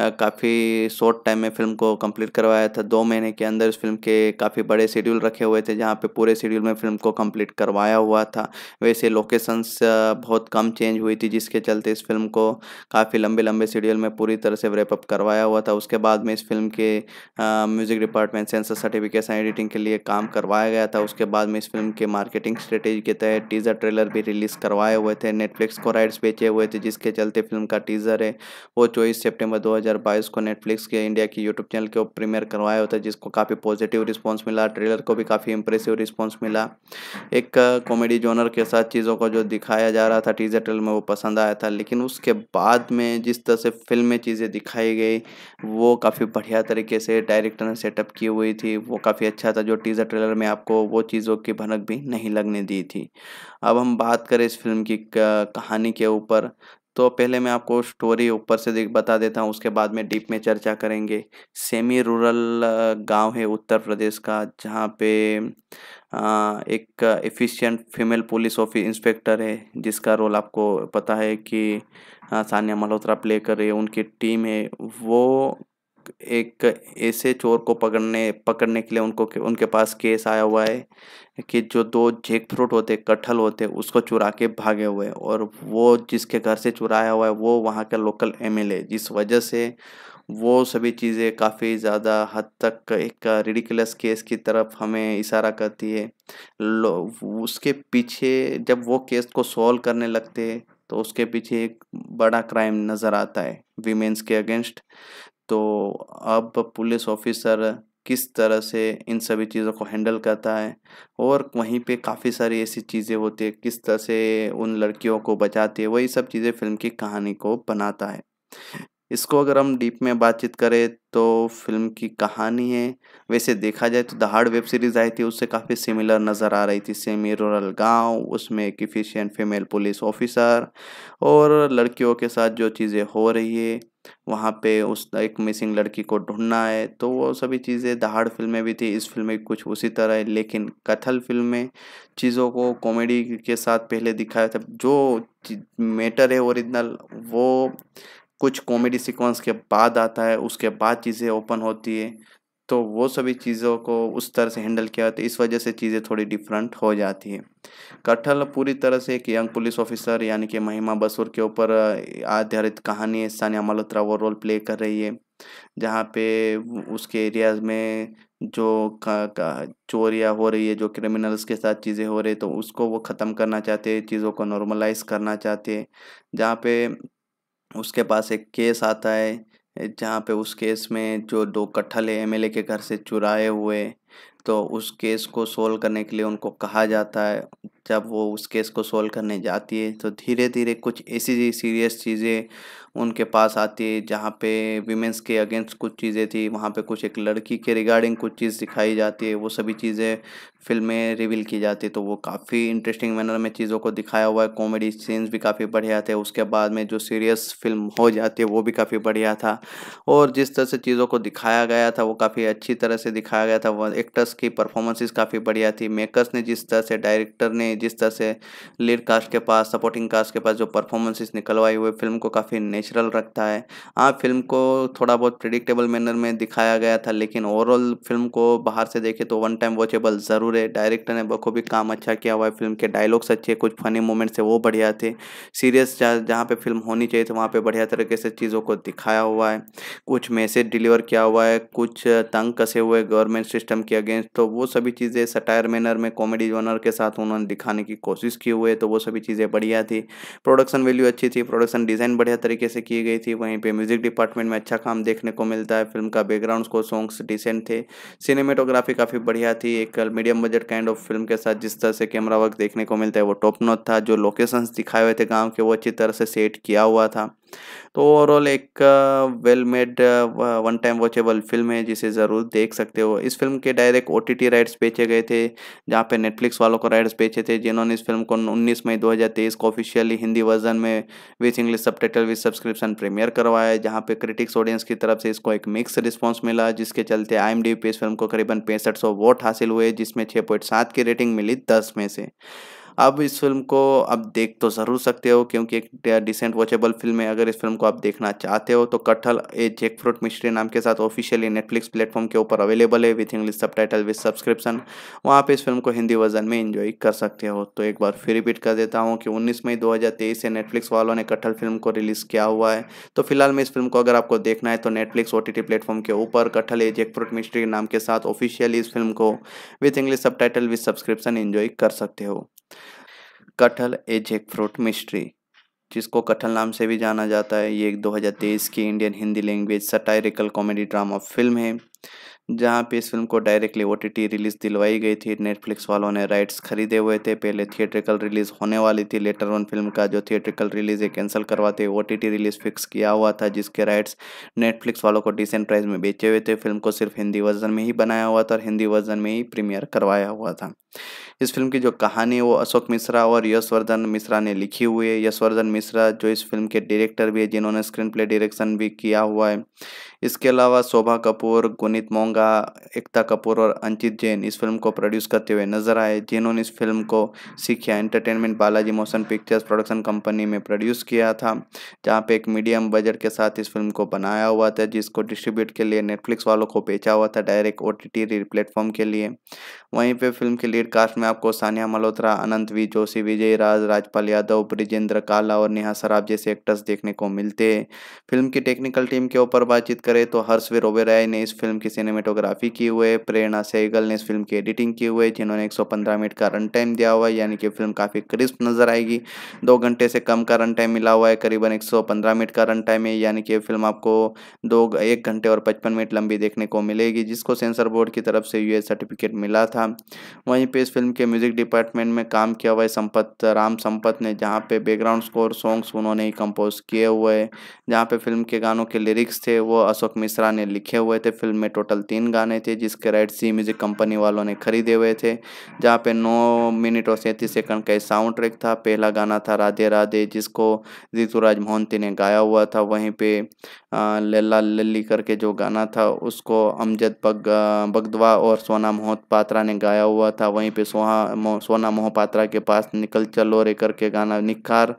A: काफ़ी शॉर्ट टाइम में फिल्म को कंप्लीट करवाया था दो महीने के अंदर इस फिल्म के काफ़ी बड़े शेड्यूल रखे हुए थे जहाँ पर पूरे शेड्यूल में फिल्म को कम्प्लीट करवाया हुआ था वैसे लोकेशंस बहुत कम चेंज हुई थी जिसके चलते इस फिल्म को काफ़ी लंबे लंबे शेड्यूल में पूरी तरह से रेपअप करवाया हुआ था उसके बाद में इस फिल्म के music department censor certification editing के लिए काम करवाया गया था उसके बाद में इस फिल्म के मार्केटिंग स्ट्रेटेजी के तहत टीज़र ट्रेलर भी रिलीज़ करवाए हुए थे नेटफ्लिक्स को राइट्स बेचे हुए थे जिसके चलते फिल्म का टीज़र है वो चौबीस सेप्टेम्बर दो को नेटफ्लिक्स के इंडिया की यूट्यूब चैनल के प्रीमियर करवाया होता जिसको काफ़ी पॉजिटिव रिस्पॉन्स मिला ट्रेलर को भी काफ़ी इंप्रेसिव रिस्पॉन्स मिला एक कॉमेडी जोनर के साथ चीज़ों को जो दिखाया जा रहा था टीज़र ट्रेलर में वो पसंद आया था लेकिन उसके बाद में जिस तरह से फिल्म में चीज़ें दिखाई गई वो काफ़ी बढ़िया तरीके तरीके से डायरेक्टर ने सेटअप की हुई थी वो काफ़ी अच्छा था जो टीज़र ट्रेलर में आपको वो चीज़ों की भनक भी नहीं लगने दी थी अब हम बात करें इस फिल्म की कहानी के ऊपर तो पहले मैं आपको स्टोरी ऊपर से बता देता हूँ उसके बाद में डीप में चर्चा करेंगे सेमी रूरल गांव है उत्तर प्रदेश का जहाँ पे एक efficient female police office inspector है जिसका रोल आपको पता है कि सानिया मल्होत्रा प्ले कर रही है उनकी टीम है वो एक ऐसे चोर को पकड़ने पकड़ने के लिए उनको उनके पास केस आया हुआ है कि जो दो जेक फ्रूट होते कटहल होते उसको चुरा के भागे हुए और वो जिसके घर से चुराया हुआ है वो वहाँ का लोकल एम एल जिस वजह से वो सभी चीज़ें काफ़ी ज़्यादा हद तक एक रिडिकुलस केस की तरफ हमें इशारा करती है उसके पीछे जब वो केस को सॉल्व करने लगते तो उसके पीछे एक बड़ा क्राइम नज़र आता है वीमेंस के अगेंस्ट तो अब पुलिस ऑफिसर किस तरह से इन सभी चीज़ों को हैंडल करता है और वहीं पे काफ़ी सारी ऐसी चीज़ें होती है किस तरह से उन लड़कियों को बचाती है वही सब चीज़ें फिल्म की कहानी को बनाता है इसको अगर हम डीप में बातचीत करें तो फिल्म की कहानी है वैसे देखा जाए तो दहाड़ वेब सीरीज़ आई थी उससे काफ़ी सिमिलर नज़र आ रही थी सेमी रूरल गांव उसमें एक इफिशियंट फीमेल पुलिस ऑफिसर और लड़कियों के साथ जो चीज़ें हो रही है वहाँ पे उस एक मिसिंग लड़की को ढूंढना है तो वो सभी चीज़ें दहाड़ फिल्म में भी थी इस फिल्म में कुछ उसी तरह है लेकिन कथल फिल्म में चीज़ों को कॉमेडी के साथ पहले दिखाया था जो मैटर है ओरिजिनल वो कुछ कॉमेडी सीक्वेंस के बाद आता है उसके बाद चीज़ें ओपन होती है तो वो सभी चीज़ों को उस तरह से हैंडल किया जाता तो है इस वजह से चीज़ें थोड़ी डिफरेंट हो जाती है कटहल पूरी तरह से एक यंग पुलिस ऑफिसर यानी कि महिमा बसूर के ऊपर आधारित कहानी है सानिया मल्होत्रा वो रोल प्ले कर रही है जहाँ पे उसके एरियाज में जो चोरियाँ हो रही है जो क्रिमिनल्स के साथ चीज़ें हो रही है तो उसको वो ख़त्म करना चाहते हैं चीज़ों को नॉर्मलाइज करना चाहते हैं जहाँ पे उसके पास एक केस आता है जहाँ पे उस केस में जो दो कट्ठल एम के घर से चुराए हुए तो उस केस को सोल्व करने के लिए उनको कहा जाता है जब वो उस केस को सोल्व करने जाती है तो धीरे धीरे कुछ ऐसी सीरियस चीज़ें उनके पास आती है जहाँ पे विमेंस के अगेंस्ट कुछ चीज़ें थी वहाँ पे कुछ एक लड़की के रिगार्डिंग कुछ चीज़ दिखाई जाती है वो सभी चीज़ें फिल्में रिवील की जाती तो वो काफ़ी इंटरेस्टिंग मैनर में चीज़ों को दिखाया हुआ है कॉमेडी सीन्स भी काफ़ी बढ़िया थे उसके बाद में जो सीरियस फिल्म हो जाती है वो भी काफ़ी बढ़िया था और जिस तरह से चीज़ों को दिखाया गया था वो काफ़ी अच्छी तरह से दिखाया गया था वह एक्टर्स की परफॉर्मेंसेस काफ़ी बढ़िया थी मेकर्स ने जिस तरह से डायरेक्टर ने जिस तरह से लीड कास्ट के पास सपोर्टिंग कास्ट के पास जो परफॉर्मेंसेस निकलवाई हुए फिल्म को काफ़ी नेचुरल रखता है हाँ फिल्म को थोड़ा बहुत प्रिडिक्टेबल मैनर में दिखाया गया था लेकिन ओवरऑल फिल्म को बाहर से देखे तो वन टाइम वॉचेबल ज़रूर जरूर है डायरेक्टर ने बखूबी काम अच्छा किया हुआ है फिल्म के डायलॉग्स अच्छे कुछ फनी मोमेंट्स है वो बढ़िया थे सीरियस जहाँ पे फिल्म होनी चाहिए थी वहाँ पे बढ़िया तरीके से चीज़ों को दिखाया हुआ है कुछ मैसेज डिलीवर किया हुआ है कुछ तंग कसे हुए गवर्नमेंट सिस्टम के अगेंस्ट तो वो सभी चीज़ें सटायर मैनर में कॉमेडी जोनर के साथ उन्होंने दिखाने की कोशिश की हुई है तो वो सभी चीज़ें बढ़िया थी प्रोडक्शन वैल्यू अच्छी थी प्रोडक्शन डिज़ाइन बढ़िया तरीके से की गई थी वहीं पर म्यूज़िक डिपार्टमेंट में अच्छा काम देखने को मिलता है फिल्म का बैकग्राउंड को सॉन्ग्स डिसेंट थे सिनेमेटोग्राफी काफ़ी बढ़िया थी एक medium medium budget kind of film के साथ जिस तरह से कैमरा वर्क देखने को मिलता है वो टॉप नोट था जो लोकेशंस दिखाए हुए थे गांव के वो अच्छी तरह से सेट किया हुआ था तो ओवरऑल एक well made one time watchable film है जिसे ज़रूर देख सकते हो इस फिल्म के डायरेक्ट ओ राइट्स बेचे गए थे जहाँ पे नेटफ्लिक्स वालों को राइट्स बेचे थे जिन्होंने इस फिल्म को 19 मई 2023 को ऑफिशियली हिंदी वर्जन में with English subtitle with subscription premiere करवाया जहाँ पे क्रिटिक्स ऑडियंस की तरफ से इसको एक मिक्स रिस्पॉन्स मिला जिसके चलते आई पे इस फिल्म को करीबन पैंसठ वोट हासिल हुए जिसमें छः की रेटिंग मिली दस में से अब इस फिल्म को अब देख तो ज़रूर सकते हो क्योंकि एक डिसेंट वॉचेबल फिल्म है अगर इस फिल्म को आप देखना चाहते हो तो कटहल ए जेक फ्रूट मिस्ट्री नाम के साथ ऑफिशियली नेटफ्लिक्स प्लेटफॉर्म के ऊपर अवेलेबल है with English subtitle with subscription वहाँ पर इस फिल्म को हिंदी वर्जन में इन्जॉय कर सकते हो तो एक बार फिर रिपीट कर देता हूँ कि उन्नीस मई दो से नेटफ्लिक्स वालों ने कटहल फिल्म को रिलीज़ किया हुआ है तो फिलहाल में इस फिल्म को अगर आपको देखना है तो नेटफ्लिक्स ओ प्लेटफॉर्म के ऊपर कटहल ए जेक फ्रूट मिस्ट्री नाम के साथ ऑफिशियली इस फिल्म को with English subtitle with subscription enjoy कर सकते हो कटहल ए जैक फ्रूट मिस्ट्री जिसको कटहल नाम से भी जाना जाता है ये एक 2023 की Indian Hindi language satirical comedy drama film है जहां पे इस फिल्म को डायरेक्टली ओ रिलीज़ दिलवाई गई थी नेटफ्लिक्स वालों ने राइट्स खरीदे हुए थे पहले थिएट्रिकल रिलीज़ होने वाली थी लेटर ऑन फिल्म का जो थिएट्रिकल रिलीज़ है कैंसिल करवाते ओ टी रिलीज़ फिक्स किया हुआ था जिसके राइट्स नेटफ्लिक्स वालों को डिसेंट प्राइस में बेचे हुए थे फिल्म को सिर्फ हिंदी वर्जन में ही बनाया हुआ था और हिंदी वर्जन में ही प्रीमियर करवाया हुआ था इस फिल्म की जो कहानी है वो अशोक मिश्रा और यशवर्धन मिश्रा ने लिखी हुई है यशवर्धन मिश्रा जो इस फिल्म के डायरेक्टर भी है जिन्होंने स्क्रीन प्ले डायरेक्शन भी किया हुआ है इसके अलावा शोभा कपूर गुनीत मोंगा एकता कपूर और अंकित जैन इस फिल्म को प्रोड्यूस करते हुए नजर आए जिन्होंने इस फिल्म को Sikhya entertainment Balaji motion pictures production company में प्रोड्यूस किया था जहाँ पे एक मीडियम बजट के साथ इस फिल्म को बनाया हुआ था जिसको डिस्ट्रीब्यूट के लिए नेटफ्लिक्स वालों को बेचा हुआ था डायरेक्ट ओ टी प्लेटफॉर्म के लिए वहीं पर फिल्म के लीड कास्ट में आपको सानिया मल्होत्रा अनंत वी जोशी विजय राज राजपाल यादव ब्रिजेंद्र काला और नेहा सराब जैसे एक्टर्स देखने को मिलते हैं फिल्म की टेक्निकल टीम के ऊपर बातचीत करें तो हर्षवीर ओबेराय ने इस फिल्म की सिनेमेटोग्राफी की हुए प्रेरणा सहगल ने इस फिल्म की एडिटिंग की हुए जिन्होंने 115 मिनट का रन टाइम दिया हुआ है यानी कि फिल्म काफ़ी क्रिस्प नजर आएगी दो घंटे से कम का रन टाइम मिला हुआ है करीबन 115 मिनट का रन टाइम है यानी कि फिल्म आपको दो एक घंटे और पचपन मिनट लंबी देखने को मिलेगी जिसको सेंसर बोर्ड की तरफ से यू सर्टिफिकेट मिला था वहीं पर इस फिल्म के म्यूजिक डिपार्टमेंट में काम किया हुआ है संपत राम संपत ने जहाँ पे बैकग्राउंड स्कोर सॉन्ग्स उन्होंने ही कंपोज किए हुए जहाँ पे फिल्म के गानों के लिरिक्स थे वो अशोक मिश्रा ने लिखे हुए थे फिल्म में टोटल तीन गाने थे जिसके राइट सी म्यूजिक कंपनी वालों ने खरीदे हुए थे जहाँ पे नौ मिनट और सैंतीस सेकंड का साउंड ट्रैक था पहला गाना था राधे राधे जिसको ऋतुराज मोहंती ने गाया हुआ था वहीं पे लल्ला लल्ली करके जो गाना था उसको अमजद बग बगदवा और सोना मोहपात्रा ने गाया हुआ था वहीं पे सोहा सोना मोहपात्रा के पास निकल चलो रे करके गाना निखार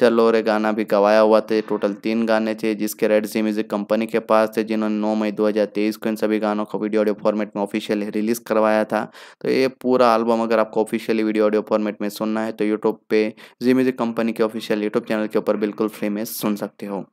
A: चल और गाना भी गवाया हुआ थे टोटल तीन गाने थे जिसके रेड सी म्यूजिक कंपनी के पास थे जिन्होंने 9 मई 2023 को इन सभी गानों को वीडियो ऑडियो फॉर्मेट में ऑफिशियली रिलीज़ करवाया था तो ये पूरा एल्बम अगर आपको ऑफिशियली वीडियो ऑडियो फॉर्मेट में सुनना है तो यूट्यूब पे जी म्यूजिक कंपनी के ऑफिशियल यूट्यूब चैनल के ऊपर बिल्कुल फ्री में सुन सकते हो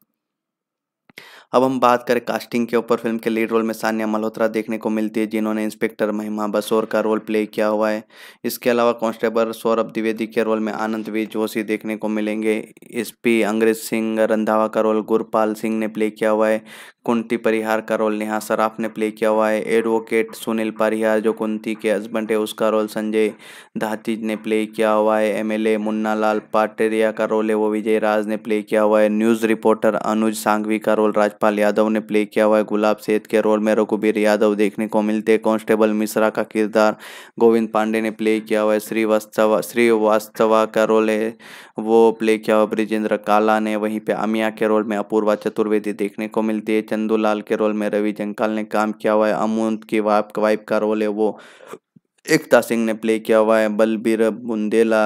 A: अब हम बात करें कास्टिंग के ऊपर फिल्म के लीड रोल में सान्या मल्होत्रा देखने को मिलती है जिन्होंने इंस्पेक्टर महिमा बसोर का रोल प्ले किया हुआ है इसके अलावा कांस्टेबल सौरभ द्विवेदी के रोल में आनंद वी जोशी देखने को मिलेंगे एसपी अंग्रेज सिंह रंधावा का रोल गुरपाल सिंह ने प्ले किया हुआ है कुंती परिहार का रोल नेहा सराफ ने प्ले किया हुआ है एडवोकेट सुनील परिहार जो कुंती के हस्बैंड है उसका रोल संजय धातीज ने प्ले किया हुआ है एमएलए मुन्ना लाल पाटेरिया का रोल है वो विजय राज ने प्ले किया हुआ है न्यूज़ रिपोर्टर अनुज सांघवी का रोल राजपाल यादव ने प्ले किया हुआ है गुलाब सेठ के रोल में रघुबीर यादव देखने को मिलते हैं कॉन्स्टेबल मिश्रा का किरदार गोविंद पांडे ने प्ले किया हुआ है श्रीवास्तव श्रीवास्तवा का रोल है वो प्ले किया हुआ ब्रिजेंद्र काला ने वहीं पर अमिया के रोल में अपूर्वा चतुर्वेदी देखने को मिलती है चंदूलाल के रोल में रवि जंकाल ने काम किया हुआ है अमोद की वाइफ वाइफ का रोल है वो एकता सिंह ने प्ले किया हुआ है बलबीर बुंदेला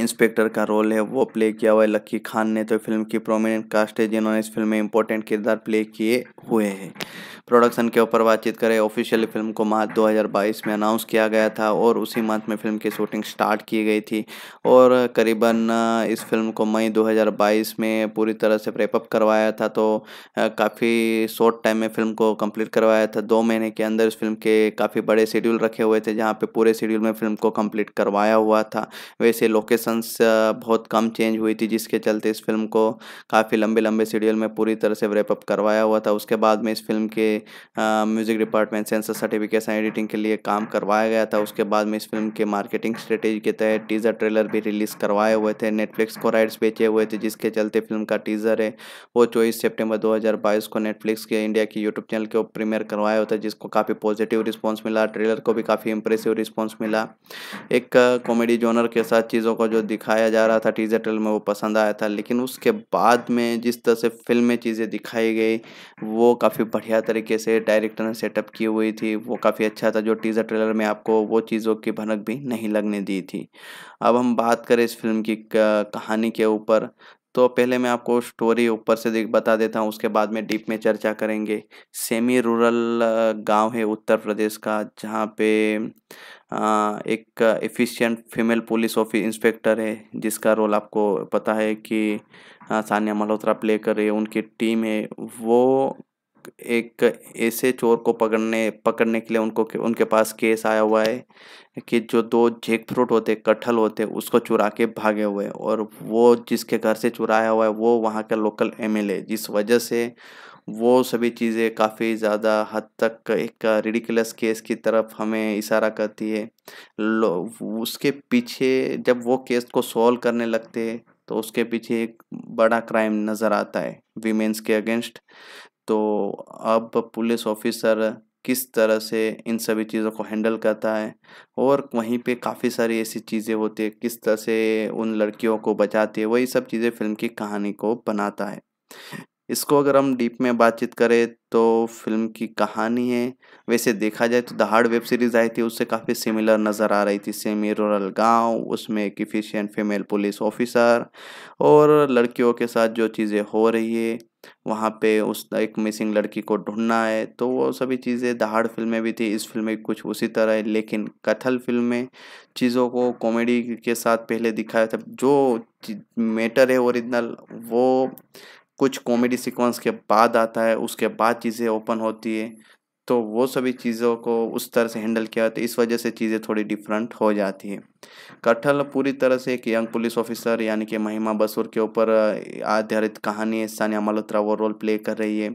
A: इंस्पेक्टर का रोल है वो प्ले किया हुआ है लक्की खान ने तो फिल्म की प्रोमिनेंट कास्ट है जिन्होंने इस फिल्म में इंपॉर्टेंट किरदार प्ले किए हुए हैं प्रोडक्शन के ऊपर बातचीत करें ऑफिशियली फिल्म को मार्च 2022 में अनाउंस किया गया था और उसी मंथ में फिल्म की शूटिंग स्टार्ट की गई थी और करीबन इस फिल्म को मई 2022 में पूरी तरह से रेपअप करवाया था तो काफ़ी शॉर्ट टाइम में फिल्म को कंप्लीट करवाया था दो महीने के अंदर इस फिल्म के काफ़ी बड़े शेड्यूल रखे हुए थे जहाँ पे पूरे शेड्यूल में फिल्म को कंप्लीट करवाया हुआ था वैसे लोकेशंस बहुत कम चेंज हुई थी जिसके चलते इस फिल्म को काफ़ी लंबे लंबे शेड्यूल में पूरी तरह से रेपअप करवाया हुआ था उसके बाद में इस फिल्म के music department censor certification editing के लिए काम करवाया गया था उसके बाद में इस फिल्म के मार्केटिंग स्ट्रेटेजी के तहत टीज़र ट्रेलर भी रिलीज़ करवाए हुए थे नेटफ्लिक्स को राइट्स बेचे हुए थे जिसके चलते फिल्म का टीज़र है वो चौबीस सेप्टेम्बर दो को नेटफ्लिक्स के इंडिया की यूट्यूब चैनल के ऊपर प्रीमियर करवाया होता जिसको काफ़ी पॉजिटिव रिस्पॉन्स मिला ट्रेलर को भी काफ़ी इंप्रेसिव रिस्पॉन्स मिला एक कॉमेडी जोनर के साथ चीज़ों को जो दिखाया जा रहा था टीज़र ट्रेलर में वो पसंद आया था लेकिन उसके बाद में जिस तरह से फिल्म में चीज़ें दिखाई गई वो काफ़ी बढ़िया तरीके तरीके से डायरेक्टर ने सेटअप की हुई थी वो काफ़ी अच्छा था जो टीज़र ट्रेलर में आपको वो चीज़ों की भनक भी नहीं लगने दी थी अब हम बात करें इस फिल्म की कहानी के ऊपर तो पहले मैं आपको स्टोरी ऊपर से बता देता हूँ उसके बाद में डीप में चर्चा करेंगे सेमी रूरल गांव है उत्तर प्रदेश का जहाँ पे एक efficient female police office inspector है जिसका रोल आपको पता है कि सानिया मल्होत्रा प्ले कर रही है उनकी टीम है वो एक ऐसे चोर को पकड़ने पकड़ने के लिए उनको उनके पास केस आया हुआ है कि जो दो जेक फ्रूट होते कटहल होते उसको चुरा के भागे हुए और वो जिसके घर से चुराया हुआ है वो वहाँ का लोकल एमएलए जिस वजह से वो सभी चीज़ें काफ़ी ज़्यादा हद तक एक रिडिकुलस केस की तरफ हमें इशारा करती है उसके पीछे जब वो केस को सॉल्व करने लगते हैं तो उसके पीछे एक बड़ा क्राइम नज़र आता है वीमेंस के अगेंस्ट तो अब पुलिस ऑफिसर किस तरह से इन सभी चीज़ों को हैंडल करता है और वहीं पे काफ़ी सारी ऐसी चीज़ें होती है किस तरह से उन लड़कियों को बचाती है वही सब चीज़ें फिल्म की कहानी को बनाता है इसको अगर हम डीप में बातचीत करें तो फिल्म की कहानी है वैसे देखा जाए तो दहाड़ वेब सीरीज़ आई थी उससे काफ़ी सिमिलर नज़र आ रही थी सेमी रूरल गांव उसमें एक इफिशियंट फीमेल पुलिस ऑफिसर और लड़कियों के साथ जो चीज़ें हो रही है वहाँ पे उस एक मिसिंग लड़की को ढूंढना है तो वो सभी चीज़ें दहाड़ फिल्म में भी थी इस फिल्म में कुछ उसी तरह है लेकिन कथल फिल्म में चीज़ों को कॉमेडी के साथ पहले दिखाया था जो मैटर है ओरिजिनल वो कुछ कॉमेडी सीक्वेंस के बाद आता है उसके बाद चीज़ें ओपन होती है तो वो सभी चीज़ों को उस तरह से हैंडल किया तो इस वजह से चीज़ें थोड़ी डिफरेंट हो जाती है कटहल पूरी तरह से एक यंग पुलिस ऑफिसर यानी कि महिमा बसूर के ऊपर आधारित कहानी है सानिया मल्होत्रा वो रोल प्ले कर रही है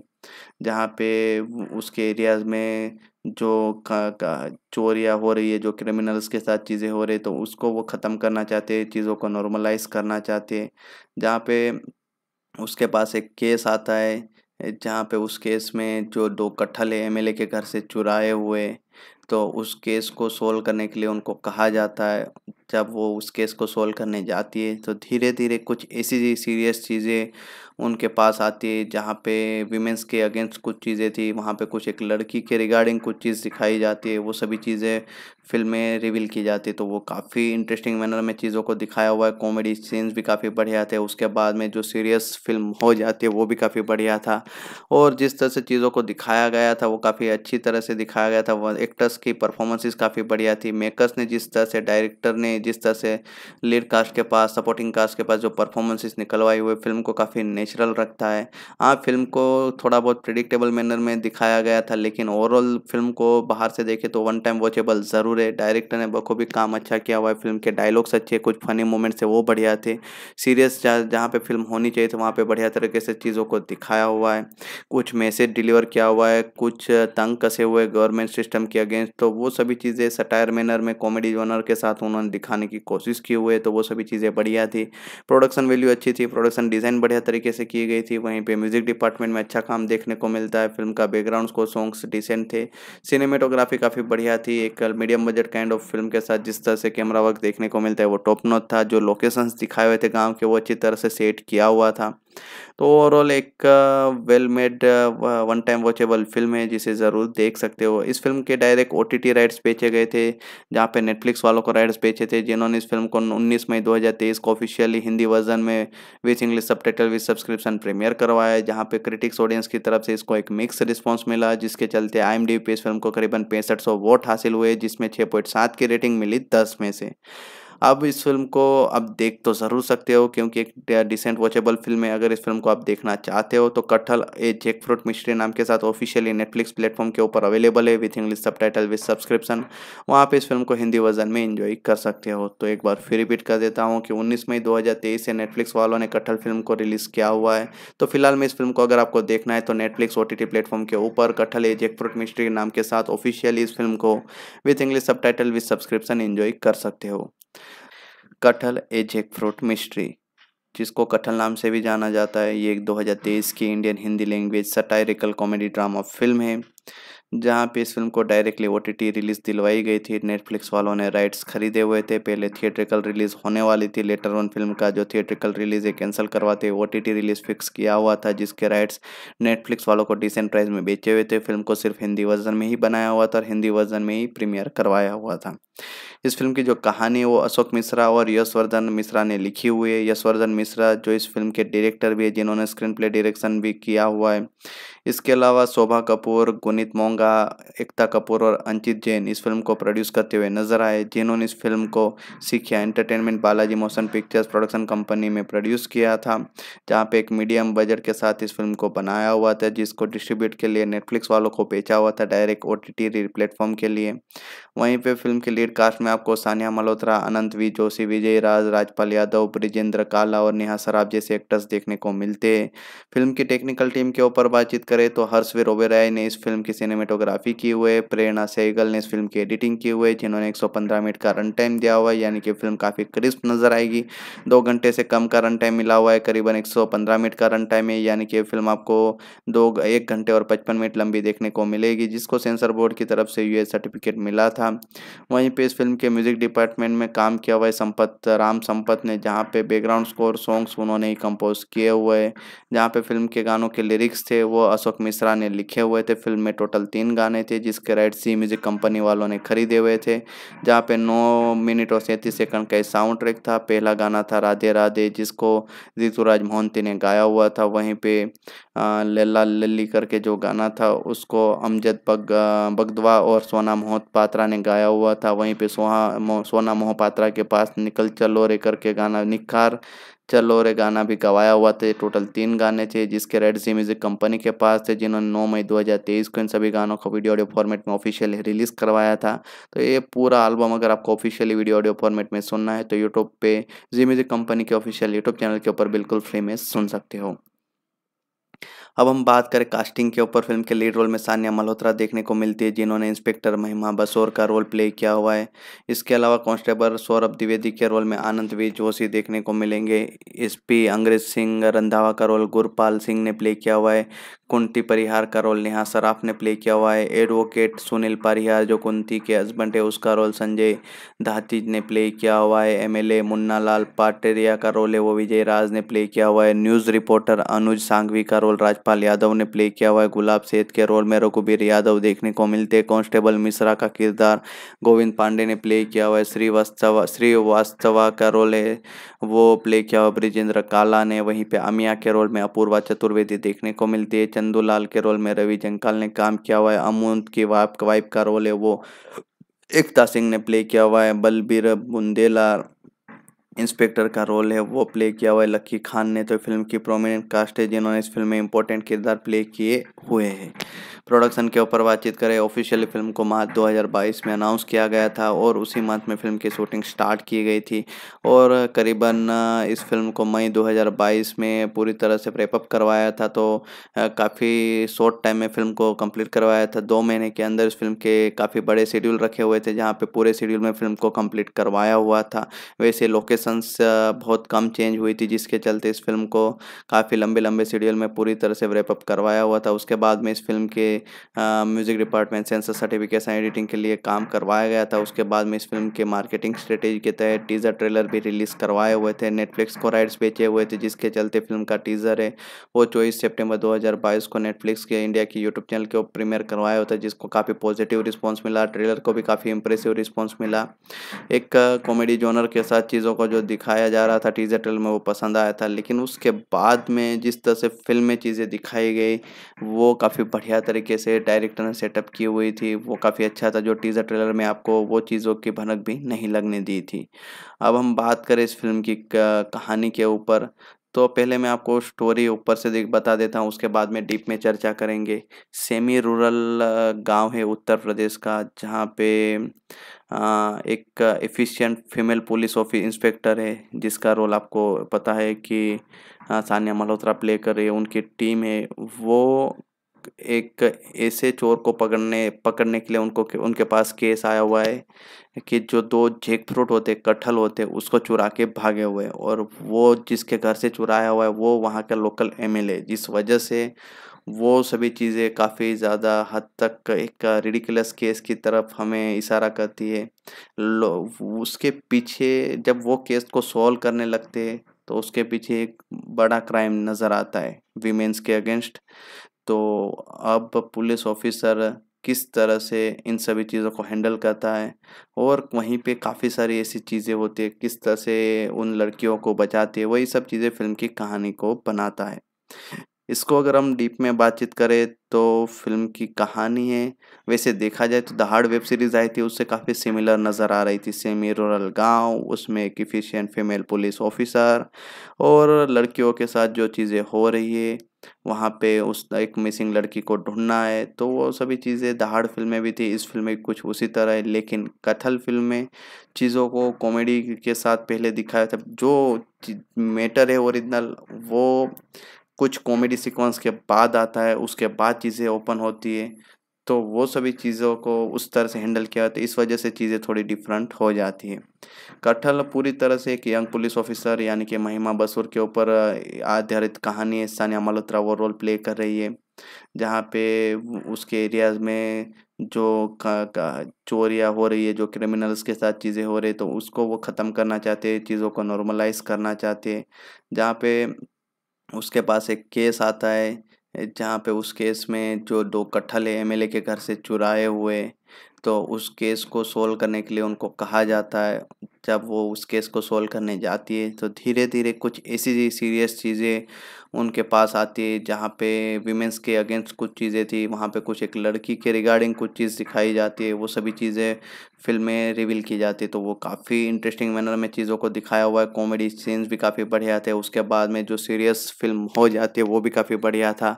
A: जहाँ पे उसके एरियाज में जो का, का चोरियाँ हो रही है जो क्रिमिनल्स के साथ चीज़ें हो रही तो उसको वो ख़त्म करना चाहते हैं चीज़ों को नॉर्मलाइज करना चाहते हैं जहाँ पे उसके पास एक केस आता है जहाँ पे उस केस में जो दो कट्ठल है एमएलए के घर से चुराए हुए तो उस केस को सोल्व करने के लिए उनको कहा जाता है जब वो उस केस को सोल्व करने जाती है तो धीरे धीरे कुछ ऐसी सीरियस चीज़ें उनके पास आती है जहाँ पे विमेंस के अगेंस्ट कुछ चीज़ें थी वहाँ पे कुछ एक लड़की के रिगार्डिंग कुछ चीज़ दिखाई जाती है वो सभी चीज़ें फिल्म में रिवील की जाती है तो वो काफ़ी इंटरेस्टिंग मैनर में चीज़ों को दिखाया हुआ है कॉमेडी सीन्स भी काफ़ी बढ़िया थे उसके बाद में जो सीरियस फिल्म हो जाती है वो भी काफ़ी बढ़िया था और जिस तरह से चीज़ों को दिखाया गया था वो काफ़ी अच्छी तरह से दिखाया गया था वह एक्टर्स की परफॉर्मेंसेस काफ़ी बढ़िया थी मेकर्स ने जिस तरह से डायरेक्टर ने जिस तरह से लीड कास्ट के पास सपोर्टिंग कास्ट के पास जो परफॉर्मेंसेस निकलवाई हुई फिल्म को काफ़ी नेचुरल रखता है हाँ फिल्म को थोड़ा बहुत प्रिडिक्टेबल मैनर में दिखाया गया था लेकिन ओवरऑल फिल्म को बाहर से देखे तो वन टाइम वॉचेबल ज़रूर है डायरेक्टर ने बखूबी काम अच्छा किया हुआ है फिल्म के डायलॉग्स अच्छे कुछ फनी मोमेंट्स है वो बढ़िया थे सीरियस जहाँ पर फिल्म होनी चाहिए थी वहाँ पर बढ़िया तरीके से चीज़ों को दिखाया हुआ है कुछ मैसेज डिलीवर किया हुआ है कुछ तंग कसे हुए गवर्नमेंट सिस्टम के अगेंस्ट तो वो सभी चीज़ें सटायर मैनर में कॉमेडी जोनर के साथ उन्होंने दिखाया दिखाने की कोशिश किए हुए तो वो सभी चीज़ें बढ़िया थी प्रोडक्शन वैल्यू अच्छी थी प्रोडक्शन डिज़ाइन बढ़िया तरीके से की गई थी वहीं पर म्यूज़िक डिपार्टमेंट में अच्छा काम देखने को मिलता है फिल्म का बैकग्राउंड को सॉन्ग्स डिसेंट थे सिनेमेटोग्राफी काफ़ी बढ़िया थी एक medium budget kind of film के साथ जिस तरह से कैमरा वर्क देखने को मिलता है वो टॉप नोट था जो लोकेशंस दिखाए हुए थे गाँव के वो अच्छी तरह से सेट किया हुआ था तो ओवरऑल एक well made one time watchable film है जिसे ज़रूर देख सकते हो इस फिल्म के डायरेक्ट ओ राइट्स बेचे गए थे जहाँ पे नेटफ्लिक्स वालों को राइट्स बेचे थे जिन्होंने इस फिल्म को 19 मई 2023 को ऑफिशियली हिंदी वर्जन में with English subtitle with subscription premiere करवाया जहाँ पे क्रिटिक्स ऑडियंस की तरफ से इसको एक मिक्स रिस्पॉन्स मिला जिसके चलते आई एम डी पे इस फिल्म को करीबन पैंसठ सौ वोट हासिल हुए जिसमें छः पॉइंट सात की रेटिंग मिली दस में से अब इस फिल्म को अब देख तो ज़रूर सकते हो क्योंकि एक डिसेंट वॉचेबल फिल्म है अगर इस फिल्म को आप देखना चाहते हो तो कटहल ए जेक फ्रूट मिस्ट्री नाम के साथ ऑफिशियली नेटफ्लिक्स प्लेटफॉर्म के ऊपर अवेलेबल है with English subtitle with subscription वहाँ पर इस फिल्म को हिंदी वर्जन में इंजॉय कर सकते हो तो एक बार फिर रिपीट कर देता हूँ कि उन्नीस मई दो से नेटफ्लिक्स वालों ने कटहल फिल्म को रिलीज़ किया हुआ है तो फिलहाल में इस फिल्म को अगर आपको देखना है तो नेटफ्लिक्स ओ प्लेटफॉर्म के ऊपर कटहल ए जेक फ्रूट मिस्ट्री नाम के साथ ऑफिशियली इस फिल्म को with English subtitle with subscription enjoy कर सकते हो कटहल ए फ्रूट मिस्ट्री जिसको कटहल नाम से भी जाना जाता है ये एक 2023 की Indian Hindi language satirical comedy drama film है जहाँ पे इस फिल्म को डायरेक्टली ओ रिलीज़ दिलवाई गई थी नेटफ्लिक्स वालों ने राइट्स खरीदे हुए थे पहले थिएट्रिकल रिलीज़ होने वाली थी लेटर ऑन फिल्म का जो थिएट्रिकल रिलीज़ है कैंसिल करवाते ओ टी रिलीज़ फिक्स किया हुआ था जिसके राइट्स नेटफ्लिक्स वालों को डिसेंट प्राइस में बेचे हुए थे फिल्म को सिर्फ हिंदी वर्जन में ही बनाया हुआ था और हिंदी वर्जन में ही प्रीमियर करवाया हुआ था इस फिल्म की जो कहानी है वो अशोक मिश्रा और यशवर्धन मिश्रा ने लिखी हुई है यशवर्धन मिश्रा जो इस फिल्म के डायरेक्टर भी है जिन्होंने स्क्रीन प्ले डायरेक्शन भी किया हुआ है इसके अलावा शोभा कपूर गुनीत मोंगा एकता कपूर और अंकित जैन इस फिल्म को प्रोड्यूस करते हुए नजर आए जिन्होंने इस फिल्म को Sikhya entertainment Balaji motion pictures production company में प्रोड्यूस किया था जहाँ पे एक मीडियम बजट के साथ इस फिल्म को बनाया हुआ था जिसको डिस्ट्रीब्यूट के लिए नेटफ्लिक्स वालों को बेचा हुआ था डायरेक्ट ओ टी प्लेटफॉर्म के लिए वहीं पे फिल्म के लीड कास्ट में आपको सानिया मल्होत्रा अनंत वी जोशी विजय राज राजपाल यादव ब्रिजेंद्र काला और नेहा सराफ जैसे एक्टर्स देखने को मिलते हैं फिल्म की टेक्निकल टीम के ऊपर बातचीत करें तो हर्षवीर ओबेराय ने इस फिल्म की सिनेमेटोग्राफी की हुए प्रेरणा सहगल ने इस फिल्म की एडिटिंग की हुए जिन्होंने एक मिनट का रन टाइम दिया हुआ है यानी कि फिल्म काफ़ी क्रिस्प नजर आएगी दो घंटे से कम का रन टाइम मिला हुआ है करीबन एक मिनट का रन टाइम है यानी कि फिल्म आपको दो एक घंटे और पचपन मिनट लंबी देखने को मिलेगी जिसको सेंसर बोर्ड की तरफ से यू सर्टिफिकेट मिला था था वहीं पे इस फिल्म के म्यूज़िक डिपार्टमेंट में काम किया हुआ संपत राम संपत ने जहाँ पे बैकग्राउंड स्कोर सॉन्ग्स उन्होंने ही कंपोज किए हुए जहाँ पे फिल्म के गानों के लिरिक्स थे वो अशोक मिश्रा ने लिखे हुए थे फिल्म में टोटल तीन गाने थे जिसके राइट्स सी म्यूज़िक कंपनी वालों ने खरीदे हुए थे जहाँ पे नौ मिनट और सैंतीस सेकंड का साउंड ट्रैक था पहला गाना था राधे राधे जिसको ऋतुराज मोहंती ने गाया हुआ था वहीं पे लल्ला लल्ली करके जो गाना था उसको अमजद बग बगदवा और सोना मोहपात्रा ने गाया हुआ था वहीं पे सोहा सोना मोहपात्रा के पास निकल चलो रे करके गाना निखार चलो रे गाना भी गवाया हुआ थे टोटल तीन गाने थे जिसके रेड जी म्यूजिक कंपनी के पास थे जिन्होंने 9 मई 2023 को इन सभी गानों को वीडियो ऑडियो फॉर्मेट में ऑफिशियली रिलीज़ करवाया था तो ये पूरा एल्बम अगर आपको ऑफिशियली वीडियो ऑडियो फॉर्मेट में सुनना है तो यूट्यूब पे जी म्यूजिक कंपनी के ऑफिशियल यूट्यूब चैनल के ऊपर बिल्कुल फ्री में सुन सकते हो अब हम बात करें कास्टिंग के ऊपर फिल्म के लीड रोल में सानिया मल्होत्रा देखने को मिलती है जिन्होंने इंस्पेक्टर महिमा बसोर का रोल प्ले किया हुआ है इसके अलावा कांस्टेबल सौरभ द्विवेदी के रोल में आनंद वी जोशी देखने को मिलेंगे एस पी अंग्रेज सिंह रंधावा का रोल गुरपाल सिंह ने प्ले किया हुआ है कुंती परिहार का रोल नेहा सराफ ने प्ले किया हुआ है एडवोकेट सुनील परिहार जो कुंती के हस्बैंड है उसका रोल संजय धातीज ने प्ले किया हुआ है एमएलए मुन्ना लाल पाटेरिया का रोल है वो विजय राज ने प्ले किया हुआ है न्यूज़ रिपोर्टर अनुज सांघवी का रोल राज यशपाल यादव ने प्ले किया हुआ है गुलाब सेठ के रोल में रघुबीर यादव देखने को मिलते हैं कांस्टेबल मिश्रा का किरदार गोविंद पांडे ने प्ले किया हुआ है श्रीवास्तव श्रीवास्तव का रोल है वो प्ले किया हुआ ब्रिजेंद्र काला ने वहीं पे अमिया के रोल में अपूर्वा चतुर्वेदी देखने को मिलती है चंदूलाल के रोल में रवि जंकाल ने काम किया हुआ है अमूंत की वाइफ का रोल है वो एकता सिंह ने प्ले किया हुआ है बलबीर बुंदेला इंस्पेक्टर का रोल है वो प्ले किया हुआ है लक्की खान ने तो फिल्म की प्रोमिनेंट कास्ट है जिन्होंने इस फिल्म में इंपॉर्टेंट किरदार प्ले किए हुए हैं प्रोडक्शन के ऊपर बातचीत करें ऑफिशियली फिल्म को मार्च 2022 में अनाउंस किया गया था और उसी मंथ में फिल्म की शूटिंग स्टार्ट की गई थी और करीबन इस फिल्म को मई 2022 में पूरी तरह से प्रेपअप करवाया था तो काफ़ी शॉर्ट टाइम में फिल्म को कंप्लीट करवाया था दो महीने के अंदर इस फिल्म के काफ़ी बड़े शेड्यूल रखे हुए थे जहाँ पर पूरे शेड्यूल में फिल्म को कम्प्लीट करवाया हुआ था वैसे लोकेशन लोकेशंस uh, बहुत कम चेंज हुई थी जिसके चलते इस फिल्म को काफ़ी लंबे लंबे शेड्यूल में पूरी तरह से रेपअप करवाया हुआ था उसके बाद में इस फिल्म के music department censor certification editing के लिए काम करवाया गया था उसके बाद में इस फिल्म के मार्केटिंग स्ट्रेटेजी के तहत टीज़र ट्रेलर भी रिलीज़ करवाए हुए थे नेटफ्लिक्स को राइट्स बेचे हुए थे जिसके चलते फिल्म का टीज़र है वो चौबीस सेप्टेम्बर दो को नेटफ्लिक्स के इंडिया की यूट्यूब चैनल के ऊपर प्रीमियर करवाया हुआ था जिसको काफ़ी पॉजिटिव रिस्पॉन्स मिला ट्रेलर को भी काफ़ी इंप्रेसिव रिस्पॉन्स मिला एक कॉमेडी uh, जोनर के साथ चीज़ों को जो जो दिखाया जा रहा था टीजर ट्रेलर में वो पसंद आया था लेकिन उसके बाद में जिस तरह से फिल्म में चीज़ें दिखाई गई वो काफ़ी बढ़िया तरीके से डायरेक्टर ने सेटअप की हुई थी वो काफ़ी अच्छा था जो टीज़र ट्रेलर में आपको वो चीज़ों की भनक भी नहीं लगने दी थी अब हम बात करें इस फिल्म की कहानी के ऊपर तो पहले मैं आपको स्टोरी ऊपर से देख बता देता हूँ उसके बाद में डीप में चर्चा करेंगे सेमी रूरल गांव है उत्तर प्रदेश का जहाँ पे एक efficient female police office inspector है जिसका रोल आपको पता है कि सानिया मल्होत्रा प्ले कर रही है उनकी टीम है वो एक ऐसे चोर को पकड़ने पकड़ने के लिए उनको उनके पास केस आया हुआ है कि जो दो जेक फ्रूट होते कटहल होते उसको चुरा के भागे हुए और वो जिसके घर से चुराया हुआ है वो वहाँ का लोकल एम एल है जिस वजह से वो सभी चीज़ें काफ़ी ज़्यादा हद तक एक रिडिकुलस केस की तरफ हमें इशारा करती है उसके पीछे जब वो केस को सॉल्व करने लगते हैं तो उसके पीछे एक बड़ा क्राइम नज़र आता है वीमेंस के अगेंस्ट तो अब पुलिस ऑफिसर किस तरह से इन सभी चीज़ों को हैंडल करता है और वहीं पे काफ़ी सारी ऐसी चीज़ें होती है किस तरह से उन लड़कियों को बचाती है वही सब चीज़ें फिल्म की कहानी को बनाता है इसको अगर हम डीप में बातचीत करें तो फिल्म की कहानी है वैसे देखा जाए तो दहाड़ वेब सीरीज़ आई थी उससे काफ़ी सिमिलर नज़र आ रही थी सेमी रूरल गांव उसमें एक इफिशियंट फीमेल पुलिस ऑफिसर और लड़कियों के साथ जो चीज़ें हो रही है वहाँ पे उस एक मिसिंग लड़की को ढूंढना है तो वो सभी चीज़ें दहाड़ फिल्म में भी थी इस फिल्म में कुछ उसी तरह है लेकिन कथल फिल्म में चीज़ों को कॉमेडी के साथ पहले दिखाया था जो मैटर है ओरिजिनल वो कुछ कॉमेडी सीक्वेंस के बाद आता है उसके बाद चीज़ें ओपन होती है तो वो सभी चीज़ों को उस तरह से हैंडल किया तो इस वजह से चीज़ें थोड़ी डिफरेंट हो जाती है कटहल पूरी तरह से एक यंग पुलिस ऑफिसर यानी कि महिमा बसूर के ऊपर आधारित कहानी है सानिया मल्होत्रा वो रोल प्ले कर रही है जहाँ पे उसके एरियाज में जो चोरियाँ हो रही है जो क्रिमिनल्स के साथ चीज़ें हो रही है तो उसको वो ख़त्म करना चाहते हैं चीज़ों को नॉर्मलाइज करना चाहते हैं जहाँ पे उसके पास एक केस आता है जहाँ पे उस केस में जो दो कट्ठल है एल के घर से चुराए हुए तो उस केस को सोल्व करने के लिए उनको कहा जाता है जब वो उस केस को सोल्व करने जाती है तो धीरे धीरे कुछ ऐसी सीरियस चीज़ें उनके पास आती है जहाँ पे विमेंस के अगेंस्ट कुछ चीज़ें थी वहाँ पे कुछ एक लड़की के रिगार्डिंग कुछ चीज़ दिखाई जाती है वो सभी चीज़ें फिल्म में रिवील की जाती है तो वो काफ़ी इंटरेस्टिंग मैनर में चीज़ों को दिखाया हुआ है कॉमेडी सीन्स भी काफ़ी बढ़िया थे उसके बाद में जो सीरियस फिल्म हो जाती है वो भी काफ़ी बढ़िया था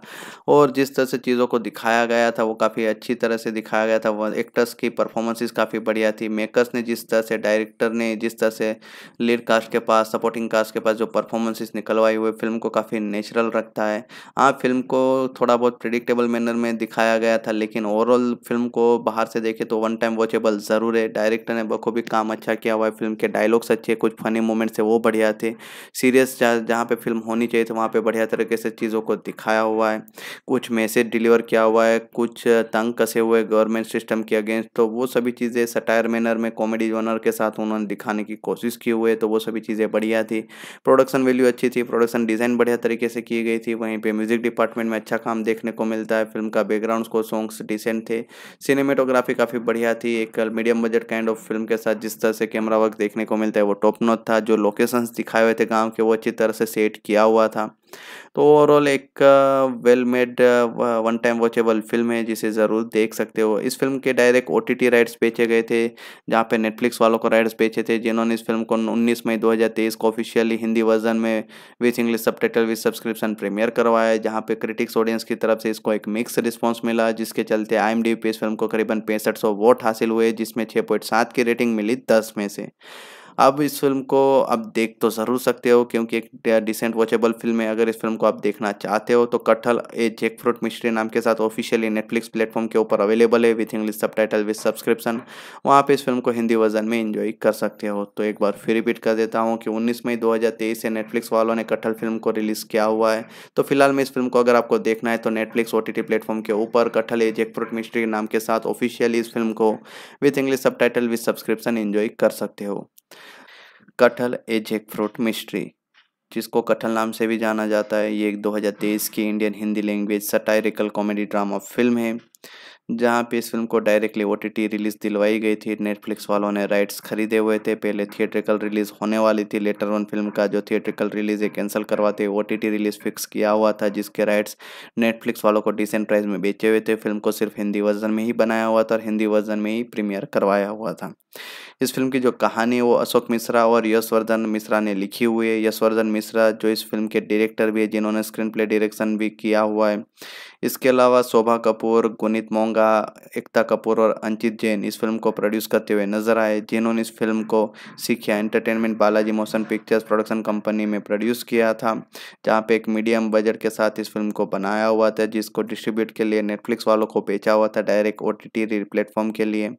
A: और जिस तरह से चीज़ों को दिखाया गया था वो काफ़ी अच्छी तरह से दिखाया गया था वह एक्टर्स की परफॉर्मेंसेस काफ़ी बढ़िया थी मेकर्स ने जिस तरह से डायरेक्टर ने जिस तरह से लीड कास्ट के पास सपोर्टिंग कास्ट के पास जो परफॉर्मेंसेस निकलवाई हुई फिल्म को काफ़ी नेचुरल नेचुरल रखता है हाँ फिल्म को थोड़ा बहुत प्रिडिक्टेबल मैनर में दिखाया गया था लेकिन ओवरऑल फिल्म को बाहर से देखे तो वन टाइम वॉचेबल ज़रूर है डायरेक्टर ने बखूबी काम अच्छा किया हुआ है फिल्म के डायलॉग्स अच्छे कुछ फनी मोमेंट्स है वो बढ़िया थे सीरियस जहाँ पे फिल्म होनी चाहिए थी वहाँ पर बढ़िया तरीके से चीज़ों को दिखाया हुआ है कुछ मैसेज डिलीवर किया हुआ है कुछ तंग कसे हुए गवर्नमेंट सिस्टम के अगेंस्ट तो वो सभी चीज़ें सटायर मैनर में कॉमेडी जोनर के साथ उन्होंने दिखाने की कोशिश की हुई है तो वो सभी चीज़ें बढ़िया थी प्रोडक्शन वैल्यू अच्छी थी प्रोडक्शन डिज़ाइन बढ़िया तरीके से की गई थी वहीं पे म्यूज़िक डिपार्टमेंट में अच्छा काम देखने को मिलता है फिल्म का बैकग्राउंड स्कोर सॉन्ग्स डिसेंट थे सिनेमेटोग्राफी काफ़ी बढ़िया थी एक medium budget kind of film के साथ जिस तरह से कैमरा वर्क देखने को मिलता है वो टॉप नोट था जो लोकेशंस दिखाए हुए थे गाँव के वो अच्छी तरह से सेट किया हुआ था तो ओवरऑल एक well made one time watchable film है जिसे ज़रूर देख सकते हो इस फिल्म के डायरेक्ट ओ राइट्स बेचे गए थे जहाँ पे नेटफ्लिक्स वालों को राइट्स बेचे थे जिन्होंने इस फिल्म को 19 मई 2023 को ऑफिशियली हिंदी वर्जन में with English subtitle with subscription premiere करवाया जहाँ पे क्रिटिक्स ऑडियंस की तरफ से इसको एक मिक्स रिस्पॉन्स मिला जिसके चलते आई पे इस फिल्म को करीबन पैंसठ वोट हासिल हुए जिसमें छः की रेटिंग मिली दस में से अब इस फिल्म को अब देख तो ज़रूर सकते हो क्योंकि एक डिसेंट वॉचेबल फिल्म है अगर इस फिल्म को आप देखना चाहते हो तो कटहल ए जेक फ्रूट मिस्ट्री नाम के साथ ऑफिशियली नेटफ्लिक्स प्लेटफॉर्म के ऊपर अवेलेबल है with English subtitle with subscription वहाँ पर इस फिल्म को हिंदी वर्जन में इंजॉय कर सकते हो तो एक बार फिर रिपीट कर देता हूँ कि उन्नीस मई दो से नेटफ्लिक्स वालों ने कटहल फिल्म को रिलीज़ किया हुआ है तो फिलहाल में इस फिल्म को अगर आपको देखना है तो नेटफ्लिक्स ओ प्लेटफॉर्म के ऊपर कटहल ए जेक फ्रूट मिस्ट्री नाम के साथ ऑफिशियली इस फिल्म को with English subtitle with subscription enjoy कर सकते हो कटहल ए जेक फ्रूट मिस्ट्री जिसको कटहल नाम से भी जाना जाता है ये एक 2023 की Indian Hindi language satirical comedy drama film है जहाँ पे इस फिल्म को डायरेक्टली ओ रिलीज़ दिलवाई गई थी नेटफ्लिक्स वालों ने राइट्स खरीदे हुए थे पहले थिएट्रिकल रिलीज़ होने वाली थी लेटर वन फिल्म का जो थिएट्रिकल रिलीज़ है कैंसिल करवाते ओ टी रिलीज़ फिक्स किया हुआ था जिसके राइट्स नेटफ्लिक्स वालों को डिसेंट प्राइस में बेचे हुए थे फिल्म को सिर्फ हिंदी वर्जन में ही बनाया हुआ था और हिंदी वर्जन में ही प्रीमियर करवाया हुआ था इस फिल्म की जो कहानी है वो अशोक मिश्रा और यशवर्धन मिश्रा ने लिखी हुई है यशवर्धन मिश्रा जो इस फिल्म के डायरेक्टर भी है जिन्होंने स्क्रीन प्ले डायरेक्शन भी किया हुआ है इसके अलावा शोभा कपूर गुनीत मोंगा एकता कपूर और अंकित जैन इस फिल्म को प्रोड्यूस करते हुए नजर आए जिन्होंने इस फिल्म को Sikhya entertainment Balaji motion pictures production company में प्रोड्यूस किया था जहाँ पे एक मीडियम बजट के साथ इस फिल्म को बनाया हुआ था जिसको डिस्ट्रीब्यूट के लिए नेटफ्लिक्स वालों को बेचा हुआ था डायरेक्ट ओ टी प्लेटफॉर्म के लिए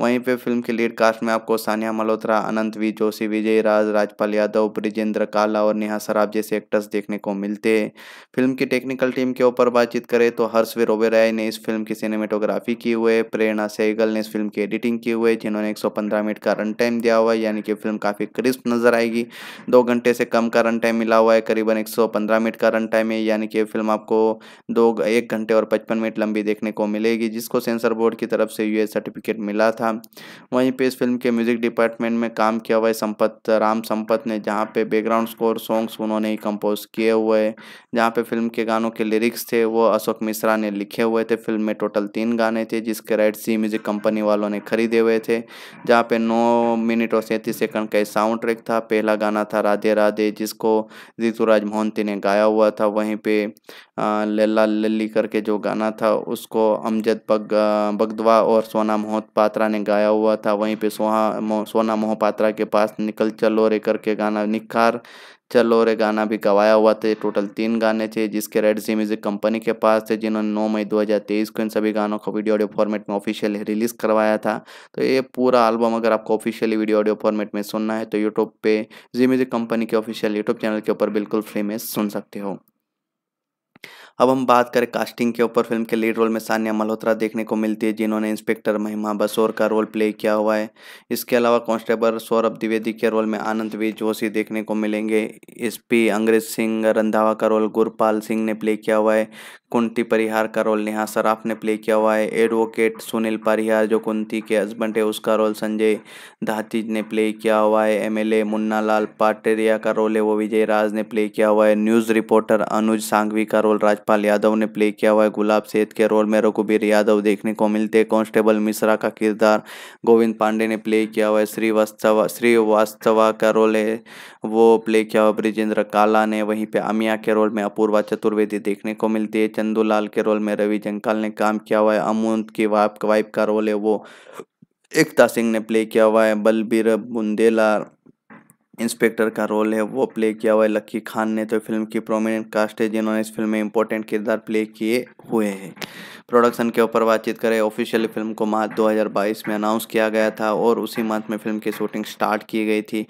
A: वहीं पर फिल्म के लीड कास्ट में आपको सानिया मल्होत्रा अनंत वी जोशी विजय राज राजपाल यादव ब्रिजेंद्र काला और नेहा सराब जैसे एक्टर्स देखने को मिलते हैं फिल्म की टेक्निकल टीम के ऊपर बातचीत करें तो हर्षवीर ओबेराय ने इस फिल्म की सिनेमेटोग्राफी की हुए प्रेरणा सहगल ने इस फिल्म की एडिटिंग की हुए जिन्होंने 115 मिनट का रन टाइम दिया हुआ है यानी कि फिल्म काफ़ी क्रिस्प नजर आएगी दो घंटे से कम का रन टाइम मिला हुआ है करीबन एक मिनट का रन टाइम है यानी कि फिल्म आपको दो एक घंटे और पचपन मिनट लंबी देखने को मिलेगी जिसको सेंसर बोर्ड की तरफ से यू सर्टिफिकेट मिला था वहीं पर इस फिल्म के म्यूजिक डिपार्टमेंट में काम किया हुआ है संपत राम संपत ने जहाँ पे बैकग्राउंड स्कोर सॉन्ग्स उन्होंने ही कंपोज किए हुए हैं जहाँ पे फिल्म के गानों के लिरिक्स थे वो अशोक मिश्रा ने लिखे हुए थे फिल्म में टोटल तीन गाने थे जिसके राइट सी म्यूजिक कंपनी वालों ने खरीदे हुए थे जहाँ पे नौ मिनट और सैंतीस सेकंड का साउंड ट्रैक था पहला गाना था राधे राधे जिसको ऋतुराज मोहंती ने गाया हुआ था वहीं पे लल्ला लल्ली करके जो गाना था उसको अमजद बग बगदवा और सोना मोहपात्रा ने गाया हुआ था वहीं पे सोहा सोना मोहपात्रा के पास निकल चलो रे करके गाना निखार चलो रे गाना भी गवाया हुआ थे टोटल तीन गाने थे जिसके रेड जी म्यूजिक कंपनी के पास थे जिन्होंने 9 मई 2023 को इन सभी गानों को वीडियो ऑडियो फॉर्मेट में ऑफिशियली रिलीज करवाया था तो ये पूरा एल्बम अगर आपको ऑफिशियली वीडियो ऑडियो फॉर्मेट में सुनना है तो यूट्यूब पे जी म्यूजिक कंपनी के ऑफिशियल यूट्यूब चैनल के ऊपर बिल्कुल फ्री में सुन सकते हो अब हम बात करें कास्टिंग के ऊपर फिल्म के लीड रोल में सानिया मल्होत्रा देखने को मिलती है जिन्होंने इंस्पेक्टर महिमा बसोर का रोल प्ले किया हुआ है इसके अलावा कांस्टेबल सौरभ द्विवेदी के रोल में आनंद वी जोशी देखने को मिलेंगे एस पी अंग्रेज सिंह रंधावा का रोल गुरपाल सिंह ने प्ले किया हुआ है कुंती परिहार का रोल नेहा सराफ ने प्ले किया हुआ है एडवोकेट सुनील परिहार जो कुंती के हस्बैंड है उसका रोल संजय धातीज ने प्ले किया हुआ है एमएलए मुन्ना लाल पाटेरिया का रोल है वो विजय राज ने प्ले किया हुआ है न्यूज़ रिपोर्टर अनुज सांघवी का रोल राज नागपाल यादव ने प्ले किया हुआ है गुलाब सेठ के रोल में रघुबीर यादव देखने को मिलते हैं कांस्टेबल मिश्रा का किरदार गोविंद पांडे ने प्ले किया हुआ है श्रीवास्तव श्रीवास्तवा का रोल है वो प्ले किया हुआ ब्रिजेंद्र काला ने वहीं पर अमिया के रोल में अपूर्वा चतुर्वेदी देखने को मिलती है चंदूलाल के रोल में रवि जंकाल ने काम किया हुआ है अमून की वाइफ का रोल है वो एकता सिंह ने प्ले किया हुआ है बलबीर बुंदेला इंस्पेक्टर का रोल है वो प्ले किया हुआ है लक्की खान ने तो फिल्म की प्रोमिनेंट कास्ट है जिन्होंने इस फिल्म में इंपॉर्टेंट किरदार प्ले किए हुए हैं प्रोडक्शन के ऊपर बातचीत करें ऑफिशियली फिल्म को मार्च 2022 में अनाउंस किया गया था और उसी मंथ में फिल्म की शूटिंग स्टार्ट की गई थी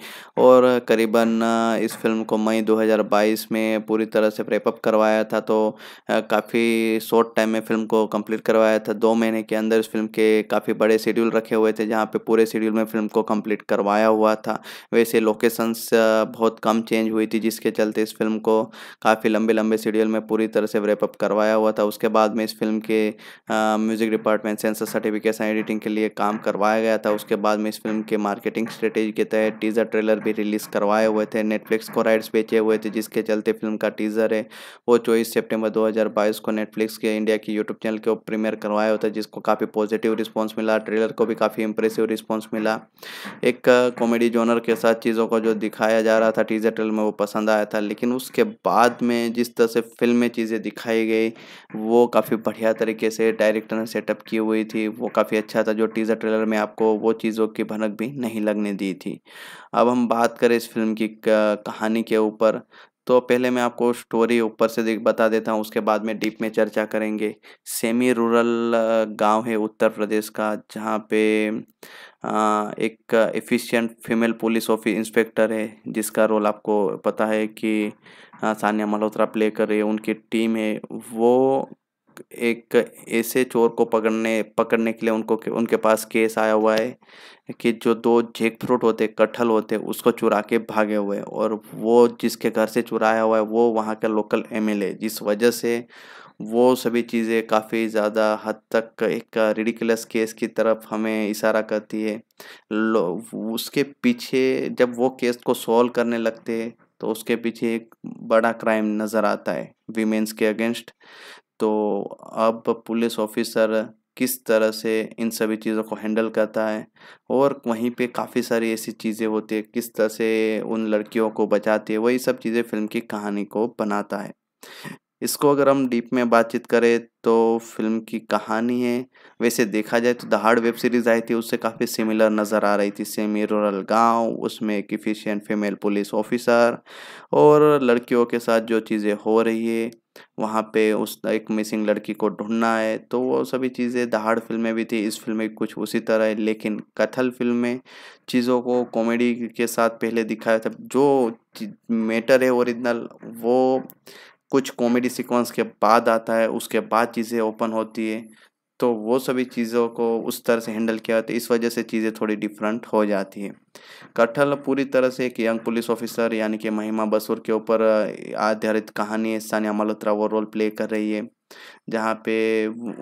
A: और करीबन इस फिल्म को मई 2022 में पूरी तरह से प्रेपअप करवाया था तो काफ़ी शॉर्ट टाइम में फिल्म को कंप्लीट करवाया था दो महीने के अंदर इस फिल्म के काफ़ी बड़े शेड्यूल रखे हुए थे जहाँ पे पूरे शेड्यूल में फिल्म को कम्प्लीट करवाया हुआ था वैसे लोकेशन लोकेशंस uh, बहुत कम चेंज हुई थी जिसके चलते इस फिल्म को काफ़ी लंबे लंबे शेड्यूल में पूरी तरह से रेपअप करवाया हुआ था उसके बाद में इस फिल्म के music department censor certification editing के लिए काम करवाया गया था उसके बाद में इस फिल्म के मार्केटिंग स्ट्रेटेजी के तहत टीज़र ट्रेलर भी रिलीज़ करवाए हुए थे नेटफ्लिक्स को राइट्स बेचे हुए थे जिसके चलते फिल्म का टीज़र है वो चौबीस सेप्टेम्बर दो को नेटफ्लिक्स के इंडिया की यूट्यूब चैनल के प्रीमियर करवाया होता था जिसको काफ़ी पॉजिटिव रिस्पॉन्स मिला ट्रेलर को भी काफ़ी इंप्रेसिव रिस्पॉन्स मिला एक कॉमेडी uh, जोनर के साथ चीज़ों को जो दिखाया जा रहा था टीजर ट्रेल में वो पसंद आया था लेकिन उसके बाद में जिस तरह से फिल्म में चीज़ें दिखाई गई वो काफ़ी बढ़िया तरीके से डायरेक्टर ने सेटअप की हुई थी वो काफ़ी अच्छा था जो टीज़र ट्रेलर में आपको वो चीज़ों की भनक भी नहीं लगने दी थी अब हम बात करें इस फिल्म की कहानी के ऊपर तो पहले मैं आपको स्टोरी ऊपर से बता देता हूँ उसके बाद में डीप में चर्चा करेंगे सेमी रूरल गांव है उत्तर प्रदेश का जहाँ पे एक efficient female police office inspector है जिसका रोल आपको पता है कि सानिया मल्होत्रा प्ले कर रही है उनकी टीम है वो एक ऐसे चोर को पकड़ने पकड़ने के लिए उनको उनके पास केस आया हुआ है कि जो दो जेक फ्रूट होते कटहल होते उसको चुरा के भागे हुए और वो जिसके घर से चुराया हुआ है वो वहाँ का लोकल एम एल जिस वजह से वो सभी चीज़ें काफ़ी ज़्यादा हद तक एक रिडिकुलस केस की तरफ हमें इशारा करती है उसके पीछे जब वो केस को सॉल्व करने लगते हैं तो उसके पीछे एक बड़ा क्राइम नज़र आता है वीमेंस के अगेंस्ट तो अब पुलिस ऑफिसर किस तरह से इन सभी चीज़ों को हैंडल करता है और वहीं पे काफ़ी सारी ऐसी चीज़ें होती है किस तरह से उन लड़कियों को बचाती है वही सब चीज़ें फिल्म की कहानी को बनाता है इसको अगर हम डीप में बातचीत करें तो फिल्म की कहानी है वैसे देखा जाए तो दहाड़ वेब सीरीज आई थी उससे काफ़ी सिमिलर नज़र आ रही थी सेमी रूरल गांव उसमें एक इफिशियंट फीमेल पुलिस ऑफिसर और लड़कियों के साथ जो चीज़ें हो रही है वहाँ पे उस एक मिसिंग लड़की को ढूंढना है तो वो सभी चीज़ें दहाड़ फिल्म में भी थी इस फिल्म में कुछ उसी तरह है लेकिन कथल फिल्म में चीज़ों को कॉमेडी के साथ पहले दिखाया था जो मैटर है ओरिजिनल वो कुछ कॉमेडी सीक्वेंस के बाद आता है उसके बाद चीज़ें ओपन होती है तो वो सभी चीज़ों को उस तरह से हैंडल किया जाता है इस वजह से चीज़ें थोड़ी डिफरेंट हो जाती है कटहल पूरी तरह से एक यंग पुलिस ऑफिसर यानी कि महिमा बसूर के ऊपर आधारित कहानी है सानिया मल्होत्रा वो रोल प्ले कर रही है जहाँ पे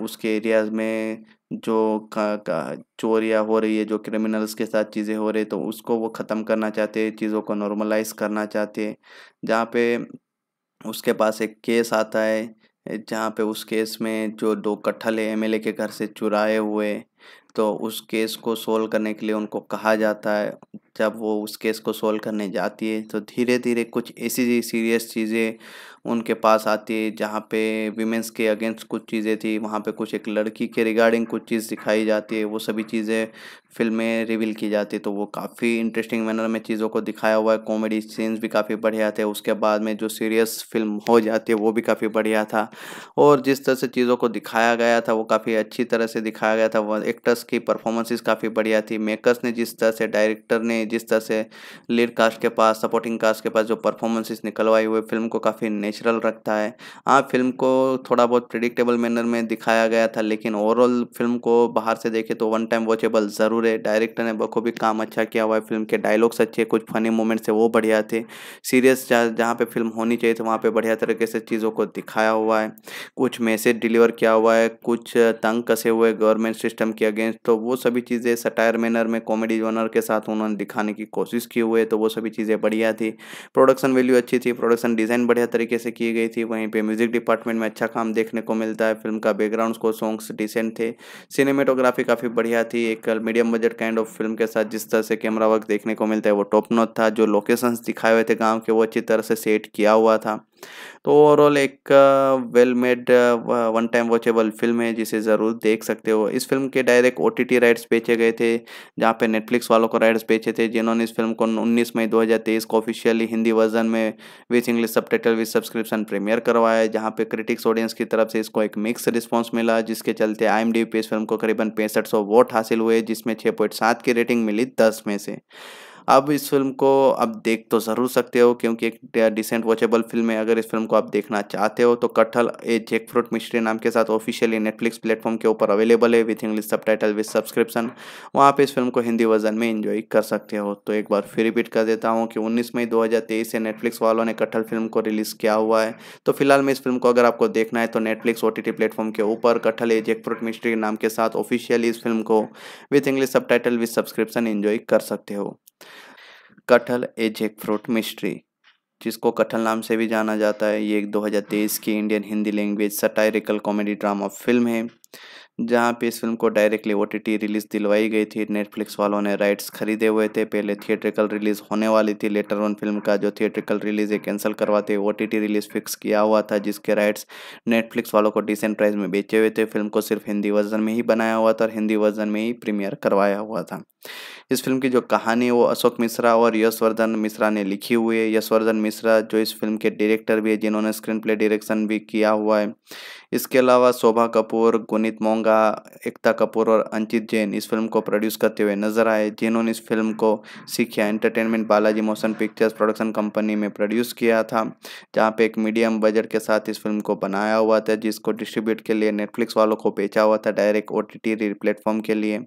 A: उसके एरियाज में जो का, का चोरियाँ हो रही है जो क्रिमिनल्स के साथ चीज़ें हो रही है तो उसको वो ख़त्म करना चाहते हैं चीज़ों को नॉर्मलाइज करना चाहते हैं जहाँ पे उसके पास एक केस आता है जहाँ पे उस केस में जो दो कट्ठल है एमएलए के घर से चुराए हुए तो उस केस को सोल्व करने के लिए उनको कहा जाता है जब वो उस केस को सोल्व करने जाती है तो धीरे धीरे कुछ ऐसी सीरियस चीज़ें उनके पास आती है जहाँ पे वीमेंस के अगेंस्ट कुछ चीज़ें थी वहाँ पे कुछ एक लड़की के रिगार्डिंग कुछ चीज़ दिखाई जाती है वो सभी चीज़ें फिल्में रिवील की जाती तो वो काफ़ी इंटरेस्टिंग मैनर में चीज़ों को दिखाया हुआ है कॉमेडी सीन्स भी काफ़ी बढ़िया थे उसके बाद में जो सीरियस फिल्म हो जाती है वो भी काफ़ी बढ़िया था और जिस तरह से चीज़ों को दिखाया गया था वो काफ़ी अच्छी तरह से दिखाया गया था वह एक्टर्स की परफॉर्मेंसेस काफ़ी बढ़िया थी मेकर्स ने जिस तरह से डायरेक्टर ने जिस तरह से लीड कास्ट के पास सपोर्टिंग कास्ट के पास जो परफॉर्मेंसेस निकलवाई हुई फिल्म को काफ़ी नेचुरल रखता है हाँ फिल्म को थोड़ा बहुत प्रिडिक्टेबल मैनर में दिखाया गया था लेकिन ओवरऑल फिल्म को बाहर से देखे तो वन टाइम वॉचेबल ज़रूर जरूर है डायरेक्टर ने बखूबी काम अच्छा किया हुआ है फिल्म के डायलॉग्स अच्छे कुछ फनी मोमेंट्स है वो बढ़िया थे सीरियस जहाँ पे फिल्म होनी चाहिए थी वहाँ पे बढ़िया तरीके से चीज़ों को दिखाया हुआ है कुछ मैसेज डिलीवर किया हुआ है कुछ तंग कसे हुए गवर्नमेंट सिस्टम के अगेंस्ट तो वो सभी चीज़ें सटायर मैनर में कॉमेडी जोनर के साथ उन्होंने दिखाने की कोशिश की हुई है तो वो सभी चीज़ें बढ़िया थी प्रोडक्शन वैल्यू अच्छी थी प्रोडक्शन डिज़ाइन बढ़िया तरीके से की गई थी वहीं पर म्यूज़िक डिपार्टमेंट में अच्छा काम देखने को मिलता है फिल्म का बैकग्राउंड को सॉन्ग्स डिसेंट थे सिनेमेटोग्राफी काफ़ी बढ़िया थी एक medium budget kind of film के साथ जिस तरह से कैमरा वर्क देखने को मिलता है वो टॉप नोट था जो लोकेशंस दिखाए हुए थे गांव के वो अच्छी तरह से सेट किया हुआ था तो ओवरऑल एक well made one time watchable film है जिसे ज़रूर देख सकते हो इस फिल्म के डायरेक्ट ओ राइट्स बेचे गए थे जहाँ पे नेटफ्लिक्स वालों को राइट्स बेचे थे जिन्होंने इस फिल्म को 19 मई 2023 को ऑफिशियली हिंदी वर्जन में with English subtitle with subscription premiere करवाया जहाँ पे क्रिटिक्स ऑडियंस की तरफ से इसको एक मिक्स रिस्पॉन्स मिला जिसके चलते आई एम पे इस फिल्म को करीबन पैंसठ वोट हासिल हुए जिसमें छः की रेटिंग मिली दस में से अब इस फिल्म को अब देख तो ज़रूर सकते हो क्योंकि एक डिसेंट वॉचेबल फिल्म है अगर इस फिल्म को आप देखना चाहते हो तो कटहल ए जेक फ्रूट मिश्री नाम के साथ ऑफिशियली नेटफ्लिक्स प्लेटफॉर्म के ऊपर अवेलेबल है with English subtitle with subscription वहाँ पर इस फिल्म को हिंदी वर्जन में इंजॉय कर सकते हो तो एक बार फिर रिपीट कर देता हूँ कि उन्नीस मई दो से नेटफ्लिक्स वालों ने कटहल फिल्म को रिलीज़ किया हुआ है तो फिलहाल में इस फिल्म को अगर आपको देखना है तो नेटफ्लिक्स ओ टी प्लेटफॉर्म के ऊपर कटहल ए जेक फ्रूट मिस्ट्री नाम के साथ ऑफिशियली इस फिल्म को with English subtitle with subscription enjoy कर सकते हो कटहल ए जैक फ्रूट मिस्ट्री जिसको कटहल नाम से भी जाना जाता है ये एक 2023 की Indian Hindi language satirical comedy drama film है जहां पे इस फिल्म को डायरेक्टली ओ रिलीज़ दिलवाई गई थी नेटफ्लिक्स वालों ने राइट्स खरीदे हुए थे पहले थिएट्रिकल रिलीज़ होने वाली थी लेटर ऑन फिल्म का जो थिएट्रिकल रिलीज़ है कैंसिल करवाते ओ टी रिलीज़ फिक्स किया हुआ था जिसके राइट्स नेटफ्लिक्स वालों को डिसेंट प्राइस में बेचे हुए थे फिल्म को सिर्फ हिंदी वर्जन में ही बनाया हुआ था और हिंदी वर्जन में ही प्रीमियर करवाया हुआ था इस फिल्म की जो कहानी है वो अशोक मिश्रा और यशवर्धन मिश्रा ने लिखी हुई है यशवर्धन मिश्रा जो इस फिल्म के डायरेक्टर भी है जिन्होंने स्क्रीन प्ले डायरेक्शन भी किया हुआ है इसके अलावा शोभा कपूर गुनीत मोंगा एकता कपूर और अंकित जैन इस फिल्म को प्रोड्यूस करते हुए नजर आए जिन्होंने इस फिल्म को Sikhya entertainment Balaji motion pictures production company में प्रोड्यूस किया था जहाँ पे एक मीडियम बजट के साथ इस फिल्म को बनाया हुआ था जिसको डिस्ट्रीब्यूट के लिए नेटफ्लिक्स वालों को बेचा हुआ था डायरेक्ट ओ टी प्लेटफॉर्म के लिए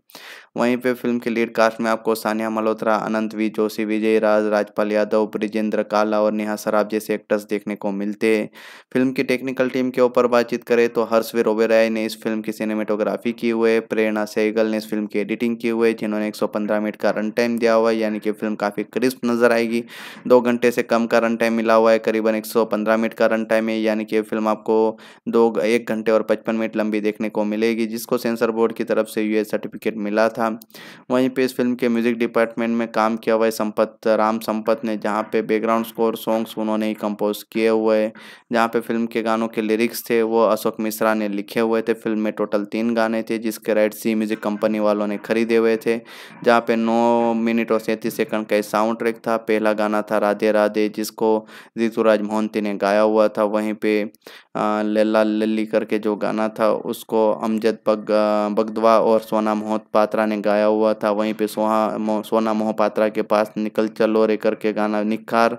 A: वहीं पे फिल्म के लीड कास्ट में आपको सानिया मल्होत्रा अनंत वी जोशी विजय राज राजपाल यादव ब्रिजेंद्र काला और नेहा सराब जैसे एक्टर्स देखने को मिलते हैं फिल्म की टेक्निकल टीम के ऊपर बातचीत कर करें तो हर्ष हर्षवीर राय ने इस फिल्म की सिनेमेटोग्राफी की हुए प्रेरणा सहगल ने इस फिल्म की एडिटिंग की हुए जिन्होंने 115 मिनट का रन टाइम दिया हुआ है यानी कि फिल्म काफ़ी क्रिस्प नजर आएगी दो घंटे से कम का रन टाइम मिला हुआ है करीबन 115 मिनट का रन टाइम है यानी कि ये फिल्म आपको दो एक घंटे और पचपन मिनट लंबी देखने को मिलेगी जिसको सेंसर बोर्ड की तरफ से यूएस सर्टिफिकेट मिला था वहीं पे इस फिल्म के म्यूजिक डिपार्टमेंट में काम किया हुआ है संपत राम संपत ने जहाँ पे बैकग्राउंड स्कोर सॉन्ग्स उन्होंने ही कंपोज किए हुए हैं जहाँ पे फिल्म के गानों के लिरिक्स थे वो अशोक मिश्रा ने लिखे हुए थे फिल्म में टोटल तीन गाने थे जिसके राइट सी म्यूजिक कंपनी वालों ने खरीदे हुए थे जहाँ पे नौ मिनट और सैंतीस सेकंड का साउंड ट्रैक था पहला गाना था राधे राधे जिसको ऋतुराज मोहंती ने गाया हुआ था वहीं पे लल्ला लल्ली करके जो गाना था उसको अमजद बगदवा और सोना मोहपात्रा ने गाया हुआ था वहीं पे सोहा सोना मोहपात्रा के पास निकल चलो रे करके गाना निखार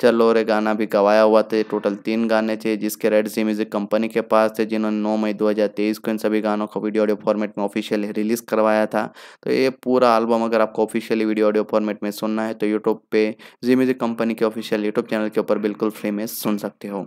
A: चलो रे गाना भी गवाया हुआ थे टोटल तीन गाने थे जिसके रेड जी म्यूजिक कंपनी के पास थे जिन्होंने 9 मई 2023 को इन सभी गानों को वीडियो ऑडियो फॉर्मेट में ऑफिशियली रिलीज करवाया था तो ये पूरा एल्बम अगर आपको ऑफिशियली वीडियो ऑडियो फॉर्मेट में सुनना है तो यूट्यूब पे जी म्यूजिक कंपनी के ऑफिशियल यूट्यूब चैनल के ऊपर बिल्कुल फ्री में सुन सकते हो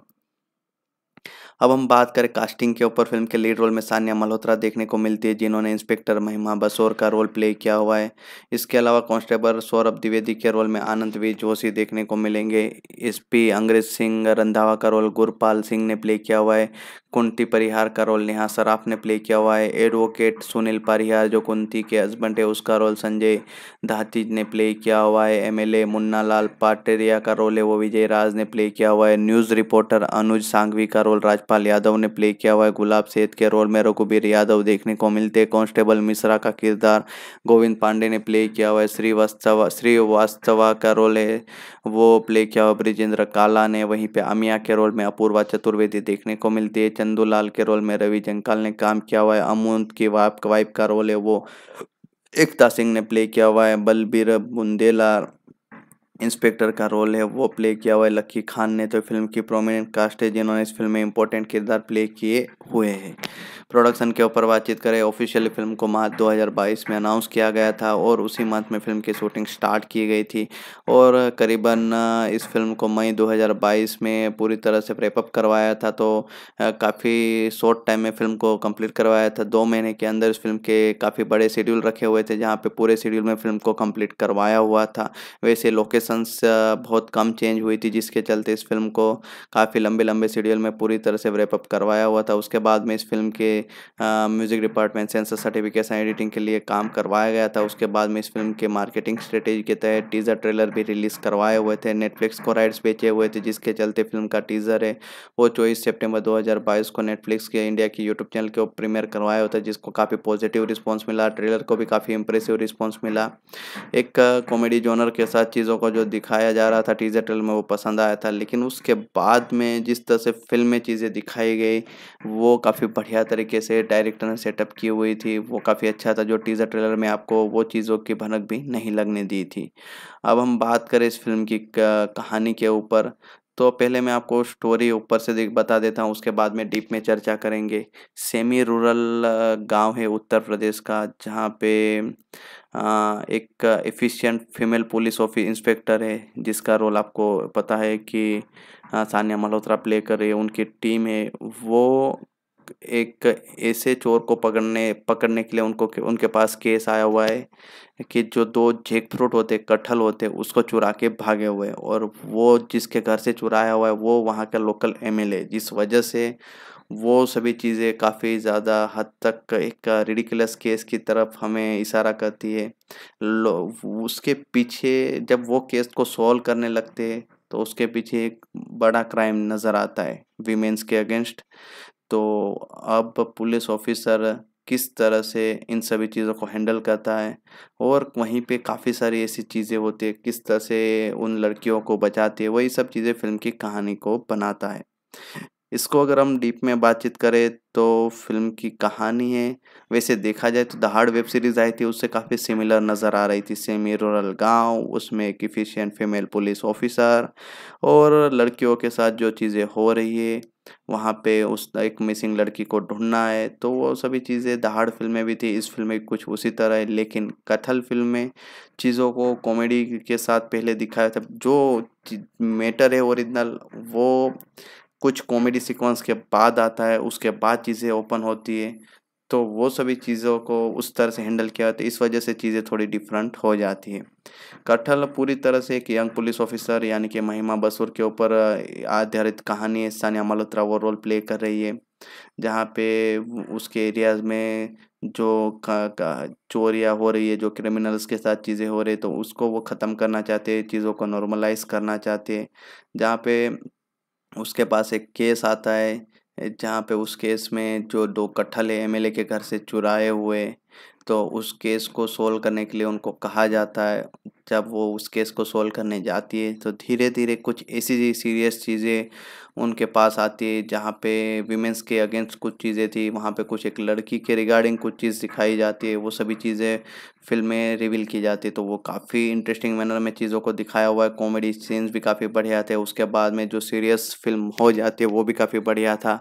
A: अब हम बात करें कास्टिंग के ऊपर फिल्म के लीड रोल में सानिया मल्होत्रा देखने को मिलती है जिन्होंने इंस्पेक्टर महिमा बसोर का रोल प्ले किया हुआ है इसके अलावा कांस्टेबल सौरभ द्विवेदी के रोल में आनंद वी जोशी देखने को मिलेंगे एसपी अंग्रेज सिंह रंधावा का रोल गुरपाल सिंह ने प्ले किया हुआ है कुंती परिहार का रोल नेहा सराफ ने प्ले किया हुआ है एडवोकेट सुनील परिहार जो कुंती के हस्बैंड है उसका रोल संजय धाती ने प्ले किया हुआ है एमएलए मुन्ना लाल पाटेरिया का रोल है वो विजय राज ने प्ले किया हुआ है न्यूज़ रिपोर्टर अनुज सांघवी का रोल राजपाल यादव ने प्ले किया हुआ है गुलाब सेठ के रोल में रघुबीर यादव देखने को मिलते हैं कॉन्स्टेबल मिश्रा का किरदार गोविंद पांडे ने प्ले किया हुआ है श्रीवास्तव श्रीवास्तवा का रोल है वो प्ले किया हुआ ब्रिजेंद्र काला ने वहीं पर अमिया के रोल में अपूर्वा चतुर्वेदी देखने को मिलती है चंदूलाल के रोल में रवि जंकाल ने काम किया हुआ है अमूंत की वाइफ वाइफ का रोल है वो एकता सिंह ने प्ले किया हुआ है बलबीर बुंदेला इंस्पेक्टर का रोल है वो प्ले किया हुआ है लक्की खान ने तो फिल्म की प्रोमिनेंट कास्ट है जिन्होंने इस फिल्म में इंपॉर्टेंट किरदार प्ले किए हुए हैं प्रोडक्शन के ऊपर बातचीत करें ऑफिशियली फिल्म को मार्च 2022 में अनाउंस किया गया था और उसी मंथ में फिल्म की शूटिंग स्टार्ट की गई थी और करीबन इस फिल्म को मई 2022 में पूरी तरह से प्रेपअप करवाया था तो काफ़ी शॉर्ट टाइम में फिल्म को कंप्लीट करवाया था दो महीने के अंदर इस फिल्म के काफ़ी बड़े शेड्यूल रखे हुए थे जहाँ पर पूरे शेड्यूल में फिल्म को कम्प्लीट करवाया हुआ था वैसे लोकेशन लोकेशंस uh, बहुत कम चेंज हुई थी जिसके चलते इस फिल्म को काफ़ी लंबे लंबे शेड्यूल में पूरी तरह से रेपअप करवाया हुआ था उसके बाद में इस फिल्म के music department censor certification editing के लिए काम करवाया गया था उसके बाद में इस फिल्म के मार्केटिंग स्ट्रेटेजी के तहत टीज़र ट्रेलर भी रिलीज़ करवाए हुए थे नेटफ्लिक्स को राइट्स बेचे हुए थे जिसके चलते फिल्म का टीज़र है वो चौबीस सेप्टेम्बर दो को नेटफ्लिक्स के इंडिया की यूट्यूब चैनल के ऊपर प्रीमियर करवाया होता है जिसको काफ़ी पॉजिटिव रिस्पॉन्स मिला ट्रेलर को भी काफ़ी इंप्रेसिव रिस्पॉन्स मिला एक कॉमेडी uh, जोनर के साथ चीज़ों को जो दिखाया जा रहा था टीजर ट्रेलर में वो पसंद आया था लेकिन उसके बाद में जिस तरह से फिल्म में चीज़ें दिखाई गई वो काफ़ी बढ़िया तरीके से डायरेक्टर ने सेटअप की हुई थी वो काफ़ी अच्छा था जो टीज़र ट्रेलर में आपको वो चीज़ों की भनक भी नहीं लगने दी थी अब हम बात करें इस फिल्म की कहानी के ऊपर तो पहले मैं आपको स्टोरी ऊपर से बता देता हूँ उसके बाद में डीप में चर्चा करेंगे सेमी रूरल गांव है उत्तर प्रदेश का जहाँ पे एक efficient female police office inspector है जिसका रोल आपको पता है कि सानिया मल्होत्रा प्ले कर रही है उनकी टीम है वो एक ऐसे चोर को पकड़ने पकड़ने के लिए उनको उनके पास केस आया हुआ है कि जो दो जेक फ्रूट होते कटहल होते उसको चुरा के भागे हुए और वो जिसके घर से चुराया हुआ है वो वहाँ का लोकल एमएलए जिस वजह से वो सभी चीज़ें काफ़ी ज़्यादा हद तक एक रिडिकुलस केस की तरफ हमें इशारा करती है उसके पीछे जब वो केस को सॉल्व करने लगते हैं तो उसके पीछे एक बड़ा क्राइम नज़र आता है वीमेंस के अगेंस्ट तो अब पुलिस ऑफिसर किस तरह से इन सभी चीज़ों को हैंडल करता है और वहीं पे काफ़ी सारी ऐसी चीज़ें होती है किस तरह से उन लड़कियों को बचाती है वही सब चीज़ें फिल्म की कहानी को बनाता है इसको अगर हम डीप में बातचीत करें तो फिल्म की कहानी है वैसे देखा जाए तो दहाड़ वेब सीरीज आई थी उससे काफ़ी सिमिलर नज़र आ रही थी सेमी रूरल गांव उसमें एक इफिशियंट फीमेल पुलिस ऑफिसर और लड़कियों के साथ जो चीज़ें हो रही है वहाँ पे उस एक मिसिंग लड़की को ढूंढना है तो वो सभी चीज़ें दहाड़ फिल्म में भी थी इस फिल्म में कुछ उसी तरह है लेकिन कथल फिल्म में चीज़ों को कॉमेडी के साथ पहले दिखाया था जो मैटर है ओरिजिनल वो कुछ कॉमेडी सीक्वेंस के बाद आता है उसके बाद चीज़ें ओपन होती है तो वो सभी चीज़ों को उस तरह से हैंडल किया जाता है इस वजह से चीज़ें थोड़ी डिफरेंट हो जाती है कटहल पूरी तरह से एक यंग पुलिस ऑफिसर यानी कि महिमा बसूर के ऊपर आधारित कहानी है सानिया मल्होत्रा वो रोल प्ले कर रही है जहाँ पे उसके एरियाज में जो का, का चोरियाँ हो रही है जो क्रिमिनल्स के साथ चीज़ें हो रही है तो उसको वो ख़त्म करना चाहते हैं चीज़ों को नॉर्मलाइज करना चाहते हैं जहाँ पे उसके पास एक केस आता है जहाँ पे उस केस में जो दो कट्ठल एमएलए के घर से चुराए हुए तो उस केस को सोल्व करने के लिए उनको कहा जाता है जब वो उस केस को सोल्व करने जाती है तो धीरे धीरे कुछ ऐसी सीरियस चीज़ें उनके पास आती है जहाँ पे विमेंस के अगेंस्ट कुछ चीज़ें थी वहाँ पे कुछ एक लड़की के रिगार्डिंग कुछ चीज़ दिखाई जाती है वो सभी चीज़ें फिल्म में रिवील की जाती है तो वो काफ़ी इंटरेस्टिंग मैनर में चीज़ों को दिखाया हुआ है कॉमेडी सीन्स भी काफ़ी बढ़िया थे उसके बाद में जो सीरियस फिल्म हो जाती है वो भी काफ़ी बढ़िया था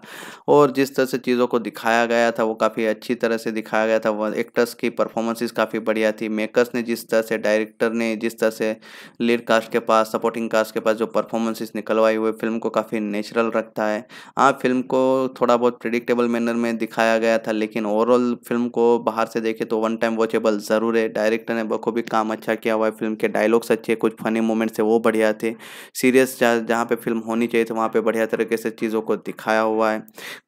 A: और जिस तरह से चीज़ों को दिखाया गया था वो काफ़ी अच्छी तरह से दिखाया गया था वह एक्टर्स की परफॉर्मेंसेस काफ़ी बढ़िया थी मेकर्स ने जिस तरह से डायरेक्टर ने जिस तरह से लीड कास्ट के पास सपोर्टिंग कास्ट के पास जो परफॉर्मेंसेस निकलवाई हुई फिल्म को काफ़ी नेचुरल रखता है हाँ फिल्म को थोड़ा बहुत प्रिडिक्टेबल मैनर में दिखाया गया था लेकिन ओवरऑल फिल्म को बाहर से देखे तो वन टाइम वॉचेबल ज़रूर है डायरेक्टर ने बखूबी काम अच्छा किया हुआ है फिल्म के डायलॉग्स अच्छे कुछ फनी मोमेंट्स है वो बढ़िया थे सीरियस जहाँ पे फिल्म होनी चाहिए थी वहाँ पर बढ़िया तरीके से चीज़ों को दिखाया हुआ है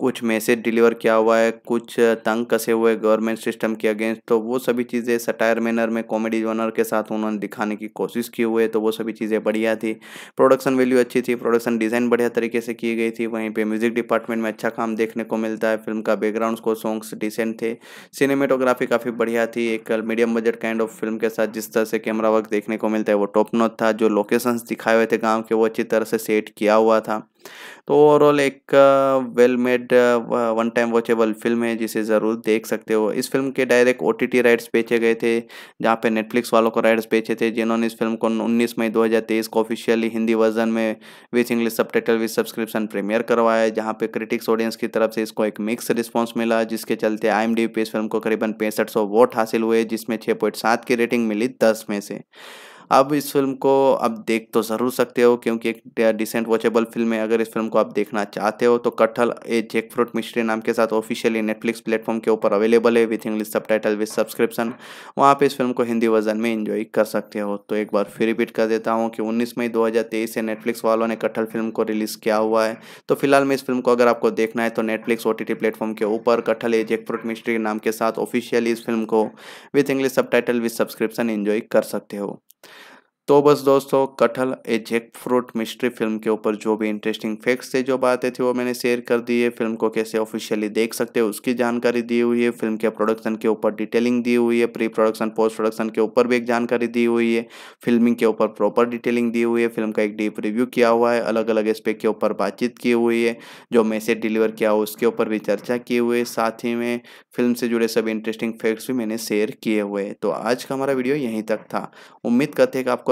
A: कुछ मैसेज डिलीवर किया हुआ है कुछ तंग कसे हुए गवर्नमेंट सिस्टम के अगेंस्ट तो वो सभी चीज़ें सटायर मैनर में कॉमेडी जोनर के साथ उन्होंने दिखाने की कोशिश की हुई है तो वो सभी चीज़ें बढ़िया थी प्रोडक्शन वैल्यू अच्छी थी प्रोडक्शन डिज़ाइन बढ़िया तरीके से की गई थी वहीं पे म्यूज़िक डिपार्टमेंट में अच्छा काम देखने को मिलता है फिल्म का बैकग्राउंड को सॉन्ग्स डिसेंट थे सिनेमेटोग्राफी काफ़ी बढ़िया थी एक medium budget kind of film के साथ जिस तरह से कैमरा वर्क देखने को मिलता है वो टॉप नोट था जो लोकेशंस दिखाए हुए थे गाँव के वो अच्छी तरह से सेट किया हुआ था तो ओवरऑल एक well made one time watchable film है जिसे ज़रूर देख सकते हो इस फिल्म के डायरेक्ट ओ राइट्स बेचे गए थे जहाँ पे नेटफ्लिक्स वालों को राइट्स बेचे थे जिन्होंने इस फिल्म को 19 मई 2023 को ऑफिशियली हिंदी वर्जन में with English subtitle with subscription premiere करवाया जहाँ पे क्रिटिक्स ऑडियंस की तरफ से इसको एक मिक्स रिस्पॉन्स मिला जिसके चलते आई पे इस फिल्म को करीबन पैंसठ वोट हासिल हुए जिसमें छः की रेटिंग मिली दस में से अब इस फिल्म को अब देख तो ज़रूर सकते हो क्योंकि एक डिसेंट वॉचेबल फिल्म है अगर इस फिल्म को आप देखना चाहते हो तो कटहल ए जेक फ्रूट मिस्ट्री नाम के साथ ऑफिशियली नेटफ्लिक्स प्लेटफॉर्म के ऊपर अवेलेबल है with English subtitle with subscription वहाँ पर इस फिल्म को हिंदी वर्जन में इन्जॉय कर सकते हो तो एक बार फिर रिपीट कर देता हूँ कि उन्नीस मई दो से नेटफ्लिक्स वालों ने कटहल फिल्म को रिलीज़ किया हुआ है तो फिलहाल में इस फिल्म को अगर आपको देखना है तो नेटफ्लिक्स ओ प्लेटफॉर्म के ऊपर कटहल ए जेक फ्रूट मिस्ट्री नाम के साथ ऑफिशियली इस फिल्म को with English subtitle with subscription enjoy कर सकते हो तो बस दोस्तों Kathal a jackfruit mystery film के ऊपर जो भी इंटरेस्टिंग फैक्ट्स थे जो बातें थी वो मैंने शेयर कर दी है फिल्म को कैसे ऑफिशियली देख सकते हैं उसकी जानकारी दी हुई है फिल्म के प्रोडक्शन के ऊपर डिटेलिंग दी हुई है प्री प्रोडक्शन पोस्ट प्रोडक्शन के ऊपर भी एक जानकारी दी हुई है फिल्मिंग के ऊपर प्रॉपर डिटेलिंग दी हुई है फिल्म का एक डीप रिव्यू किया हुआ है अलग अलग एस्पेक्ट के ऊपर बातचीत की हुई है जो मैसेज डिलीवर किया हुआ उसके ऊपर भी चर्चा की हुई है साथ ही में फिल्म से जुड़े सभी इंटरेस्टिंग फैक्ट्स भी मैंने शेयर किए हुए तो आज का हमारा वीडियो यहीं तक था उम्मीद करते हैं कि आपको